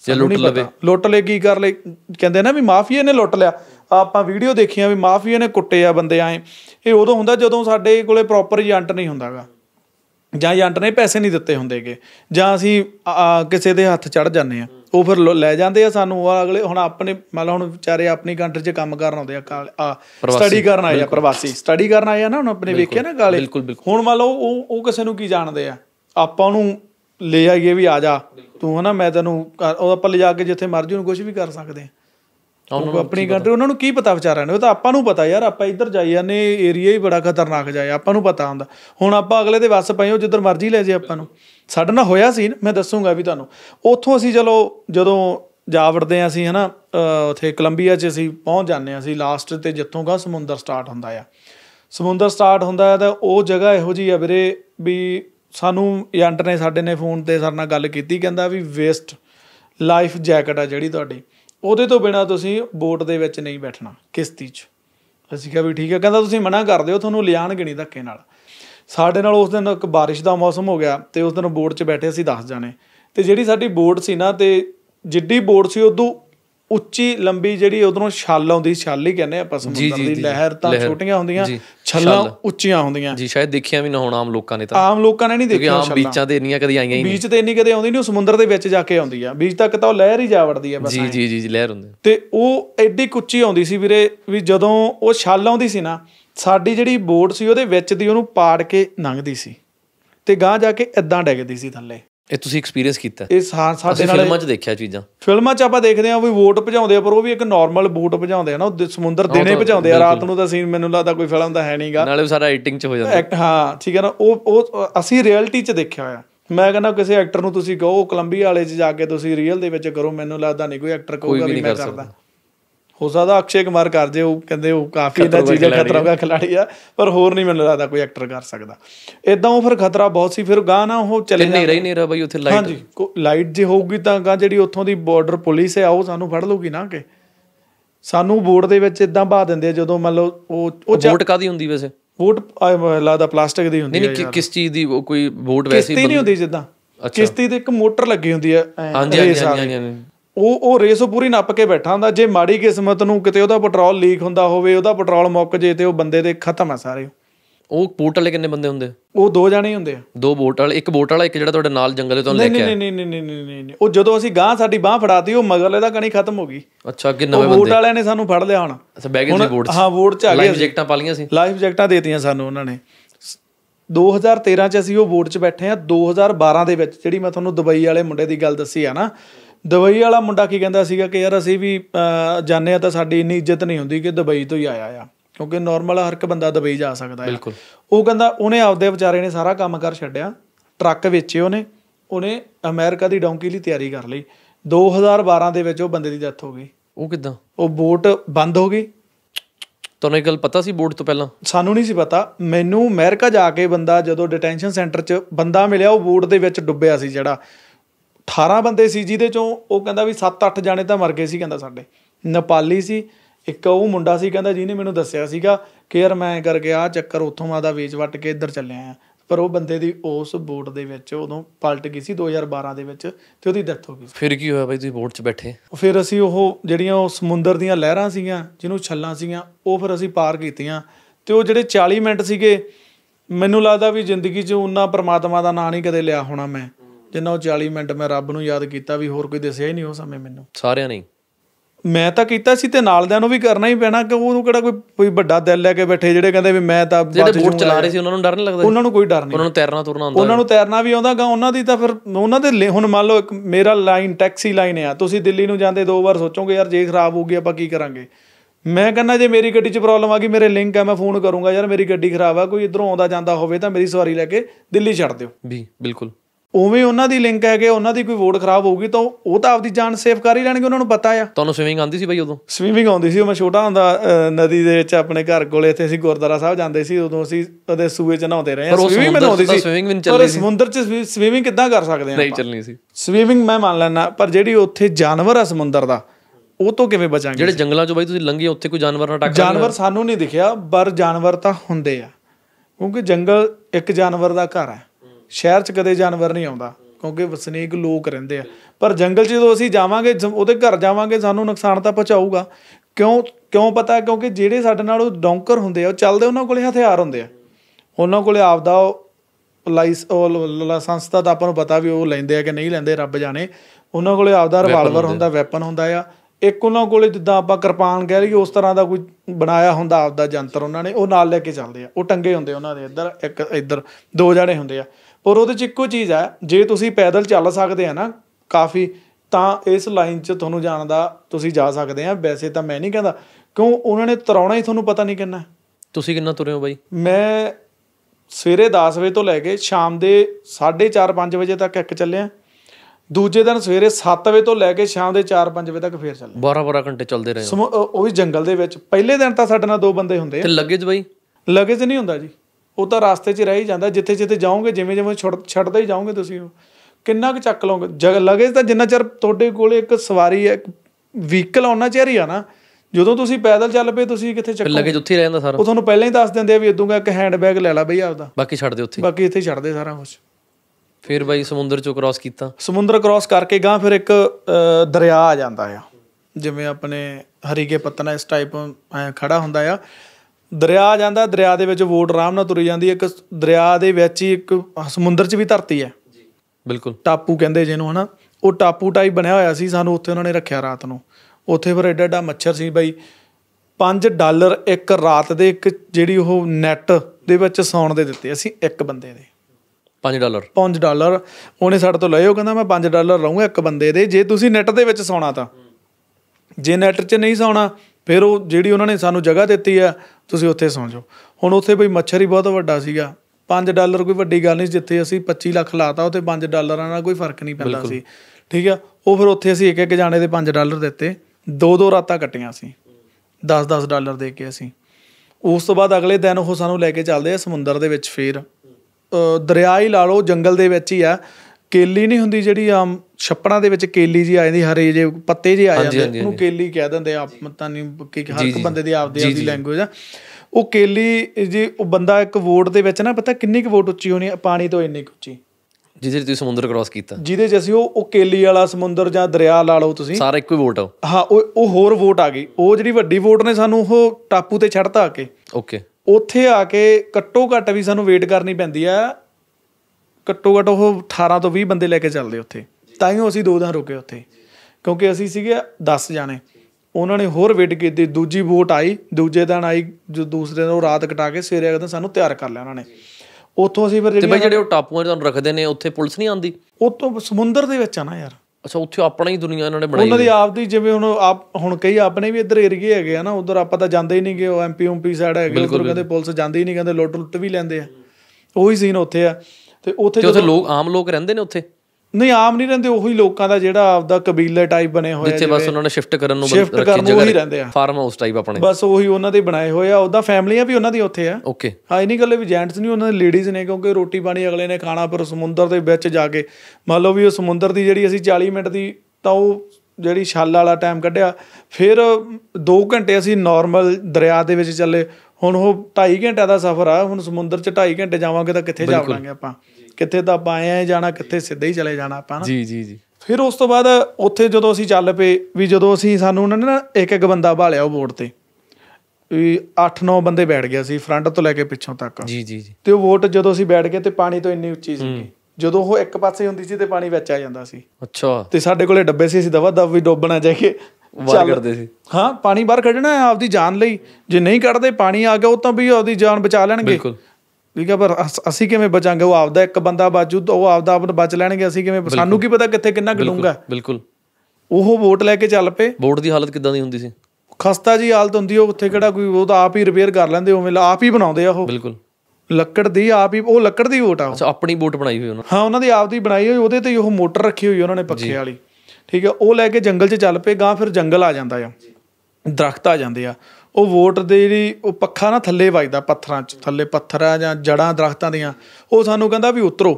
ਜੇ ਲੁੱਟ ਲਵੇ ਲੁੱਟ ਲੈ ਕੀ ਕਰ ਲੈ ਕਹਿੰਦੇ ਨਾ ਵੀ ਮਾਫੀਆ ਨੇ ਲੁੱਟ ਲਿਆ ਆਪਾਂ ਵੀਡੀਓ ਦੇਖੀਆਂ ਵੀ ਮਾਫੀਆ ਨੇ ਕੁੱਟੇ ਆ ਬੰਦੇ ਆਏ ਇਹ ਉਦੋਂ ਹੁੰਦਾ ਜਦੋਂ ਸਾਡੇ ਕੋਲੇ ਪ੍ਰੋਪਰ ਏਜੰਟ ਨਹੀਂ ਹੁੰਦਾਗਾ ਜਾਂ ਏਜੰਟ ਨੇ ਪੈਸੇ ਨਹੀਂ ਦਿੱਤੇ ਹੁੰਦੇਗੇ ਜਾਂ ਅਸੀਂ ਕਿਸੇ ਦੇ ਹੱਥ ਚੜ ਜਾਂਦੇ ਆ ਉਹ ਫਿਰ ਲੈ ਜਾਂਦੇ ਆ ਸਾਨੂੰ ਉਹ ਅਗਲੇ ਹੁਣ ਆਪਣੇ ਮਤਲਬ ਹੁਣ ਵਿਚਾਰੇ ਆਪਣੀ ਕੰਟਰੀ 'ਚ ਕੰਮ ਕਰਨ ਆਉਂਦੇ ਆ ਸਟੱਡੀ ਕਰਨ ਆਏ ਆ ਪ੍ਰਵਾਸੀ ਸਟੱਡੀ ਕਰਨ ਆਏ ਆ ਨਾ ਹੁਣ ਆਪਣੇ ਵੇਖਿਆ ਨਾ ਗਾਲੇ ਹੁਣ ਮੰਨ ਲਓ ਉਹ ਉਹ ਕਿਸੇ ਨੂੰ ਕੀ ਜਾਣਦੇ ਆ ਆਪਾਂ ਉਹਨੂੰ ਲੈ ਆਈਏ ਵੀ ਆ ਜਾ ਤੂੰ ਹਨਾ ਮੈਂ ਤੈਨੂੰ ਆਪਾਂ ਲੈ ਜਾ ਕੇ ਜਿੱਥੇ ਮਰਜ਼ੀ ਨੂੰ ਕੁਝ ਵੀ ਕਰ ਸਕਦੇ ਆ ਉਹ ਆਪਣੀ ਕੰਟਰੀ ਉਹਨਾਂ ਨੂੰ ਕੀ ਪਤਾ ਵਿਚਾਰਿਆਂ ਨੂੰ ਉਹ ਤਾਂ ਆਪਾਂ ਨੂੰ ਪਤਾ ਯਾਰ ਆਪਾਂ ਇੱਧਰ ਜਾਈ ਜਾਂਦੇ ਏਰੀਆ ਹੀ ਬੜਾ ਖਤਰਨਾਕ ਜਾਏ ਆਪਾਂ ਨੂੰ ਪਤਾ ਹੁੰਦਾ ਹੁਣ ਆਪਾਂ ਅਗਲੇ ਦੇ ਵਸ ਪਏ ਹੋ ਜਿੱਧਰ ਮਰਜ਼ੀ ਲੈ ਜੇ ਆਪਾਂ ਨੂੰ ਸਾਡੇ ਨਾਲ ਹੋਇਆ ਸੀ ਮੈਂ ਦੱਸੂਗਾ ਵੀ ਤੁਹਾਨੂੰ ਉੱਥੋਂ ਅਸੀਂ ਚਲੋ ਜਦੋਂ ਜਾ ਵੜਦੇ ਆ ਅਸੀਂ ਹਨਾ ਉਥੇ ਕੋਲੰਬੀਆ 'ਚ ਅਸੀਂ ਪਹੁੰਚ ਜਾਂਦੇ ਆ ਅਸੀਂ ਲਾਸਟ ਤੇ ਜਿੱਥੋਂ ਦਾ ਸਮੁੰਦਰ ਸਟਾਰਟ ਹੁੰਦਾ ਆ ਸਮੁੰਦਰ ਸਟਾਰਟ ਹੁੰਦਾ ਆ ਤਾਂ ਉਹ ਜਗ੍ਹਾ ਇਹੋ ਜੀ ਆ ਵੀਰੇ ਵੀ ਸਾਨੂੰ ਏਜੰਟ ਨੇ ਸਾਡੇ ਨੇ ਫੋਨ ਤੇ ਸਰ ਨਾਲ ਗੱਲ ਕੀਤੀ ਕਹਿੰਦਾ ਵੀ ਵੇਸਟ ਲਾਈਫ ਜੈਕਟ ਆ ਜਿਹੜੀ ਤੁਹਾਡੀ ਉਹਦੇ ਤੋਂ ਬਿਨਾ ਤੁਸੀਂ ਬੋਟ ਦੇ ਵਿੱਚ ਨਹੀਂ ਬੈਠਣਾ ਕਿਸ਼ਤੀ 'ਚ ਅਸੀਂ ਕਿਹਾ ਵੀ ਠੀਕ ਹੈ ਕਹਿੰਦਾ ਤੁਸੀਂ ਮਨਾ ਕਰ ਦਿਓ ਤੁਹਾਨੂੰ ਲਿਆਣਗੇ ਨਹੀਂ ਧੱਕੇ ਨਾਲ ਸਾਡੇ ਨਾਲ ਉਸ ਦਿਨ ਇੱਕ ਬਾਰਿਸ਼ ਦਾ ਮੌਸਮ ਹੋ ਗਿਆ ਤੇ ਉਸ ਦਿਨ ਬੋਟ 'ਚ ਬੈਠੇ ਅਸੀਂ 10 ਜਣੇ ਤੇ ਜਿਹੜੀ ਸਾਡੀ ਬੋਟ ਸੀ ਨਾ ਤੇ ਜਿੱਡੀ ਬੋਟ ਸੀ ਉਦੋਂ ਉੱਚੀ ਲੰਬੀ ਜਿਹੜੀ ਉਧਰੋਂ ਛਾਲ ਆਉਂਦੀ ਛਾਲ ਹੀ ਕਹਿੰਦੇ ਆਪਾਂ ਸਮੁੰਦਰ ਦੀ ਲਹਿਰ ਤਾਂ ਛੋਟੀਆਂ ਹੁੰਦੀਆਂ ਛੱਲਾਂ ਉੱਚੀਆਂ ਹੁੰਦੀਆਂ ਜੀ ਸ਼ਾਇਦ ਦੇਖਿਆ ਵੀ ਨਾ ਹੋਣਾ ਆਮ ਲੋਕਾਂ ਨੇ ਤਾਂ ਆਮ ਲੋਕਾਂ ਨੇ ਨਹੀਂ ਦੇਖਿਆ ਆਮ ਬੀਚਾਂ ਤੇ ਇੰਨੀਆਂ ਕਦੀ ਆਈਆਂ ਹੀ ਨਹੀਂ ਬੀਚ ਤੇ ਇੰਨੀ ਕਦੇ ਆਉਂਦੀ ਨਹੀਂ ਉਹ ਸਮੁੰਦਰ ਦੇ ਵਿੱਚ ਜਾ ਕੇ ਆਉਂਦੀ ਆ ਬੀਚ ਤੱਕ ਤਾਂ ਉਹ ਲਹਿਰ ਹੀ ਜਾ ਵੜਦੀ ਆ ਬਸ ਜੀ ਜੀ ਜੀ ਲਹਿਰ ਹੁੰਦੀ ਤੇ ਉਹ ਐਡੀ ਕੁੱਚੀ ਆਉਂਦੀ ਸੀ ਵੀਰੇ ਵੀ ਜਦੋਂ ਉਹ ਛਾਲ ਆਉਂਦੀ ਸੀ ਨਾ ਸਾਡੀ ਜਿਹੜੀ ਬੋਟ ਸੀ ਉਹਦੇ ਵਿੱਚ ਦੀ ਉਹਨੂੰ ਪਾੜ ਕੇ ਲੰਘਦੀ ਸੀ ਤੇ ਗਾਂ ਜਾ ਕੇ ਇਦਾਂ ਡਿੱਗਦੀ ਸੀ ਥੱਲੇ ਇਹ ਤੁਸੀਂ ਐਕਸਪੀਰੀਅੰਸ ਕੀਤਾ ਇਹ ਸਾਡੇ ਨਾਲ ਫਿਲਮਾਂ 'ਚ ਦੇਖਿਆ ਚੀਜ਼ਾਂ ਫਿਲਮਾਂ 'ਚ ਆਪਾਂ ਦੇਖਦੇ ਆ ਵੀ ਵੋਟ ਭਜਾਉਂਦੇ ਆ ਪਰ ਉਹ ਵੀ ਇੱਕ ਨਾਰਮਲ ਵੋਟ ਭਜਾਉਂਦੇ ਆ ਨਾ ਉਹ ਸਮੁੰਦਰ ਦਿਨੇ ਭਜਾਉਂਦੇ ਆ ਰਾਤ ਨੂੰ ਤਾਂ ਸੀਨ ਮੈਨੂੰ ਲੱਗਦਾ ਕੋਈ ਫਿਲਮ ਦਾ ਹੈ ਨਹੀਂਗਾ ਨਾਲੇ ਸਾਰਾ ਐਡਿਟਿੰਗ 'ਚ ਹੋ ਜਾਂਦਾ ਐਕਟ ਹਾਂ ਠੀਕ ਹੈ ਨਾ ਉਹ ਉਹ ਅਸੀਂ ਰਿਐਲਿਟੀ 'ਚ ਦੇਖਿਆ ਹੋਇਆ ਮੈਂ ਕਹਿੰਦਾ ਕਿਸੇ ਐਕਟਰ ਨੂੰ ਤੁਸੀਂ ਕਹੋ ਕੋਲੰਬੀਆ ਵਾਲੇ 'ਚ ਜਾ ਕੇ ਤੁਸੀਂ ਰੀਅਲ ਦੇ ਵਿੱਚ ਕਰੋ ਮੈਨੂੰ ਲੱਗਦਾ ਨਹੀਂ ਕੋਈ ਐਕਟਰ ਕਹੂਗਾ ਵੀ ਮੈਂ ਕਰਦਾ ਹੋ ਸਕਦਾ ਅਕਸ਼ੇ ਕੁਮਾਰ ਕਰ ਜੇ ਉਹ ਕਹਿੰਦੇ ਉਹ ਕਾਫੀ ਇਹਨਾਂ ਚੀਜ਼ਾਂ ਖਤਰਾ ਦਾ ਖਿਲਾੜੀ ਆ ਪਰ ਹੋਰ ਨਹੀਂ ਮੈਨੂੰ ਲੱਗਦਾ ਕੋਈ ਐਕਟਰ ਕਰ ਸਕਦਾ ਇਦਾਂ ਉਹ ਫਿਰ ਖਤਰਾ ਬਹੁਤ ਸੀ ਫਿਰ ਗਾਂ ਨਾ ਉਹ ਚੱਲੇ ਨਹੀਂ ਰਹੀ ਨਹੀਂ ਰਹਾ ਬਈ ਉੱਥੇ ਲਾਈਟ ਹਾਂਜੀ ਲਾਈਟ ਜੇ ਹੋਊਗੀ ਤਾਂ ਗਾਂ ਜਿਹੜੀ ਉੱਥੋਂ ਦੀ ਬਾਰਡਰ ਪੁਲਿਸ ਹੈ ਉਹ ਸਾਨੂੰ ਫੜ ਲੂਗੀ ਨਾ ਕਿ ਸਾਨੂੰ ਬੋਰਡ ਦੇ ਵਿੱਚ ਇਦਾਂ ਬਾ ਦਿੰਦੇ ਆ ਜਦੋਂ ਮੰਨ ਲਓ ਉਹ ਉਹ ਬੋਰਡ ਕਾਦੀ ਹੁੰਦੀ ਵੈਸੇ ਬੋਰਡ ਲਾਦਾ ਪਲਾਸਟਿਕ ਦੀ ਹੁੰਦੀ ਹੈ ਨਹੀਂ ਕਿਸ ਚੀਜ਼ ਦੀ ਕੋਈ ਬੋਰਡ ਵੈਸੇ ਕਿਸ਼ਤੀ ਨਹੀਂ ਹੁੰਦੀ ਜਿੱਦਾਂ ਕਿਸ਼ਤੀ ਤੇ ਇੱਕ ਮੋਟਰ ਲੱਗੀ ਹੁੰਦੀ ਹੈ ਹਾਂਜੀ ਹਾਂਜੀ ਹਾਂਜੀ ਉਹ ਉਹ ਰੇਸ ਉਹ ਪੂਰੀ ਨੱਪ ਕੇ ਬੈਠਾ ਹੁੰਦਾ ਜੇ ਮਾੜੀ ਕਿਸਮਤ ਨੂੰ ਕਿਤੇ ਉਹਦਾ ਪੈਟਰੋਲ ਲੀਕ ਹੁੰਦਾ ਹੋਵੇ ਉਹਦਾ ਪੈਟਰੋਲ ਮੁੱਕ ਜੇ ਤੇ ਉਹ ਬੰਦੇ ਦੇ ਖਤਮ ਆ ਸਾਰੇ ਉਹ ਬੋਟ ਵਾਲੇ ਕਿੰਨੇ ਬੰਦੇ ਹੁੰਦੇ ਉਹ ਦੋ ਜਾਣੇ ਹੀ ਹੁੰਦੇ ਆ ਦੋ ਬੋਟ ਵਾਲੇ ਇੱਕ ਬੋਟ ਵਾਲਾ ਇੱਕ ਜਿਹੜਾ ਤੁਹਾਡੇ ਨਾਲ ਜੰਗਲ ਤੋਂ ਲੈ ਕੇ ਆਇਆ ਨਹੀਂ ਨਹੀਂ ਨਹੀਂ ਨਹੀਂ ਨਹੀਂ ਉਹ ਜਦੋਂ ਅਸੀਂ ਗਾਂ ਸਾਡੀ ਬਾਹ ਫੜਾਤੀ ਉਹ ਮਗਰ ਇਹਦਾ ਕਣੀ ਖਤਮ ਹੋ ਗਈ ਅੱਛਾ ਕਿੰਨੇ ਨਵੇਂ ਬੰਦੇ ਬੋਟ ਵਾਲਿਆਂ ਨੇ ਸਾਨੂੰ ਫੜ ਲਿਆ ਹੁਣ ਅੱਛਾ ਬੈਗੇ ਸੀ ਬੋਟ ਹਾਂ ਬੋਟ ਚ ਆ ਗਏ ਲਾਈਫ ਜੈਕਟਾਂ ਪਾ ਲੀਆਂ ਸੀ ਲਾਈਫ ਜੈਕਟਾਂ ਦੇਤੀਆਂ ਸਾਨੂੰ ਉਹਨਾਂ ਨੇ 2013 ਚ ਅਸੀਂ ਉਹ ਬੋਟ 'ਚ ਬੈਠੇ ਆ 2012 ਦੇ ਵਿੱਚ ਜਿਹੜੀ ਮੈਂ ਤੁਹਾਨੂੰ ਦੁਬਈ ਵਾਲੇ ਮੁੰਡੇ ਦੀ ਗੱਲ ਦੱਸੀ ਆ ਨਾ ਦੁਬਈ ਵਾਲਾ ਮੁੰਡਾ ਕੀ ਕਹਿੰਦਾ ਸੀਗਾ ਕਿ ਯਾਰ ਅਸੀਂ ਵੀ ਜਾਣੇ ਆ ਤਾਂ ਸਾਡੀ ਇੰਨੀ ਇੱਜ਼ਤ ਨਹੀਂ ਹੁੰਦੀ ਕਿ ਦੁਬਈ ਤੋਂ ਹੀ ਆਇਆ ਆ ਕਿਉਂਕਿ ਨਾਰਮਲ ਹਰ ਇੱਕ ਬੰਦਾ ਦੁਬਈ ਜਾ ਸਕਦਾ ਹੈ ਉਹ ਕਹਿੰਦਾ ਉਹਨੇ ਆਪਦੇ ਵਿਚਾਰੇ ਨੇ ਸਾਰਾ ਕੰਮ ਕਰ ਛੱਡਿਆ ਟਰੱਕ ਵੇਚੇ ਉਹਨੇ ਉਹਨੇ ਅਮਰੀਕਾ ਦੀ ਡੌਂਕੀ ਲਈ ਤਿਆਰੀ ਕਰ ਲਈ 2012 ਦੇ ਵਿੱਚ ਉਹ ਬੰਦੇ ਦੀ ਡੈਥ ਹੋ ਗਈ ਉਹ ਕਿਦਾਂ ਉਹ ਬੋਟ ਬੰਦ ਹੋ ਗਈ ਤੁਹਾਨੂੰ ਇਹ ਗੱਲ ਪਤਾ ਸੀ ਬੋਰਡ ਤੋਂ ਪਹਿਲਾਂ ਸਾਨੂੰ ਨਹੀਂ ਸੀ ਪਤਾ ਮੈਨੂੰ ਅਮਰੀਕਾ ਜਾ ਕੇ ਬੰਦਾ ਜਦੋਂ ਡਿਟੈਂਸ਼ਨ ਸੈਂਟਰ 'ਚ ਬੰਦਾ ਮਿਲਿਆ ਉਹ ਬੋਰਡ ਦੇ ਵਿੱਚ ਡੁੱਬਿਆ ਸੀ ਜਿਹੜਾ 18 ਬੰਦੇ ਸੀ ਜਿਹਦੇ ਚੋਂ ਉਹ ਕਹਿੰਦਾ ਵੀ 7-8 ਜਾਣੇ ਤਾਂ ਮਰ ਗਏ ਸੀ ਕਹਿੰਦਾ ਸਾਡੇ ਨੇਪਾਲੀ ਸੀ ਇੱਕ ਉਹ ਮੁੰਡਾ ਸੀ ਕਹਿੰਦਾ ਜਿਹਨੇ ਮੈਨੂੰ ਦੱਸਿਆ ਸੀਗਾ ਕਿ ਯਾਰ ਮੈਂ ਕਰ ਗਿਆ ਚੱਕਰ ਉੱਥੋਂ ਆਦਾ ਵੇਚ ਵਟ ਕੇ ਇੱਧਰ ਚੱਲਿਆ ਆ ਪਰ ਉਹ ਬੰਦੇ ਦੀ ਉਸ ਬੋਟ ਦੇ ਵਿੱਚ ਉਦੋਂ ਪਲਟ ਗਈ ਸੀ 2012 ਦੇ ਵਿੱਚ ਤੇ ਉਹਦੀ ਡੈਥ ਹੋ ਗਈ ਫਿਰ ਕੀ ਹੋਇਆ ਬਾਈ ਤੁਸੀਂ ਬੋਟ 'ਚ ਬੈਠੇ ਫਿਰ ਅਸੀਂ ਉਹ ਜਿਹੜੀਆਂ ਉਹ ਸਮੁੰਦਰ ਦੀਆਂ ਲਹਿਰਾਂ ਸੀਗੀਆਂ ਜਿਹਨੂੰ ਛੱਲਾਂ ਸੀਗੀਆਂ ਉਹ ਫਿਰ ਅਸੀਂ ਪਾਰ ਕੀਤੀਆਂ ਤੇ ਉਹ ਜਿਹੜੇ 40 ਮਿੰਟ ਸੀਗੇ ਮੈਨੂੰ ਲੱਗਦਾ ਵੀ ਜ਼ਿੰਦਗੀ 'ਚ ਉਹਨਾਂ ਪਰਮਾਤਮਾ ਦਾ ਨਾਂ ਨਹੀਂ ਕਦੇ ਲਿਆ ਹੋਣਾ ਮੈਂ ਜਿੰਨਾ ਉਹ 40 ਮਿੰਟ ਮੈਂ ਰੱਬ ਨੂੰ ਯਾਦ ਕੀਤਾ ਵੀ ਹੋਰ ਕੋਈ ਦਿਸਿਆ ਹੀ ਨਹੀਂ ਉਹ ਸਮੇਂ ਮੈਨੂੰ ਸਾਰਿਆਂ ਨੇ ਮੈਂ ਤਾਂ ਕੀਤਾ ਸੀ ਤੇ ਨਾਲਦਿਆਂ ਨੂੰ ਵੀ ਕਰਨਾ ਹੀ ਪੈਣਾ ਕਿ ਉਹਨੂੰ ਕਿਹੜਾ ਕੋਈ ਕੋਈ ਵੱਡਾ ਦਿਲ ਲੈ ਕੇ ਬੈਠੇ ਜਿਹੜੇ ਕਹਿੰਦੇ ਵੀ ਮੈਂ ਤਾਂ ਜਿਹੜੇ ਬੋਟ ਚਲਾ ਰਹੇ ਸੀ ਉਹਨਾਂ ਨੂੰ ਡਰ ਨਹੀਂ ਲੱਗਦਾ ਉਹਨਾਂ ਨੂੰ ਕੋਈ ਡਰ ਨਹੀਂ ਉਹਨਾਂ ਨੂੰ ਤੈਰਨਾ ਤੁਰਨਾ ਆਉਂਦਾ ਉਹਨਾਂ ਨੂੰ ਤੈਰਨਾ ਵੀ ਆਉਂਦਾ ਗਾ ਉਹਨਾਂ ਦੀ ਤਾਂ ਫਿਰ ਉਹਨਾਂ ਦੇ ਹੁਣ ਮੰਨ ਲਓ ਇੱਕ ਮੇਰਾ ਲਾਈਨ ਟੈਕਸੀ ਲਾਈਨ ਆ ਤੁਸੀਂ ਦਿੱਲੀ ਨੂੰ ਜਾਂਦੇ ਦੋ ਵਾਰ ਸੋਚੋਗੇ ਯਾਰ ਜੇ ਖਰਾਬ ਹੋ ਗਈ ਆਪਾਂ ਕੀ ਕਰਾਂਗੇ ਮੈਂ ਕਹਿੰਦਾ ਜੇ ਮੇਰੀ ਗੱਡੀ 'ਚ ਪ੍ਰੋਬਲਮ ਆ ਗਈ ਮੇਰੇ ਲਿੰਕ ਆ ਮੈਂ ਫੋਨ ਕਰੂੰਗਾ ਯਾਰ ਮੇਰੀ ਗੱਡੀ ਖਰਾਬ ਆ ਕੋਈ ਇਧਰੋਂ ਆਉਂਦਾ ਜਾਂਦਾ ਹੋਵੇ ਤਾਂ ਮੇਰੀ ਸਵਾਰੀ ਲੈ ਕੇ ਦਿੱਲੀ ਛੱਡ ਦਿਓ ਵੀ ਬਿਲਕੁਲ ਉਵੇਂ ਉਹਨਾਂ ਦੀ ਲਿੰਕ ਹੈ ਕਿ ਉਹਨਾਂ ਦੀ ਕੋਈ ਵੋਟ ਖਰਾਬ ਹੋਊਗੀ ਤਾਂ ਉਹ ਤਾਂ ਆਪਦੀ ਜਾਨ ਸੇਫ ਕਰ ਹੀ ਲੈਣਗੇ ਉਹਨਾਂ ਨੂੰ ਪਤਾ ਆ ਤੁਹਾਨੂੰ ਸਵੀਮਿੰਗ ਆਉਂਦੀ ਸੀ ਬਈ ਉਦੋਂ ਸਵੀਮਿੰਗ ਆਉਂਦੀ ਸੀ ਮੈਂ ਛੋਟਾ ਹੁੰਦਾ ਨਦੀ ਦੇ ਵਿੱਚ ਆਪਣੇ ਘਰ ਕੋਲੇ ਇੱਥੇ ਅਸੀਂ ਗੁਰਦਾਰਾ ਸਾਹਿਬ ਜਾਂਦੇ ਸੀ ਉਦੋਂ ਅਸੀਂ ਉਹਦੇ ਸੂਏ 'ਚ ਨਹਾਉਂਦੇ ਰਹੇ ਆ ਸਵੀਮਿੰਗ ਮੈਨੂੰ ਸੀ ਸਵੀਮਿੰਗ ਵੀ ਨਹੀਂ ਚੱਲਦੀ ਸੀ ਸਮੁੰਦਰ 'ਚ ਸਵੀਮਿੰਗ ਕਿੱਦਾਂ ਕਰ ਸਕਦੇ ਆ ਨਹੀਂ ਚੱਲਣੀ ਸੀ ਸਵੀਮਿੰਗ ਮੈਂ ਮੰਨ ਲੈਣਾ ਪਰ ਜਿਹੜੀ ਉੱਥੇ ਜਾਨਵਰ ਆ ਸਮੁੰਦਰ ਦਾ ਉਹ ਤੋਂ ਕਿਵੇਂ ਬਚਾਂਗੇ ਜਿਹੜੇ ਜੰਗਲਾਂ 'ਚੋਂ ਬਾਈ ਤੁਸੀਂ ਲੰਘੇ ਉੱਥੇ ਕੋਈ ਜਾਨਵਰ ਨਾ ਟੱਕਰ ਜਾਨਵਰ ਸਾਨੂੰ ਨਹੀਂ ਦਿਖਿਆ ਪਰ ਜਾਨਵਰ ਤਾਂ ਹੁੰਦੇ ਆ ਕਿਉਂਕਿ ਜੰਗਲ ਇੱਕ ਜਾਨਵਰ ਦਾ ਘਰ ਹੈ ਸ਼ਹਿਰ 'ਚ ਕਦੇ ਜਾਨਵਰ ਨਹੀਂ ਆਉਂਦਾ ਕਿਉਂਕਿ ਵਸਨੀਕ ਲੋਕ ਰਹਿੰਦੇ ਆ ਪਰ ਜੰਗਲ 'ਚ ਜਦੋਂ ਅਸੀਂ ਜਾਵਾਂਗੇ ਉਹਦੇ ਘਰ ਜਾਵਾਂਗੇ ਸਾਨੂੰ ਨੁਕਸਾਨ ਤਾਂ ਪਹੁੰਚਾਊਗਾ ਕਿਉਂ ਕਿਉਂ ਪਤਾ ਕਿਉਂਕਿ ਜਿਹੜੇ ਸਾਡੇ ਨਾਲ ਉਹ ਡੌਂਕਰ ਹੁੰਦੇ ਆ ਉਹ ਚੱਲਦੇ ਉਹਨਾਂ ਕੋਲੇ ਹਥਿਆਰ ਹੁੰਦੇ ਆ ਉਹਨਾਂ ਕੋਲੇ ਆਪਦਾ ਲਾਇਸ ਲਾਇਸੈਂਸ ਤਾਂ ਆਪਾਂ ਨੂੰ ਪਤਾ ਵੀ ਉਹ ਲੈਂਦੇ ਆ ਕਿ ਨਹੀਂ ਲੈਂਦੇ ਰੱਬ ਜਾਣੇ ਉਹਨਾਂ ਕੋਲੇ ਆਪਦਾ ਰਿਵਾਲਵਰ ਹੁੰਦਾ ਵੈਪਨ ਹੁੰਦਾ ਆ ਇੱਕ ਉਹਨਾਂ ਕੋਲੇ ਜਿੱਦਾਂ ਆਪਾਂ ਕਿਰਪਾਨ ਕਹਿ ਲਈਏ ਉਸ ਤਰ੍ਹਾਂ ਦਾ ਕੋਈ ਬਣਾਇਆ ਹੁੰਦਾ ਆਪਦਾ ਜੰਤਰ ਉਹਨਾਂ ਨੇ ਉਹ ਨਾਲ ਲੈ ਕੇ ਚੱਲਦੇ ਆ ਉਹ ਟੰਗੇ ਹੁੰਦੇ ਉਹਨਾਂ ਦੇ ਇੱਧਰ ਇੱਕ ਇੱਧਰ ਦੋ ਜਾਣੇ ਹੁੰਦੇ ਆ ਔਰ ਉਹਦੇ 'ਚ ਇੱਕੋ ਚੀਜ਼ ਹੈ ਜੇ ਤੁਸੀਂ ਪੈਦਲ ਚੱਲ ਸਕਦੇ ਆ ਨਾ ਕਾਫੀ ਤਾਂ ਇਸ ਲਾਈਨ 'ਚ ਤੁਹਾਨੂੰ ਜਾਣ ਦਾ ਤੁਸੀਂ ਜਾ ਸਕਦੇ ਆ ਵੈਸੇ ਤਾਂ ਮੈਂ ਨਹੀਂ ਕਹਿੰਦਾ ਕਿਉਂ ਉਹਨਾਂ ਨੇ ਤਰਾਉਣਾ ਹੀ ਤੁਹਾਨੂੰ ਪਤਾ ਨਹੀਂ ਕਿੰਨਾ ਤੁਸੀਂ ਕਿੰਨਾ ਤੁਰੇ ਹੋ ਬਾਈ ਮੈਂ ਸਵੇਰੇ 10 ਵਜੇ ਤੋਂ ਲੈ ਕੇ ਸ਼ਾਮ ਦੇ 4:30 5 ਵਜੇ ਤੱਕ ਇੱਕ ਚੱਲਿਆ ਦੂਜੇ ਦਿਨ ਸਵੇਰੇ 7 ਵਜੇ ਤੋਂ ਲੈ ਕੇ ਸ਼ਾਮ ਦੇ 4-5 ਵਜੇ ਤੱਕ ਫੇਰ ਚੱਲੇ 12-12 ਘੰਟੇ ਚੱਲਦੇ ਰਹੇ ਉਹ ਵੀ ਜੰਗਲ ਦੇ ਵਿੱਚ ਪਹਿਲੇ ਦਿਨ ਤਾਂ ਸਾਡੇ ਨਾਲ ਦੋ ਬੰਦੇ ਹੁੰਦੇ ਆ ਤੇ ਲਗੇਜ ਬਾਈ ਲਗੇਜ ਨਹੀਂ ਹੁੰਦਾ ਜੀ ਉਹ ਤਾਂ ਰਾਸਤੇ 'ਚ ਰਹਿ ਹੀ ਜਾਂਦਾ ਜਿੱਥੇ ਜਿੱਥੇ ਜਾਓਗੇ ਜਿਵੇਂ ਜਿਵੇਂ ਛੱਡਦਾ ਹੀ ਜਾਓਗੇ ਤੁਸੀਂ ਉਹ ਕਿੰਨਾ ਕੁ ਚੱਕ ਲਓਗੇ ਲਗੇਜ ਤਾਂ ਜਿੰਨਾ ਚਿਰ ਤੁਹਾਡੇ ਕੋਲੇ ਇੱਕ ਸਵਾਰੀ ਹੈ ਇੱਕ ਵਹੀਕਲ ਆਉਣਾ ਚਿਰ ਹੀ ਆ ਨਾ ਜਦੋਂ ਤੁਸੀਂ ਪੈਦਲ ਚੱਲ ਪਏ ਤੁਸੀਂ ਕਿੱਥੇ ਚੱਕੋ ਲਗੇਜ ਉੱਥੇ ਹੀ ਰਹਿ ਜਾਂਦਾ ਸਾਰਾ ਉਹ ਤੁਹਾਨੂੰ ਪਹਿਲਾਂ ਹੀ ਦੱਸ ਦਿੰਦੇ ਆ ਵੀ ਇਦੋਂ ਇੱਕ ਹੈਂਡ ਬੈਗ ਲੈ ਲੈ ਬਈ ਆਪਦਾ ਬਾਕੀ ਛੱਡ ਦੇ ਉੱਥੇ ਬਾਕੀ ਇੱਥੇ ਛੱਡ ਦੇ ਸਾਰਾ ਕੁਝ ਫਿਰ ਬਾਈ ਸਮੁੰਦਰ ਚੋਂ ਕ੍ਰਾਸ ਕੀਤਾ ਸਮੁੰਦਰ ਕ੍ਰਾਸ ਕਰਕੇ ਗਾਂ ਫਿਰ ਇੱਕ ਦਰਿਆ ਆ ਜਾਂਦਾ ਆ ਜਿਵੇਂ ਆਪਣੇ ਹਰੀਕੇ ਪੱਤਨਾ ਇਸ ਟਾਈਪ ਐ ਖੜਾ ਹੁੰਦਾ ਆ ਦਰਿਆ ਜਾਂਦਾ ਦਰਿਆ ਦੇ ਵਿੱਚ ਵੋਟ ਆਰਾਮ ਨਾਲ ਤੁਰੀ ਜਾਂਦੀ ਇੱਕ ਦਰਿਆ ਦੇ ਵਿੱਚ ਹੀ ਇੱਕ ਸਮੁੰਦਰ 'ਚ ਵੀ ਧਰਤੀ ਹੈ ਜੀ ਬਿਲਕੁਲ ਟਾਪੂ ਕਹਿੰਦੇ ਜਿਹਨੂੰ ਹਨਾ ਉਹ ਟਾਪੂ ਟਾਈਪ ਬਣਿਆ ਹੋਇਆ ਸੀ ਸਾਨੂੰ ਉੱਥੇ ਉਹਨਾਂ ਨੇ ਰੱਖਿਆ ਰਾਤ ਨੂੰ ਉੱਥੇ ਫਿਰ ਐਡਾ ਐਡਾ ਮੱਛਰ ਸੀ ਬਈ 5 ਡਾਲਰ ਇੱਕ ਰਾਤ ਦੇ ਇੱਕ ਜਿਹੜੀ ਉਹ ਨੈਟ ਦੇ ਵਿੱਚ ਸੌਣ ਦੇ ਦਿੱਤੇ ਅਸੀਂ ਇੱਕ ਬੰਦੇ ਦੇ 5 ਡਾਲਰ 5 ਡਾਲਰ ਉਹਨੇ ਸਾਡੇ ਤੋਂ ਲਏ ਉਹ ਕਹਿੰਦਾ ਮੈਂ 5 ਡਾਲਰ ਲਵਾਂਗਾ ਇੱਕ ਬੰਦੇ ਦੇ ਜੇ ਤੁਸੀਂ ਨੈਟ ਦੇ ਵਿੱਚ ਸੌਣਾ ਤਾਂ ਜੇ ਨੈਟ 'ਚ ਨਹੀਂ ਸੌਣਾ ਫਿਰ ਉਹ ਜਿਹੜੀ ਉਹਨਾਂ ਨੇ ਸਾਨੂੰ ਜਗ੍ਹਾ ਦਿੱਤੀ ਆ ਤੁਸੀਂ ਉੱਥੇ ਸੌਂ ਜਾਓ ਹੁਣ ਉੱਥੇ ਬਈ ਮੱਛਰ ਹੀ ਬਹੁਤ ਵੱਡਾ ਸੀਗਾ 5 ਡਾਲਰ ਕੋਈ ਵੱਡੀ ਗੱਲ ਨਹੀਂ ਜਿੱਥੇ ਅਸੀਂ 25 ਲੱਖ ਲਾਤਾ ਉੱਥੇ 5 ਡਾਲਰਾਂ ਨਾਲ ਕੋਈ ਫਰਕ ਨਹੀਂ ਪੈਂਦਾ ਸੀ ਠੀਕ ਆ ਉਹ ਫਿਰ ਉੱਥੇ ਅਸੀਂ ਇੱਕ ਇੱਕ ਜਾਣੇ ਦੇ 5 ਡਾਲਰ ਦਿੱਤੇ ਦੋ ਦੋ ਰਾਤਾਂ ਕੱਟੀਆਂ ਸੀ 10-10 ਡਾਲਰ ਦੇ ਕੇ ਅਸੀਂ ਉਸ ਤੋਂ ਬਾਅਦ ਅਗਲੇ ਦਿਨ ਉਹ ਸਾਨੂੰ ਲੈ ਕੇ ਚੱਲਦੇ ਆ ਸਮੁੰਦਰ ਦੇ ਵਿੱਚ ਫੇਰ ਦਰਿਆ ਹੀ ਲਾ ਲਓ ਜੰਗਲ ਦੇ ਵਿੱਚ ਹੀ ਆ ਕੇਲੀ ਨਹੀਂ ਹੁੰਦੀ ਜਿਹੜੀ ਆਮ ਛੱਪੜਾਂ ਦੇ ਵਿੱਚ ਕੇਲੀ ਜੀ ਆ ਜਾਂਦੀ ਹਰੇ ਜੇ ਪੱਤੇ ਜੇ ਆ ਜਾਂਦੇ ਉਹਨੂੰ ਕੇਲੀ ਕਹਿ ਦਿੰਦੇ ਆਪ ਪਤਾ ਨਹੀਂ ਕਿ ਹਰ ਇੱਕ ਬੰਦੇ ਦੀ ਆਪਦੀ ਆਪਦੀ ਲੈਂਗੁਏਜ ਆ ਉਹ ਕੇਲੀ ਜੀ ਉਹ ਬੰਦਾ ਇੱਕ ਵੋਟ ਦੇ ਵਿੱਚ ਨਾ ਪਤਾ ਕਿੰਨੀ ਕੁ ਵੋਟ ਉੱਚੀ ਹੋਣੀ ਆ ਪਾਣੀ ਤੋਂ ਇੰਨੀ ਕੁ ਉੱਚੀ ਜਿਹਦੇ ਤੁਸੀਂ ਸਮੁੰਦਰ ਕ੍ਰਾਸ ਕੀਤਾ ਜਿਹਦੇ ਜੇ ਅਸੀਂ ਉਹ ਉਹ ਕੇਲੀ ਵਾਲਾ ਸਮੁੰਦਰ ਜਾਂ ਦਰਿਆ ਲਾ ਲਓ ਤੁਸੀਂ ਸਾਰਾ ਇੱਕੋ ਹੀ ਵੋਟ ਆ ਹਾਂ ਉਹ ਉਹ ਹੋਰ ਵੋਟ ਆ ਗਈ ਉਹ ਜਿਹੜੀ ਵੱਡੀ ਵੋਟ ਨੇ ਸਾਨੂੰ ਉਹ ਟਾਪੂ ਤੇ ਛੱਡਤਾ ਆ ਕੇ ਓਕੇ ਉੱਥੇ ਆ ਕੇ ਕੱਟੋ ਘੱਟ ਵੀ ਸਾਨੂੰ ਵੇਟ ਕਰਨੀ ਪੈਂਦੀ ਆ ਘੱਟੋ ਘੱਟ ਉਹ 18 ਤੋਂ 20 ਬੰਦੇ ਲੈ ਕੇ ਚੱਲਦੇ ਉੱਥੇ ਤਾਂ ਹੀ ਅਸੀਂ ਦੋ ਦਿਨ ਰੁਕੇ ਉੱਥੇ ਕਿਉਂਕਿ ਅਸੀਂ ਸੀਗੇ 10 ਜਾਣੇ ਉਹਨਾਂ ਨੇ ਹੋਰ ਵੇਟ ਕੀਤੀ ਦੂਜੀ ਵੋਟ ਆਈ ਦੂਜੇ ਦਿਨ ਆਈ ਜੋ ਦੂਸਰੇ ਦਿਨ ਉਹ ਰਾਤ ਕਟਾ ਕੇ ਸਵੇਰੇ ਅਗਲੇ ਸਾਨੂੰ ਤਿਆਰ ਕਰ ਲਿਆ ਉਹਨਾਂ ਨੇ ਉੱਥੋਂ ਅਸੀਂ ਫਿਰ ਜਿਹੜੇ ਜਿਹੜੇ ਉਹ ਟਾਪੂਆਂ 'ਚ ਤੁਹਾਨੂੰ ਰੱਖਦੇ ਨੇ ਉੱਥੇ ਪੁਲਿਸ ਨਹੀਂ ਆਉਂਦੀ ਉੱਥੋਂ ਸਮੁੰਦਰ ਦੇ ਵਿੱਚ ਆ ਨਾ ਯਾਰ ਅੱਛਾ ਉੱਥੇ ਆਪਣੀ ਹੀ ਦੁਨੀਆ ਇਹਨਾਂ ਨੇ ਬਣਾਈ ਉਹਨਾਂ ਦੀ ਆਪਦੀ ਜਿਵੇਂ ਹੁਣ ਆਪ ਹੁਣ ਕਈ ਆਪਣੇ ਵੀ ਇੱਧਰ ਏਰੀਏ ਹੈਗੇ ਆ ਨਾ ਉਧਰ ਆਪਾਂ ਤਾਂ ਜਾਂਦੇ ਹੀ ਨਹੀਂ ਕਿ ਉਹ ਐਮਪੀ ਐਮਪੀ ਸਾਈਡ ਹੈਗੇ ਉਧਰ ਕਹਿੰਦੇ ਪੁਲਿਸ ਜਾਂਦੀ ਹੀ ਨਹੀਂ ਕਹਿੰਦੇ ਲੁੱਟ ਲੁੱਟ ਵੀ ਲੈਂਦੇ ਆ ਉਹੀ ਸੀਨ ਉੱਥੇ ਆ ਤੇ ਉੱਥੇ ਜਿਹੜੇ ਲੋਕ ਆਮ ਲੋਕ ਰਹਿੰਦੇ ਨੇ ਉੱਥੇ ਨਹੀਂ ਆਮ ਨਹੀਂ ਰਹਿੰਦੇ ਉਹੀ ਲੋਕਾਂ ਦਾ ਜਿਹੜਾ ਆਪਦਾ ਕਬੀਲਾ ਟਾਈਪ ਬਣੇ ਹੋਏ ਜਿੱਥੇ ਬਸ ਉਹਨਾਂ ਨੇ ਸ਼ਿਫਟ ਕਰਨ ਨੂੰ ਰੱਖੀ ਜਗ੍ਹਾ ਫਾਰਮ ਹਾਊਸ ਟਾਈਪ ਆਪਣੇ ਬਸ ਉਹੀ ਉਹਨਾਂ ਦੇ ਬਣਾਏ ਹੋਏ ਆ ਉਹਦਾ ਫੈਮਲੀਆਂ ਵੀ ਉਹਨਾਂ ਦੀ ਉੱਥੇ ਆ ਓਕੇ ਹਾਂ ਇਹ ਨਹੀਂ ਗੱਲੇ ਵੀ ਜੈਂਟਸ ਨਹੀਂ ਉਹਨਾਂ ਦੇ ਲੇਡੀਜ਼ ਨੇ ਕਿਉਂਕਿ ਰੋਟੀ ਪਾਣੀ ਅਗਲੇ ਨੇ ਖਾਣਾ ਪਰ ਸਮੁੰਦਰ ਦੇ ਵਿੱਚ ਜਾ ਕੇ ਮੰਨ ਲਓ ਵੀ ਉਹ ਸਮੁੰਦਰ ਦੀ ਜਿਹੜੀ ਅਸੀਂ 40 ਮਿੰਟ ਦੀ ਤਾਂ ਉਹ ਜਿਹੜੀ ਛਾਲ ਵਾਲਾ ਟਾਈਮ ਕੱਢਿਆ ਫਿਰ 2 ਘੰਟੇ ਅਸੀਂ ਨਾਰਮਲ ਦਰਿਆ ਦੇ ਵਿੱਚ ਚੱਲੇ ਹੁਣ ਉਹ 2.5 ਘੰਟੇ ਦਾ ਸਫ਼ਰ ਆ ਹੁਣ ਸਮੁੰਦਰ 'ਚ 2.5 ਘੰਟੇ ਜਾਵਾਂਗੇ ਤਾਂ ਕਿੱਥੇ ਜਾਵਾਂਗੇ ਆਪਾਂ ਕਿੱਥੇ ਤਾਂ ਆਪਾਂ ਆਏ ਜਾਣਾ ਕਿੱਥੇ ਸਿੱਧਾ ਹੀ ਚਲੇ ਜਾਣਾ ਆਪਾਂ ਨਾ ਜੀ ਜੀ ਜੀ ਫਿਰ ਉਸ ਤੋਂ ਬਾਅਦ ਉੱਥੇ ਜਦੋਂ ਅਸੀਂ ਚੱਲ ਪਏ ਵੀ ਜਦੋਂ ਅਸੀਂ ਸਾਨੂੰ ਉਹਨਾਂ ਨੇ ਨਾ ਇੱਕ ਇੱਕ ਬੰਦਾ ਭਾਲਿਆ ਉਹ ਬੋਰਡ ਤੇ ਵੀ 8-9 ਬੰਦੇ ਬੈਠ ਗਿਆ ਸੀ ਫਰੰਟ ਤੋਂ ਲੈ ਕੇ ਪਿੱਛੋਂ ਤੱਕ ਜੀ ਜੀ ਜੀ ਤੇ ਉਹ ਵੋਟ ਜਦੋਂ ਅਸੀਂ ਬੈਠ ਗਏ ਤੇ ਪਾਣੀ ਤੋਂ ਇੰਨੀ ਉੱਚੀ ਸੀ ਜਦੋਂ ਉਹ ਇੱਕ ਪਾਸੇ ਹੁੰਦੀ ਸੀ ਤੇ ਪਾਣੀ ਵਿੱਚ ਆ ਜਾਂਦਾ ਸੀ ਅੱਛਾ ਤੇ ਸਾਡੇ ਕੋਲੇ ਡੱਬੇ ਸੀ ਅਸੀਂ ਦਵਾ ਦਵ ਵੀ ਡੋਬਣਾ ਜਾ ਕੇ ਵਾਰ ਕਰਦੇ ਸੀ ਹਾਂ ਪਾਣੀ ਬਾਹਰ ਕੱਢਣਾ ਹੈ ਆਪਦੀ ਜਾਨ ਲਈ ਜੇ ਨਹੀਂ ਕੱਢਦੇ ਪਾਣੀ ਆ ਗਿਆ ਉਹ ਤਾਂ ਵੀ ਆਪਦੀ ਜਾਨ ਬਚਾ ਲੈਣਗੇ ਬਿਲਕੁਲ ਠੀਕ ਹੈ ਪਰ ਅਸੀਂ ਕਿਵੇਂ ਬਚਾਂਗੇ ਉਹ ਆਪਦਾ ਇੱਕ ਬੰਦਾ ਬਾਜੂ ਉਹ ਆਪਦਾ ਆਪ ਬਚ ਲੈਣਗੇ ਅਸੀਂ ਕਿਵੇਂ ਸਾਨੂੰ ਕੀ ਪਤਾ ਕਿੱਥੇ ਕਿੰਨਾ ਗਲੂੰਗਾ ਬਿਲਕੁਲ ਉਹ ਵੋਟ ਲੈ ਕੇ ਚੱਲ ਪਏ ਵੋਟ ਦੀ ਹਾਲਤ ਕਿਦਾਂ ਦੀ ਹੁੰਦੀ ਸੀ ਖਸਤਾ ਜੀ ਹਾਲਤ ਹੁੰਦੀ ਉਹ ਉੱਥੇ ਕਿਹੜਾ ਕੋਈ ਉਹ ਤਾਂ ਆਪ ਹੀ ਰਿਪੇਅਰ ਕਰ ਲੈਂਦੇ ਉਹ ਆਪ ਹੀ ਬਣਾਉਂਦੇ ਆ ਉਹ ਬਿਲਕੁਲ ਲੱਕੜ ਦੀ ਆਪ ਹੀ ਉਹ ਲੱਕੜ ਦੀ ਵੋਟ ਆ ਅੱਛਾ ਆਪਣੀ ਵੋਟ ਬਣਾਈ ਹੋਈ ਉਹਨਾਂ ਹਾਂ ਉਹਨਾਂ ਦੀ ਆਪ ਦੀ ਬਣਾਈ ਹੋਈ ਉਹਦੇ ਤੇ ਉਹ ਮੋਟਰ ਰੱਖੀ ਹੋਈ ਉਹਨਾਂ ਨੇ ਪੱਖੇ ਵਾਲੀ ਠੀਕ ਹੈ ਉਹ ਲੈ ਕੇ ਜੰਗਲ 'ਚ ਚੱਲ ਪਏ ਗਾਂ ਫਿਰ ਜੰਗਲ ਆ ਜਾਂਦਾ ਆ ਦਰਖਤ ਆ ਜਾਂਦੇ ਆ ਉਹ ਵੋਟ ਦੇ ਜਿਹੜੀ ਉਹ ਪੱਖਾ ਨਾ ਥੱਲੇ ਵੱਜਦਾ ਪੱਥਰਾਂ 'ਚ ਥੱਲੇ ਪੱਥਰ ਆ ਜਾਂ ਜੜਾਂ ਦਰਖਤਾਂ ਦੀਆਂ ਉਹ ਸਾਨੂੰ ਕਹਿੰਦਾ ਵੀ ਉਤਰੋ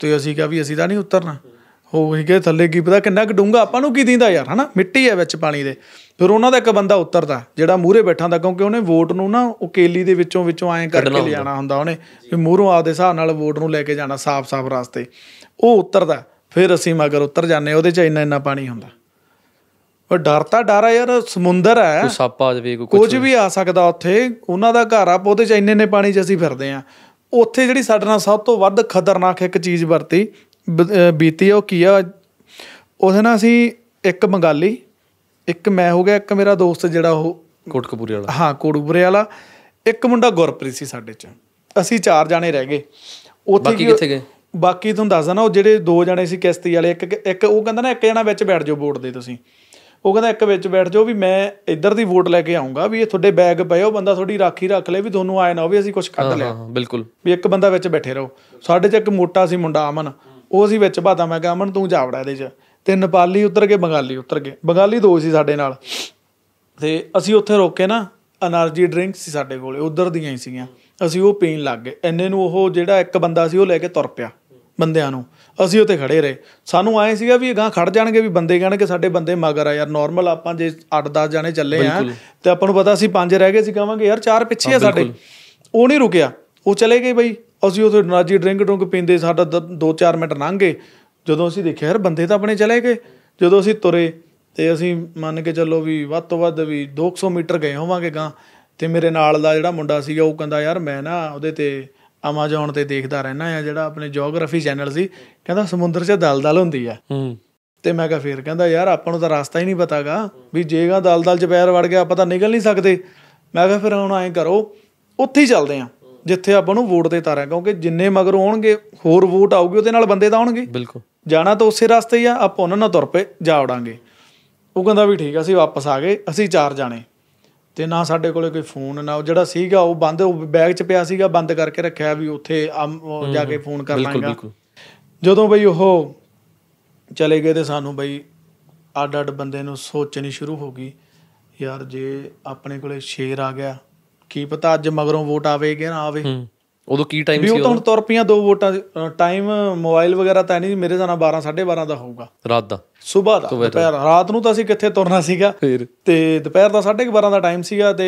ਤੇ ਅਸੀਂ ਕਿਹਾ ਵੀ ਅਸੀਂ ਤਾਂ ਨਹੀਂ ਉਤਰਨਾ ਹੋ ਗਏ ਥੱਲੇ ਕੀ ਪਤਾ ਕਿੰਨਾ ਡੂੰਗਾ ਆਪਾਂ ਨੂੰ ਕੀ ਦਿੰਦਾ ਯਾਰ ਹਨਾ ਮਿੱਟੀ ਹੈ ਵਿੱਚ ਪਾਣੀ ਦੇ ਫਿਰ ਉਹਨਾਂ ਦਾ ਇੱਕ ਬੰਦਾ ਉਤਰਦਾ ਜਿਹੜਾ ਮੂਹਰੇ ਬੈਠਾ ਹੁੰਦਾ ਕਿਉਂਕਿ ਉਹਨੇ ਵੋਟ ਨੂੰ ਨਾ ਉਹ ਕੇਲੀ ਦੇ ਵਿੱਚੋਂ ਵਿੱਚੋਂ ਐਂ ਕਰਕੇ ਲਿਆਣਾ ਹੁੰਦਾ ਉਹਨੇ ਵੀ ਮੂਹਰੋਂ ਆਪਦੇ ਹਿਸਾਬ ਨਾਲ ਵੋਟ ਨੂੰ ਲੈ ਕੇ ਜਾਣਾ ਸਾਫ਼-ਸਾਫ਼ ਰਸਤੇ ਉਹ ਉਤਰਦਾ ਫਿਰ ਅਸੀਂ ਮਗਰ ਉਤਰ ਜਾਂਦੇ ਉਹਦੇ 'ਚ ਇੰਨਾ ਇੰਨਾ ਪਾਣੀ ਹੁੰਦਾ ਉਹ ਡਰ ਤਾਂ ਡਰ ਆ ਯਾਰ ਸਮੁੰਦਰ ਹੈ ਕੋਈ ਸੱਪ ਆ ਜਾਵੇ ਕੋਈ ਕੁਝ ਵੀ ਆ ਸਕਦਾ ਉੱਥੇ ਉਹਨਾਂ ਦਾ ਘਰ ਆ ਉਹਦੇ 'ਚ ਇੰਨੇ ਨੇ ਪਾਣੀ 'ਚ ਅਸੀਂ ਫਿਰਦੇ ਆ ਉੱਥੇ ਜਿਹੜੀ ਸਾਡੇ ਨਾਲ ਸਭ ਤੋਂ ਵੱਧ ਖਤਰਨਾਕ ਇੱਕ ਚੀਜ਼ ਵਰਤੀ ਬੀਤੀ ਉਹ ਕੀ ਆ ਉਹਦੇ ਨਾਲ ਅਸੀਂ ਇੱਕ ਬੰਗਾਲੀ ਇੱਕ ਮੈਂ ਹੋ ਗਿਆ ਇੱਕ ਮੇਰਾ ਦੋਸਤ ਜਿਹੜਾ ਉਹ ਕੋਟਕਪੂਰੇ ਵਾਲਾ ਹਾਂ ਕੋਟਕਪੂਰੇ ਵਾਲਾ ਇੱਕ ਮੁੰਡਾ ਗੁਰਪ੍ਰੀਤ ਸੀ ਸਾਡੇ 'ਚ ਅਸੀਂ ਚਾਰ ਜਾਣੇ ਰਹਿ ਗਏ ਉੱਥੇ ਬਾਕੀ ਕਿੱਥੇ ਗਏ ਬਾਕੀ ਤੁਹਾਨੂੰ ਦੱਸਦਾ ਨਾ ਉਹ ਜਿਹੜੇ ਦੋ ਜਣੇ ਸੀ ਕਿਸ਼ਤੀ ਵਾਲੇ ਇੱਕ ਇੱਕ ਉਹ ਕਹਿੰਦਾ ਨਾ ਇੱਕ ਜਣਾ ਵਿੱਚ ਬੈਠ ਜਾਓ ਵੋਟ ਦੇ ਤੁਸੀਂ ਉਹ ਕਹਿੰਦਾ ਇੱਕ ਵਿੱਚ ਬੈਠ ਜਾਓ ਵੀ ਮੈਂ ਇੱਧਰ ਦੀ ਵੋਟ ਲੈ ਕੇ ਆਉਂਗਾ ਵੀ ਇਹ ਤੁਹਾਡੇ ਬੈਗ ਪਏ ਉਹ ਬੰਦਾ ਤੁਹਾਡੀ ਰਾਖੀ ਰੱਖ ਲੇ ਵੀ ਤੁਹਾਨੂੰ ਆਏ ਨਾ ਹੋਵੇ ਅਸੀਂ ਕੁਝ ਕੱਢ ਲਿਆ ਹਾਂ ਬਿਲਕੁਲ ਵੀ ਇੱਕ ਬੰਦਾ ਵਿੱਚ ਬੈਠੇ ਰਹੋ ਸਾਡੇ 'ਚ ਇੱਕ ਮੋਟਾ ਸੀ ਮੁੰਡਾ ਅਮਨ ਉਹ ਅਸੀਂ ਵਿੱਚ ਬਾਤਾ ਮੈਂ ਕਿਹਾ ਅਮਨ ਤੂੰ ਜਾਵੜਾ ਇਹਦੇ 'ਚ ਤੇ ਨੇਪਾਲੀ ਉਤਰ ਕੇ ਬੰਗਾਲੀ ਉਤਰ ਕੇ ਬੰਗਾਲੀ ਦੋ ਸੀ ਸਾਡੇ ਨਾਲ ਤੇ ਅਸੀਂ ਉੱਥੇ ਰੋਕੇ ਨਾ એનર્ਜੀ ਡਰਿੰਕ ਸੀ ਸਾਡੇ ਕੋਲੇ ਉਧਰ ਦੀਆਂ ਹੀ ਸੀਗੀਆਂ ਅਸੀਂ ਉਹ ਪੀਣ ਲੱਗ ਗਏ ਐਨੇ ਨੂੰ ਉਹ ਜਿਹੜਾ ਇੱਕ ਬੰਦਾ ਸੀ ਉਹ ਲੈ ਕੇ ਤੁਰ ਪਿਆ ਬੰਦਿਆਂ ਨੂੰ ਅਸੀਂ ਉੱਥੇ ਖੜੇ ਰਹੇ ਸਾਨੂੰ ਆਏ ਸੀਗਾ ਵੀ ਅਗਾਹ ਖੜ ਜਾਣਗੇ ਵੀ ਬੰਦੇ ਕਹਣਗੇ ਸਾਡੇ ਬੰਦੇ ਮਗਰ ਆ ਯਾਰ ਨਾਰਮਲ ਆਪਾਂ ਜੇ 8-10 ਜਾਣੇ ਚੱਲੇ ਆ ਤੇ ਆਪਾਂ ਨੂੰ ਪਤਾ ਸੀ ਪੰਜ ਰਹਿ ਗਏ ਸੀ ਕਹਾਂਗੇ ਯਾਰ ਚਾਰ ਪਿੱਛੇ ਆ ਸਾਡੇ ਉਹ ਨਹੀਂ ਰੁਕਿਆ ਉਹ ਚਲੇ ਗਏ ਬਈ ਅਸੀਂ ਉਥੇ ਨਾਜੀ ਡਰਿੰਕ ਡੋਂਕ ਪੀਂਦੇ ਸਾਡਾ 2-4 ਮਿੰਟ ਲੰਘ ਗਏ ਜਦੋਂ ਅਸੀਂ ਦੇਖਿਆ ਯਾਰ ਬੰਦੇ ਤਾਂ ਆਪਣੇ ਚਲੇ ਗਏ ਜਦੋਂ ਅਸੀਂ ਤੁਰੇ ਤੇ ਅਸੀਂ ਮੰਨ ਕੇ ਚੱਲੋ ਵੀ ਵੱਧ ਤੋਂ ਵੱਧ ਵੀ 200 ਮੀਟਰ ਗਏ ਹੋਵਾਂਗੇ ਗਾਂ ਤੇ ਮੇਰੇ ਨਾਲ ਦਾ ਜਿਹੜਾ ਮੁੰਡਾ ਸੀਗਾ ਉਹ ਕਹਿੰਦਾ ਯਾਰ ਮੈਂ ਨਾ ਉਹਦੇ ਤੇ ਅਮਾਜ਼ਨ ਤੇ ਦੇਖਦਾ ਰਹਿਣਾ ਆ ਜਿਹੜਾ ਆਪਣੇ ਜੀਓਗ੍ਰਾਫੀ ਚੈਨਲ ਸੀ ਕਹਿੰਦਾ ਸਮੁੰਦਰ 'ਚ ਦਲਦਲ ਹੁੰਦੀ ਆ ਹੂੰ ਤੇ ਮੈਂ ਕਿਹਾ ਫੇਰ ਕਹਿੰਦਾ ਯਾਰ ਆਪਾਂ ਨੂੰ ਤਾਂ ਰਸਤਾ ਹੀ ਨਹੀਂ ਪਤਾਗਾ ਵੀ ਜੇਗਾ ਦਲਦਲ 'ਚ ਪੈਰ ਵੜ ਗਿਆ ਆਪਾਂ ਤਾਂ ਨਿਕਲ ਨਹੀਂ ਸਕਦੇ ਮੈਂ ਕਿਹਾ ਫਿਰ ਹੁਣ ਐਂ ਕਰੋ ਉੱਥੇ ਹੀ ਚੱਲਦੇ ਆ ਜਿੱਥੇ ਆਪਾਂ ਨੂੰ ਵੋਟ ਦੇ ਤਾਰਿਆ ਕਿਉਂਕਿ ਜਿੰਨੇ ਮਗਰ ਹੋਣਗੇ ਹੋਰ ਵੋਟ ਆਊਗੀ ਉਹਦੇ ਨਾਲ ਬੰਦੇ ਤਾਂ ਆਉਣਗੇ ਬਿਲਕੁਲ ਜਾਣਾ ਤਾਂ ਉਸੇ ਰਸਤੇ ਹੀ ਆ ਆਪਾਂ ਉਹਨਾਂ ਨਾਲ ਤੁਰ ਪਏ ਜਾ ਵੜਾਂਗੇ ਉਹ ਕਹਿੰਦਾ ਵੀ ਠੀਕ ਆ ਅਸੀਂ ਵਾਪਸ ਆ ਗਏ ਅਸੀਂ ਚਾਰ ਜਾਣੇ ਤੇ ਨਾ ਸਾਡੇ ਕੋਲੇ ਕੋਈ ਫੋਨ ਨਾ ਜਿਹੜਾ ਸੀਗਾ ਉਹ ਬੰਦ ਉਹ ਬੈਗ 'ਚ ਪਿਆ ਸੀਗਾ ਬੰਦ ਕਰਕੇ ਰੱਖਿਆ ਵੀ ਉੱਥੇ ਜਾ ਕੇ ਫੋਨ ਕਰ ਲਾਂਗਾ ਜਦੋਂ ਬਈ ਉਹ ਚਲੇ ਗਏ ਤੇ ਸਾਨੂੰ ਬਈ ਅੱਡ ਅੱਡ ਬੰਦੇ ਨੂੰ ਸੋਚਣੀ ਸ਼ੁਰੂ ਹੋ ਗਈ ਯਾਰ ਜੇ ਆਪਣੇ ਕੋਲੇ ਸ਼ੇਰ ਆ ਗਿਆ ਕੀ ਪਤਾ ਅੱਜ ਮਗਰੋਂ ਵੋਟ ਆਵੇਗੇ ਨਾ ਆਵੇ ਉਦੋਂ ਕੀ ਟਾਈਮ ਸੀ ਉਹ ਤਾਂ ਹੁਣ ਤੁਰ ਪਈਆਂ ਦੋ ਵੋਟਾਂ ਟਾਈਮ ਮੋਬਾਈਲ ਵਗੈਰਾ ਤਾਂ ਨਹੀਂ ਮੇਰੇ ਸਾਨਾ 12 12:30 ਦਾ ਹੋਊਗਾ ਰਾਤ ਦਾ ਸਵੇਰ ਦਾ ਦੁਪਹਿਰ ਰਾਤ ਨੂੰ ਤਾਂ ਅਸੀਂ ਕਿੱਥੇ ਤੁਰਨਾ ਸੀਗਾ ਤੇ ਦੁਪਹਿਰ ਦਾ 12:30 ਦਾ ਟਾਈਮ ਸੀਗਾ ਤੇ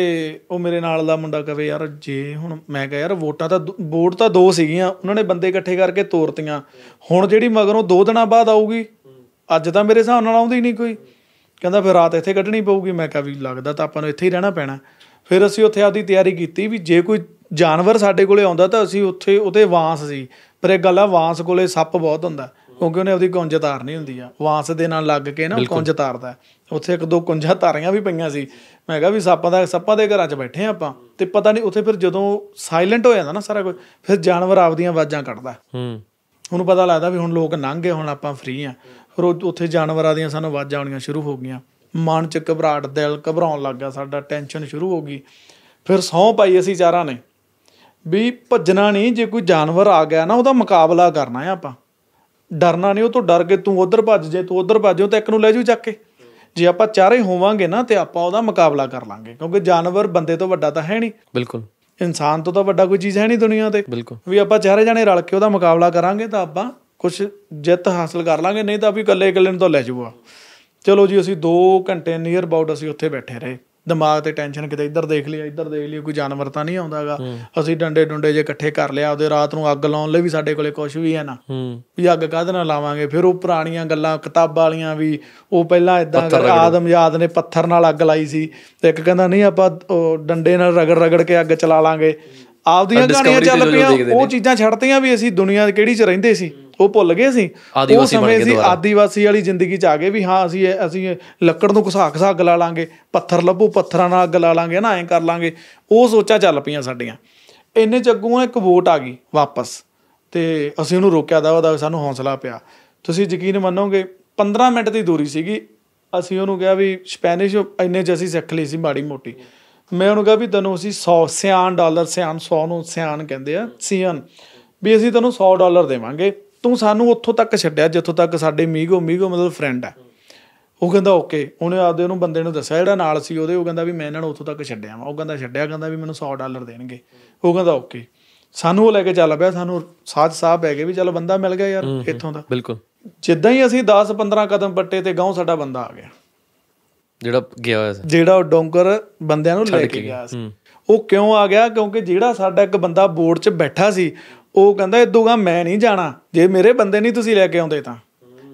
ਉਹ ਮੇਰੇ ਨਾਲ ਦਾ ਮੁੰਡਾ ਕਵੇ ਯਾਰ ਜੇ ਹੁਣ ਮੈਂ ਕਹਾਂ ਯਾਰ ਵੋਟਾਂ ਤਾਂ ਵੋਟ ਤਾਂ ਦੋ ਸੀਗੀਆਂ ਉਹਨਾਂ ਨੇ ਬੰਦੇ ਇਕੱਠੇ ਕਰਕੇ ਤੋਰਤੀਆਂ ਹੁਣ ਜਿਹੜੀ ਮਗਰੋਂ ਦੋ ਦਿਨਾਂ ਬਾਅਦ ਆਊਗੀ ਅੱਜ ਤਾਂ ਮੇਰੇ ਹਿਸਾਬ ਨਾਲ ਆਉਂਦੀ ਨਹੀਂ ਕੋਈ ਕਹਿੰਦਾ ਫਿਰ ਰਾਤ ਇੱਥੇ ਕੱਢਣੀ ਪਊਗੀ ਮੈਂ ਕਹਾਂ ਵੀ ਲੱਗਦਾ ਤਾਂ ਆਪਾਂ ਨੂੰ ਇੱਥੇ ਹੀ ਰਹਿਣਾ ਪੈਣਾ ਫਿਰ ਅਸੀਂ ਉੱਥੇ ਆਪਦੀ ਤਿਆਰੀ ਕੀਤੀ ਵੀ ਜੇ ਕੋਈ ਜਾਨਵਰ ਸਾਡੇ ਕੋਲੇ ਆਉਂਦਾ ਤਾਂ ਅਸੀਂ ਉੱਥੇ ਉਹਦੇ ਵਾਂਸ ਸੀ ਪਰ ਇਹ ਗੱਲ ਆ ਵਾਂਸ ਕੋਲੇ ਸੱਪ ਬਹੁਤ ਹੁੰਦਾ ਕਿਉਂਕਿ ਉਹਨੇ ਆਪਦੀ ਗੁੰਜ ਤਾਰਨੀ ਹੁੰਦੀ ਆ ਵਾਂਸ ਦੇ ਨਾਲ ਲੱਗ ਕੇ ਨਾ ਗੁੰਜ ਤਾਰਦਾ ਉੱਥੇ ਇੱਕ ਦੋ ਕੁੰਝਾਂ ਤਾਰੀਆਂ ਵੀ ਪਈਆਂ ਸੀ ਮੈਂ ਕਿਹਾ ਵੀ ਸੱਪਾਂ ਦਾ ਸੱਪਾਂ ਦੇ ਘਰਾਂ 'ਚ ਬੈਠੇ ਆ ਆਪਾਂ ਤੇ ਪਤਾ ਨਹੀਂ ਉੱਥੇ ਫਿਰ ਜਦੋਂ ਸਾਇਲੈਂਟ ਹੋ ਜਾਂਦਾ ਨਾ ਸਾਰਾ ਕੁਝ ਫਿਰ ਜਾਨਵਰ ਆਪਦੀਆਂ ਆਵਾਜ਼ਾਂ ਕੱਢਦਾ ਹੂੰ ਉਹਨੂੰ ਪਤਾ ਲੱਗਦਾ ਵੀ ਹੁਣ ਲੋਕ ਲੰਘ ਗਏ ਹੁਣ ਆਪਾਂ ਫ੍ਰੀ ਆ ਫਿਰ ਉੱਥੇ ਜਾਨਵਰਾਂ ਦੀਆਂ ਸਾਨੂੰ ਆਵਾਜ਼ਾਂ ਆਉਣੀਆਂ ਸ਼ੁਰੂ ਹੋ ਗਈਆਂ ਮਨ 'ਚ ਘਬਰਾਟ ਦਿਲ ਘਬਰਾਉਣ ਲੱਗਾ ਸਾਡਾ ਟੈਨਸ਼ਨ ਸ਼ੁਰੂ ਹੋ ਗਈ ਫਿਰ ਸੌਂ ਪਾਈ ਅਸੀਂ ਚਾਰਾਂ ਨੇ ਵੀ ਭੱਜਣਾ ਨਹੀਂ ਜੇ ਕੋਈ ਜਾਨਵਰ ਆ ਗਿਆ ਨਾ ਉਹਦਾ ਮੁਕਾਬਲਾ ਕਰਨਾ ਹੈ ਆਪਾਂ ਡਰਨਾ ਨਹੀਂ ਉਹ ਤੋਂ ਡਰ ਕੇ ਤੂੰ ਉਧਰ ਭੱਜ ਜੇ ਤੂੰ ਉਧਰ ਭੱਜੋ ਤਾਂ ਇੱਕ ਨੂੰ ਲੈ ਜੂ ਚੱਕ ਕੇ ਜੇ ਆਪਾਂ ਚਾਰੇ ਹੋਵਾਂਗੇ ਨਾ ਤੇ ਆਪਾਂ ਉਹਦਾ ਮੁਕਾਬਲਾ ਕਰ ਲਾਂਗੇ ਕਿਉਂਕਿ ਜਾਨਵਰ ਬੰਦੇ ਤੋਂ ਵੱਡਾ ਤਾਂ ਹੈ ਨਹੀਂ ਬਿਲਕੁਲ ਇਨਸਾਨ ਤੋਂ ਤਾਂ ਵੱਡਾ ਕੋਈ ਚੀਜ਼ ਹੈ ਨਹੀਂ ਦੁਨੀਆ ਤੇ ਬਿਲਕੁਲ ਵੀ ਆਪਾਂ ਚਾਰੇ ਜਾਣੇ ਰਲ ਕੇ ਉਹਦਾ ਮੁਕਾਬਲਾ ਕਰਾਂਗੇ ਤਾਂ ਆਪਾਂ ਕੁਝ ਜਿੱਤ ਹਾਸਲ ਕਰ ਲਾਂਗੇ ਨਹੀਂ ਤਾਂ ਵੀ ਇਕੱਲੇ ਇਕੱਲੇ ਨੂੰ ਤਾਂ ਲੈ ਜੂਗਾ ਚਲੋ ਜੀ ਅਸੀਂ 2 ਘੰਟੇ ਨੀਅਰ ਅਬਾਊਟ ਅਸੀਂ ਉੱਥੇ ਬੈਠੇ ਰਹੇ ਦਿਮਾਗ ਤੇ ਟੈਨਸ਼ਨ ਕਿਤੇ ਇੱਧਰ ਦੇਖ ਲਿਆ ਇੱਧਰ ਦੇਖ ਲਿਆ ਕੋਈ ਜਾਨਵਰ ਤਾਂ ਨਹੀਂ ਆਉਂਦਾਗਾ ਅਸੀਂ ਡੰਡੇ ਡੁੰਡੇ ਜੇ ਇਕੱਠੇ ਕਰ ਲਿਆ ਉਹਦੇ ਰਾਤ ਨੂੰ ਅੱਗ ਲਾਉਣ ਲਈ ਵੀ ਸਾਡੇ ਕੋਲੇ ਕੁਝ ਵੀ ਹੈ ਨਾ ਵੀ ਅੱਗ ਕਾਹਦੇ ਨਾਲ ਲਾਵਾਂਗੇ ਫਿਰ ਉਹ ਪੁਰਾਣੀਆਂ ਗੱਲਾਂ ਕਿਤਾਬਾਂ ਵਾਲੀਆਂ ਵੀ ਉਹ ਪਹਿਲਾਂ ਇਦਾਂ ਆਦਮ ਯਾਦ ਨੇ ਪੱਥਰ ਨਾਲ ਅੱਗ ਲਾਈ ਸੀ ਤੇ ਇੱਕ ਕਹਿੰਦਾ ਨਹੀਂ ਆਪਾਂ ਡੰਡੇ ਨਾਲ ਰਗੜ ਰਗੜ ਕੇ ਅੱਗ ਚਲਾ ਲਾਂਗੇ ਆਪਦੀਆਂ ਕਹਾਣੀਆਂ ਚੱਲ ਪਈਆਂ ਉਹ ਚੀਜ਼ਾਂ ਛੱਡਤੀਆਂ ਵੀ ਅਸੀਂ ਦੁਨੀਆ ਕਿਹੜੀ ਚ ਰਹਿੰਦੇ ਸੀ ਉਹ ਭੁੱਲ ਗਏ ਸੀ ਉਹ ਸਮੇਂ ਸੀ ਆਦੀਵਾਸੀ ਵਾਲੀ ਜ਼ਿੰਦਗੀ ਚ ਆ ਗਏ ਵੀ ਹਾਂ ਅਸੀਂ ਅਸੀਂ ਲੱਕੜ ਨੂੰ ਘਸਾ ਘਸਾ ਗਲਾ ਲਾਂਗੇ ਪੱਥਰ ਲੱਭੂ ਪੱਥਰਾਂ ਨਾਲ ਗਲਾ ਲਾਂਗੇ ਨਾ ਐਂ ਕਰ ਲਾਂਗੇ ਉਹ ਸੋਚਾਂ ਚੱਲ ਪਈਆਂ ਸਾਡੀਆਂ ਇੰਨੇ ਚ ਇੱਕ ਵੋਟ ਆ ਗਈ ਵਾਪਸ ਤੇ ਅਸੀਂ ਉਹਨੂੰ ਰੋਕਿਆ ਦਾ ਉਹਦਾ ਸਾਨੂੰ ਹੌਸਲਾ ਪਿਆ ਤੁਸੀਂ ਯਕੀਨ ਮੰਨੋਗੇ 15 ਮਿੰਟ ਦੀ ਦੂਰੀ ਸੀਗੀ ਅਸੀਂ ਉਹਨੂੰ ਕਿਹਾ ਵੀ ਸਪੈਨਿਸ਼ ਇੰਨੇ ਚ ਅਸੀਂ ਸਿੱਖ ਲਈ ਸੀ ਮਾੜੀ ਮੋਟੀ ਮੈਂ ਉਹਨੂੰ ਕਿਹਾ ਵੀ ਤੈਨੂੰ ਅਸੀਂ 100 ਸਿਆਨ ਡਾਲਰ ਸਿਆਨ 100 ਨੂੰ ਸਿਆਨ ਕਹਿੰਦੇ ਆ ਸਿਆਨ ਵੀ ਅਸੀਂ ਤੈਨੂੰ 100 ਡਾਲਰ ਦੇਵਾਂਗੇ ਤੂੰ ਸਾਨੂੰ ਉੱਥੋਂ ਤੱਕ ਛੱਡਿਆ ਜਿੱਥੋਂ ਤੱਕ ਸਾਡੇ ਮੀਗੋ ਮੀਗੋ ਮਤਲਬ ਫਰੈਂਡ ਆ ਉਹ ਕਹਿੰਦਾ ਓਕੇ ਉਹਨੇ ਆਪਦੇ ਉਹਨੂੰ ਬੰਦੇ ਨੂੰ ਦੱਸਿਆ ਜਿਹੜਾ ਨਾਲ ਸੀ ਉਹਦੇ ਉਹ ਕਹਿੰਦਾ ਵੀ ਮੈਂ ਇਹਨਾਂ ਨੂੰ ਉੱਥੋਂ ਤੱਕ ਛੱਡਿਆ ਵਾ ਉਹ ਕਹਿੰਦਾ ਛੱਡਿਆ ਕਹਿੰਦਾ ਵੀ ਮੈਨੂੰ 100 ਡਾਲਰ ਦੇਣਗੇ ਉਹ ਕਹਿੰਦਾ ਓਕੇ ਸਾਨੂੰ ਉਹ ਲੈ ਕੇ ਚੱਲ ਪਿਆ ਸਾਨੂੰ ਸਾਜ ਸਾਹਿਬ ਹੈਗੇ ਵੀ ਚੱਲ ਬੰਦਾ ਮਿਲ ਗਿਆ ਯਾਰ ਇੱਥੋਂ ਦਾ ਬਿਲਕੁਲ ਜਿੱਦਾਂ ਹੀ ਅਸੀਂ 10 15 ਕਦਮ ਪੱਟੇ ਤੇ ਗਾਉਂ ਸਾਡਾ ਬੰਦਾ ਆ ਗਿਆ ਜਿਹੜਾ ਗਿਆ ਹੋਇਆ ਸੀ ਜਿਹੜਾ ਉਹ ਡੋਂਕਰ ਬੰਦਿਆਂ ਨੂੰ ਲੈ ਕੇ ਗਿਆ ਸੀ ਉਹ ਕਿਉਂ ਆ ਗਿਆ ਕਿਉਂਕਿ ਜਿਹੜਾ ਸਾਡਾ ਇੱਕ ਬੰਦਾ ਬੋਰਡ 'ਚ ਬੈਠਾ ਸੀ ਉਹ ਕਹਿੰਦਾ ਇਦੋਂਗਾ ਮੈਂ ਨਹੀਂ ਜਾਣਾ ਜੇ ਮੇਰੇ ਬੰਦੇ ਨਹੀਂ ਤੁਸੀਂ ਲੈ ਕੇ ਆਉਂਦੇ ਤਾਂ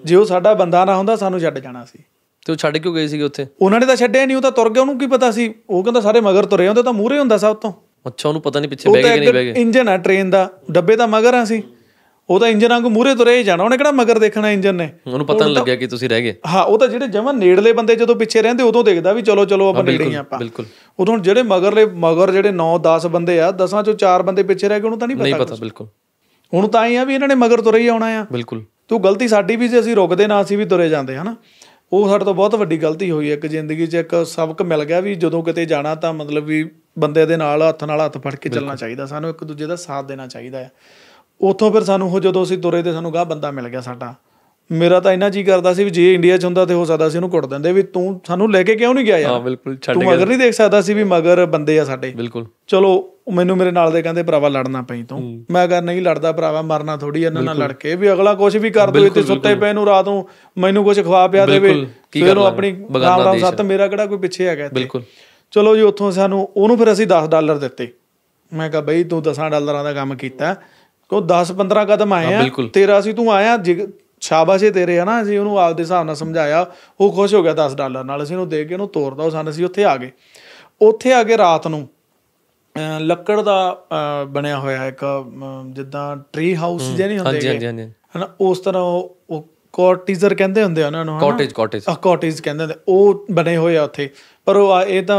ਜੇ ਉਹ ਸਾਡਾ ਬੰਦਾ ਨਾ ਹੁੰਦਾ ਸਾਨੂੰ ਛੱਡ ਜਾਣਾ ਸੀ ਤੇ ਉਹ ਛੱਡ ਕਿਉਂ ਗਏ ਸੀਗੇ ਉੱਥੇ ਉਹਨਾਂ ਨੇ ਤਾਂ ਛੱਡਿਆ ਨਹੀਂ ਉਹ ਤਾਂ ਤੁਰ ਗਿਆ ਉਹਨੂੰ ਕੀ ਪਤਾ ਸੀ ਉਹ ਕਹਿੰਦਾ ਸਾਰੇ ਮਗਰ ਤੁਰੇ ਹੁੰਦੇ ਤਾਂ ਮੂਰੇ ਹੁੰਦਾ ਸਭ ਤੋਂ ਅੱਛਾ ਉਹਨੂੰ ਪਤਾ ਨਹੀਂ ਪਿੱਛੇ ਬਹਿ ਗਏ ਕਿ ਨਹੀਂ ਬਹਿ ਗਏ ਇੰਜਨ ਆ ਟ੍ਰੇਨ ਦਾ ਡੱਬੇ ਦਾ ਮਗਰ ਆ ਸੀ ਉਹ ਤਾਂ ਇੰਜਨ ਵਾਂਗੂ ਮੂਰੇ ਤੁਰੇ ਹੀ ਜਾਣਾ ਉਹਨੇ ਕਿਹੜਾ ਮਗਰ ਦੇਖਣਾ ਇੰਜਨ ਨੇ ਉਹਨੂੰ ਪਤਾ ਨਹੀਂ ਲੱਗਿਆ ਕਿ ਤੁਸੀਂ ਰਹਿ ਗਏ ਹਾਂ ਉਹ ਤਾਂ ਜਿਹੜੇ ਜਮਾਂ ਨੇੜਲੇ ਬੰਦੇ ਜਦੋਂ ਪਿੱਛੇ ਰਹਿੰਦੇ ਉਦੋਂ ਦੇਖਦਾ ਵੀ ਚਲੋ ਚਲੋ ਆਪਾਂ ਨੇੜੇ ਹੀ ਆਪਾਂ ਬਿਲਕੁਲ ਉਦੋਂ ਜਿਹੜੇ ਮਗਰਲੇ ਮਗਰ ਜਿਹੜੇ 9-10 ਬੰਦੇ ਆ 10ਾਂ ਚੋਂ 4 ਬੰਦੇ ਪਿੱਛੇ ਰਹਿ ਗਏ ਉਹਨੂੰ ਤਾਂ ਨਹੀਂ ਪਤਾ ਨਹੀਂ ਪਤਾ ਬਿਲਕੁਲ ਹੁਣ ਤਾਂ ਆਈ ਆ ਵੀ ਇਹਨਾਂ ਨੇ ਮਗਰ ਤੁਰੇ ਹੀ ਆਉਣਾ ਆ ਬਿਲਕੁਲ ਤੂੰ ਗਲਤੀ ਸਾਡੀ ਵੀ ਜੇ ਅਸੀਂ ਰੁਕਦੇ ਨਾ ਅਸੀਂ ਵੀ ਤੁਰੇ ਜਾਂਦੇ ਹਨਾ ਉਹ ਸਾਡੇ ਤੋਂ ਬਹੁਤ ਵੱਡੀ ਗਲਤੀ ਹੋਈ ਇੱਕ ਜ਼ਿੰਦਗੀ 'ਚ ਇੱਕ ਸਬਕ ਮਿਲ ਗਿਆ ਵੀ ਜਦੋਂ ਕਿਤੇ ਜਾਣਾ ਤਾਂ ਮਤਲਬ ਵੀ ਬੰਦੇ ਦੇ ਨਾਲ ਹੱਥ ਨਾਲ ਹੱਥ ਫੜ ਕੇ ਚੱਲਣਾ ਚਾਹੀਦਾ ਸਾਨੂੰ ਇੱਕ ਦੂਜੇ ਦਾ ਸਾਥ ਦੇਣਾ ਚਾਹੀਦਾ ਹੈ ਉੱਥੋਂ ਫਿਰ ਸਾਨੂੰ ਉਹ ਜਦੋਂ ਅਸੀਂ ਤੁਰੇ ਤੇ ਸਾਨੂੰ ਗਾਹ ਬੰਦਾ ਮਿਲ ਗਿਆ ਸਾਡਾ ਮੇਰਾ ਤਾਂ ਇੰਨਾ ਜੀ ਕਰਦਾ ਸੀ ਵੀ ਜੇ ਇੰਡੀਆ 'ਚ ਹੁੰਦਾ ਤੇ ਹੋ ਸਕਦਾ ਸੀ ਉਹਨੂੰ ਕੁੱਟ ਦਿੰਦੇ ਵੀ ਤੂੰ ਸਾਨੂੰ ਲੈ ਕੇ ਕਿਉਂ ਨਹੀਂ ਗਿਆ ਯਾਰ ਹਾਂ ਬਿਲਕੁਲ ਛੱਡ ਗਿਆ ਤੂੰ ਮਗਰ ਨਹੀਂ ਦੇਖ ਸਕਦਾ ਸੀ ਵੀ ਮਗਰ ਬੰਦੇ ਆ ਸਾਡੇ ਬਿਲਕੁਲ ਚਲੋ ਮੈਨੂੰ ਮੇਰੇ ਨਾਲ ਦੇ ਕਹਿੰਦੇ ਭਰਾਵਾ ਲੜਨਾ ਪਈ ਤੂੰ ਮੈਂ ਕਹਾਂ ਨਹੀਂ ਲੜਦਾ ਭਰਾਵਾ ਮਰਨਾ ਥੋੜੀ ਇਹਨਾਂ ਨਾਲ ਲੜ ਕੇ ਵੀ ਅਗਲਾ ਕੁਝ ਵੀ ਕਰ ਦੋ ਇੱਥੇ ਸੁੱਤੇ ਪਏ ਨੂੰ ਰਾਤ ਨੂੰ ਮੈਨੂੰ ਕੁਝ ਖਵਾ ਪਿਆ ਦੇਵੇ ਫਿਰ ਉਹ ਆਪਣੀ ਨਾਮ ਸੱਤ ਮੇਰਾ ਕਿਹੜਾ ਕੋਈ ਪਿੱਛੇ ਹੈਗਾ ਬਿਲਕੁਲ ਚਲੋ ਜੀ ਉੱਥੋਂ ਸਾਨੂੰ ਉਹਨੂੰ ਫਿਰ ਅਸੀਂ 10 ਡਾਲਰ ਦਿੱਤੇ ਮੈਂ ਕਹਾਂ ਬਈ ਤੂੰ 10 ਡਾਲਰਾਂ ਦਾ ਕੰਮ ਕੀਤਾ ਕੋ 10-15 ਕਦਮ ਆਏ ਆ ਤੇਰਾ ਸੀ ਤੂੰ ਆਇਆ ਸ਼ਾਬਾਸ਼ ਏ ਤੇਰੇ ਹਨਾ ਜੀ ਉਹਨੂੰ ਆਪਦੇ ਹਿਸਾਬ ਨਾਲ ਸਮਝਾਇਆ ਉਹ ਖੁਸ਼ ਹੋ ਗਿਆ 10 ਡਾਲਰ ਨਾਲ ਅਸੀਂ ਉਹਨੂੰ ਦੇ ਕੇ ਉਹਨੂੰ ਤੋਰਦਾ ਉਹ ਸਾਨੂੰ ਅਸੀਂ ਉੱਥੇ ਆ ਗਏ ਉੱਥੇ ਆ ਕੇ ਰਾਤ ਨੂੰ ਲੱਕੜ ਦਾ ਬਣਿਆ ਹੋਇਆ ਇੱਕ ਜਿੱਦਾਂ ਟ੍ਰੀ ਹਾਊਸ ਜਿਹਾ ਨਹੀਂ ਹੁੰਦੇ ਹਾਂਜੀ ਹਾਂਜੀ ਹਨਾ ਉਸ ਤਰ੍ਹਾਂ ਉਹ ਕੋਟੇਜਰ ਕਹਿੰਦੇ ਹੁੰਦੇ ਉਹਨਾਂ ਨੂੰ ਕੋਟੇਜ ਕੋਟੇਜ ਆ ਕੋਟੇਜ ਕਹਿੰਦੇ ਹੁੰਦੇ ਉਹ ਬਣੇ ਹੋਏ ਆ ਉੱਥੇ ਪਰ ਉਹ ਇਹ ਤਾਂ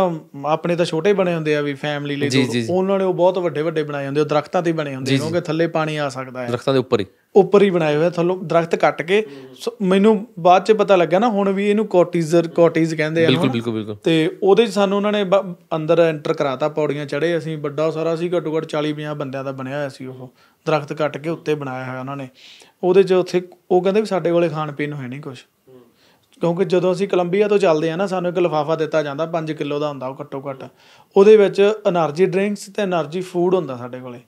ਆਪਣੇ ਤਾਂ ਛੋਟੇ ਬਣੇ ਹੁੰਦੇ ਆ ਵੀ ਫੈਮਿਲੀ ਲਈ ਉਹਨਾਂ ਨੇ ਉਹ ਬਹੁਤ ਵੱਡੇ ਵੱਡੇ ਬਣਾਏ ਹੁੰਦੇ ਉਹ ਦਰਖਤਾਂ ਤੇ ਬਣੇ ਹੁੰਦੇ ਕਿਉਂਕਿ ਥੱਲੇ ਪਾਣੀ ਆ ਸਕਦਾ ਹੈ ਦਰਖਤਾਂ ਦੇ ਉੱਪਰ ਹੀ ਉੱਪਰ ਹੀ ਬਣਾਏ ਹੋਏ ਥੱਲੋਂ ਦਰਖਤ ਕੱਟ ਕੇ ਮੈਨੂੰ ਬਾਅਦ ਚ ਪਤਾ ਲੱਗਾ ਨਾ ਹੁਣ ਵੀ ਇਹਨੂੰ ਕੋਟੀਜ਼ਰ ਕੋਟੀਜ਼ ਕਹਿੰਦੇ ਆ ਬਿਲਕੁਲ ਬਿਲਕੁਲ ਬਿਲਕੁਲ ਤੇ ਉਹਦੇ ਚ ਸਾਨੂੰ ਉਹਨਾਂ ਨੇ ਅੰਦਰ ਐਂਟਰ ਕਰਾਤਾ ਪੌੜੀਆਂ ਚੜ੍ਹੇ ਅਸੀਂ ਵੱਡਾ ਸਾਰਾ ਸੀ ਘੱਟੋ ਘੱਟ 40 50 ਬੰਦਿਆਂ ਦਾ ਬਣਿਆ ਹੋਇਆ ਸੀ ਉਹ ਦਰਖਤ ਕੱਟ ਕੇ ਉੱਤੇ ਬਣਾਇਆ ਹੋਇਆ ਉਹਨਾਂ ਨੇ ਉਹਦੇ ਚ ਉੱਥੇ ਉਹ ਕਹਿੰਦੇ ਵੀ ਸਾਡੇ ਕੋਲੇ ਖਾਣ ਪੀਣ ਹੋਏ ਨਹੀਂ ਕੁਝ ਕਿਉਂਕਿ ਜਦੋਂ ਅਸੀਂ ਕੋਲੰਬੀਆ ਤੋਂ ਚੱਲਦੇ ਆ ਨਾ ਸਾਨੂੰ ਇੱਕ ਲਫਾਫਾ ਦਿੱਤਾ ਜਾਂਦਾ 5 ਕਿਲੋ ਦਾ ਹੁੰਦਾ ਉਹ ਘੱਟੋ ਘੱਟ ਉਹਦੇ ਵਿੱਚ એનર્ਜੀ ਡਰਿੰਕਸ ਤੇ એનર્ਜੀ ਫੂਡ ਹੁੰਦਾ ਸਾਡੇ ਕੋਲੇ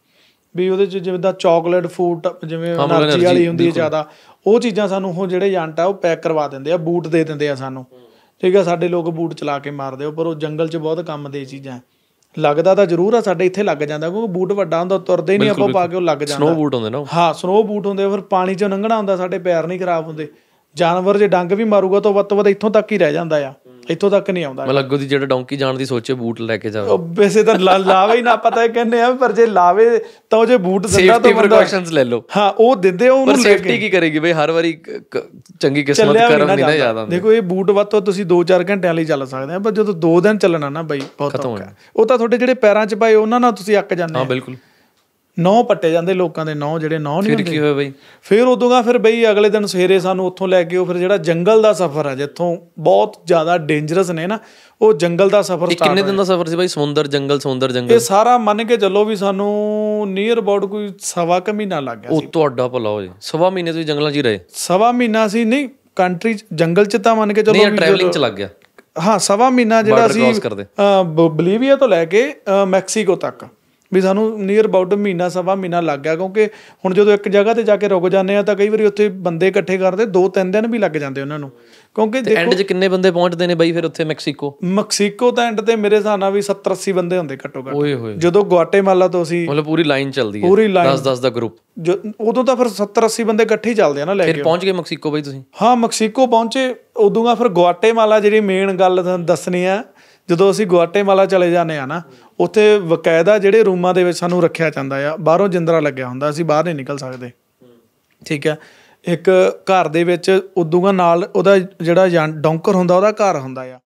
ਵੀ ਉਹਦੇ ਚ ਜਿਵੇਂ ਦਾ ਚਾਕਲੇਟ ਫੂਡ ਜਿਵੇਂ એનર્ਜੀ ਵਾਲੀ ਹੁੰਦੀ ਹੈ ਜ਼ਿਆਦਾ ਉਹ ਚੀਜ਼ਾਂ ਸਾਨੂੰ ਉਹ ਜਿਹੜੇ ਜੰਟ ਆ ਉਹ ਪੈਕ ਕਰਵਾ ਦਿੰਦੇ ਆ ਬੂਟ ਦੇ ਦਿੰਦੇ ਆ ਸਾਨੂੰ ਠੀਕ ਆ ਸਾਡੇ ਲੋਕ ਬੂਟ ਚਲਾ ਕੇ ਮਾਰਦੇ ਆ ਪਰ ਉਹ ਜੰਗਲ 'ਚ ਬਹੁਤ ਕੰਮ ਦੇ ਚੀਜ਼ਾਂ ਲੱਗਦਾ ਤਾਂ ਜ਼ਰੂਰ ਆ ਸਾਡੇ ਇੱਥੇ ਲੱਗ ਜਾਂਦਾ ਕਿਉਂਕਿ ਬੂਟ ਵੱਡਾ ਹੁੰਦਾ ਤੁਰਦੇ ਹੀ ਨਹੀਂ ਆਪਾਂ ਪਾ ਕੇ ਉਹ ਲੱਗ ਜਾਂਦਾ ਸਨੋ ਬੂਟ ਹੁੰਦੇ ਨਾ ਹਾਂ ਸਨੋ ਬੂਟ ਹੁੰਦੇ ਫਿਰ ਪਾਣੀ 'ਚੋਂ ਲੰਘਣਾ ਹੁੰਦਾ ਸਾਡੇ ਪੈਰ ਨਹੀਂ ਖਰਾਬ ਹੁੰਦੇ ਜਾਨਵਰ ਜੇ ਡੰਗ ਵੀ ਮਾਰੂਗਾ ਤਾਂ ਵੱਤ ਵੱਤ ਇੱਥੋਂ ਤੱਕ ਹੀ ਰਹਿ ਜਾਂਦਾ ਆ ਇੱਥੋਂ ਤੱਕ ਨਹੀਂ ਆਉਂਦਾ ਮਤਲਬ ਅੱਗੋ ਦੀ ਜਿਹੜਾ ਡੌਂਕੀ ਜਾਣ ਦੀ ਸੋਚੇ ਬੂਟ ਲੈ ਕੇ ਜਾਵੇ ਵੈਸੇ ਤਾਂ ਲਾਵੇ ਹੀ ਨਾ ਪਤਾ ਹੈ ਕਹਿੰਦੇ ਆ ਪਰ ਜੇ ਲਾਵੇ ਤਾਂ ਉਹ ਜੇ ਬੂਟ ਦਿੰਦਾ ਤਾਂ ਬੰਦਾ ਸੇਫਟੀ ਲੈ ਲਓ ਹਾਂ ਉਹ ਦਿੰਦੇ ਉਹ ਉਹਨੂੰ ਸੇਫਟੀ ਕੀ ਕਰੇਗੀ ਬਈ ਹਰ ਵਾਰੀ ਚੰਗੀ ਕਿਸਮਤ ਕਰਨ ਨਹੀਂ ਨਾ ਜ਼ਿਆਦਾ ਦੇਖੋ ਇਹ ਬੂਟ ਵੱਤ ਤੋਂ ਤੁਸੀਂ 2-4 ਘੰਟਿਆਂ ਲਈ ਚੱਲ ਸਕਦੇ ਆ ਪਰ ਜਦੋਂ 2 ਦਿਨ ਚੱਲਣਾ ਨਾ ਬਈ ਬਹੁਤ ਔਖਾ ਉਹ ਤਾਂ ਤੁਹਾਡੇ ਜਿਹੜੇ ਪੈਰਾਂ 'ਚ ਪਾਏ ਉਹਨਾਂ ਨਾਲ ਤੁਸੀਂ ਅੱਕ ਜਾਂਦੇ ਹਾਂ ਬਿਲਕੁਲ ਨੌ ਪੱਟੇ ਜਾਂਦੇ ਲੋਕਾਂ ਦੇ ਨੌ ਜਿਹੜੇ ਨੌ ਨਹੀਂ ਹੁੰਦੇ ਫਿਰ ਕੀ ਹੋਇਆ ਬਈ ਫਿਰ ਉਦੋਂ ਦਾ ਫਿਰ ਬਈ ਅਗਲੇ ਦਿਨ ਸਵੇਰੇ ਸਾਨੂੰ ਉੱਥੋਂ ਲੈ ਕੇ ਉਹ ਫਿਰ ਜਿਹੜਾ ਜੰਗਲ ਦਾ ਸਫ਼ਰ ਆ ਜਿੱਥੋਂ ਬਹੁਤ ਜ਼ਿਆਦਾ ਡੇਂਜਰਸ ਨੇ ਨਾ ਉਹ ਜੰਗਲ ਦਾ ਸਫ਼ਰ ਸਟਾਰਟ ਕਿੰਨੇ ਦਿਨ ਦਾ ਸਫ਼ਰ ਸੀ ਬਈ ਸਮੁੰਦਰ ਜੰਗਲ ਸਮੁੰਦਰ ਜੰਗਲ ਇਹ ਸਾਰਾ ਮੰਨ ਕੇ ਚੱਲੋ ਵੀ ਸਾਨੂੰ ਨੀਅਰ ਅਬਾਊਟ ਕੋਈ ਸਵਾ ਕ ਮਹੀਨਾ ਲੱਗ ਗਿਆ ਸੀ ਉਹ ਤੁਹਾਡਾ ਭਲਾ ਹੋ ਜੀ ਸਵਾ ਮਹੀਨੇ ਤੁਸੀਂ ਜੰਗਲਾਂ 'ਚ ਹੀ ਰਹੇ ਸਵਾ ਮਹੀਨਾ ਸੀ ਨਹੀਂ ਕੰਟਰੀ ਜੰਗਲ 'ਚ ਤਾਂ ਮੰਨ ਕੇ ਚੱਲੋ ਨਹੀਂ ਟ੍ਰੈਵਲਿੰਗ 'ਚ ਲੱਗ ਗਿਆ ਹਾਂ ਸਵਾ ਮਹੀਨਾ ਜਿਹੜਾ ਸੀ ਬਲੀਵੀਆ ਤੋਂ ਲੈ ਕੇ ਮੈਕਸੀਕੋ ਤੱਕ ਵੀ ਸਾਨੂੰ ਨੀਅਰ ਅਬਾਊਟ ਮਹੀਨਾ ਸਵਾ ਮਹੀਨਾ ਲੱਗ ਗਿਆ ਕਿਉਂਕਿ ਹੁਣ ਜਦੋਂ ਇੱਕ ਜਗ੍ਹਾ ਤੇ ਜਾ ਕੇ ਰੁਕ ਜਾਂਦੇ ਆ ਤਾਂ ਕਈ ਵਾਰੀ ਉੱਥੇ ਬੰਦੇ ਇਕੱਠੇ ਕਰਦੇ ਦੋ ਤਿੰਨ ਦਿਨ ਵੀ ਲੱਗ ਜਾਂਦੇ ਉਹਨਾਂ ਨੂੰ ਕਿਉਂਕਿ ਦੇਖੋ ਐਂਡ 'ਚ ਕਿੰਨੇ ਬੰਦੇ ਪਹੁੰਚਦੇ ਨੇ ਬਾਈ ਫਿਰ ਉੱਥੇ ਮੈਕਸੀਕੋ ਮੈਕਸੀਕੋ ਤਾਂ ਐਂਡ ਤੇ ਮੇਰੇ ਹਿਸਾਬ ਨਾਲ ਵੀ 70 80 ਬੰਦੇ ਹੁੰਦੇ ਘੱਟੋ ਘੱਟ ਜਦੋਂ ਗੁਆਟੇਮਾਲਾ ਤੋਂ ਅਸੀਂ ਮਤਲਬ ਪੂਰੀ ਲਾਈਨ ਚੱਲਦੀ ਹੈ 10 10 ਦਾ ਗਰੁੱਪ ਉਦੋਂ ਤਾਂ ਫਿਰ 70 80 ਬੰਦੇ ਇਕੱਠੇ ਹੀ ਚੱਲਦੇ ਆ ਨਾ ਲੈ ਕੇ ਫਿਰ ਪਹੁੰਚ ਗਏ ਮੈਕਸੀਕੋ ਬਾਈ ਤੁਸੀਂ ਹਾਂ ਮੈਕਸੀਕੋ ਪਹੁੰਚੇ ਉਦੋਂ ਫਿਰ ਗੁਆਟੇਮਾਲਾ ਜਿਹੜੀ ਮੇਨ ਗੱਲ ਦੱਸਣੀ ਆ ਜਦੋਂ ਅਸੀਂ ਗੁਆਟੇਮਾਲਾ ਚਲੇ ਜਾਂਦੇ ਆ ਨਾ ਉੱਥੇ ਵਕਾਇਦਾ ਜਿਹੜੇ ਰੂਮਾਂ ਦੇ ਵਿੱਚ ਸਾਨੂੰ ਰੱਖਿਆ ਜਾਂਦਾ ਆ ਬਾਹਰੋਂ ਜਿੰਦਰਾ ਲੱਗਿਆ ਹੁੰਦਾ ਅਸੀਂ ਬਾਹਰ ਨਹੀਂ ਨਿਕਲ ਸਕਦੇ ਠੀਕ ਹੈ ਇੱਕ ਘਰ ਦੇ ਵਿੱਚ ਉਦੋਂ ਨਾਲ ਉਹਦਾ ਜਿਹੜਾ ਡੌਂਕਰ ਹੁੰਦਾ ਉਹਦਾ ਘਰ ਹੁੰਦਾ ਆ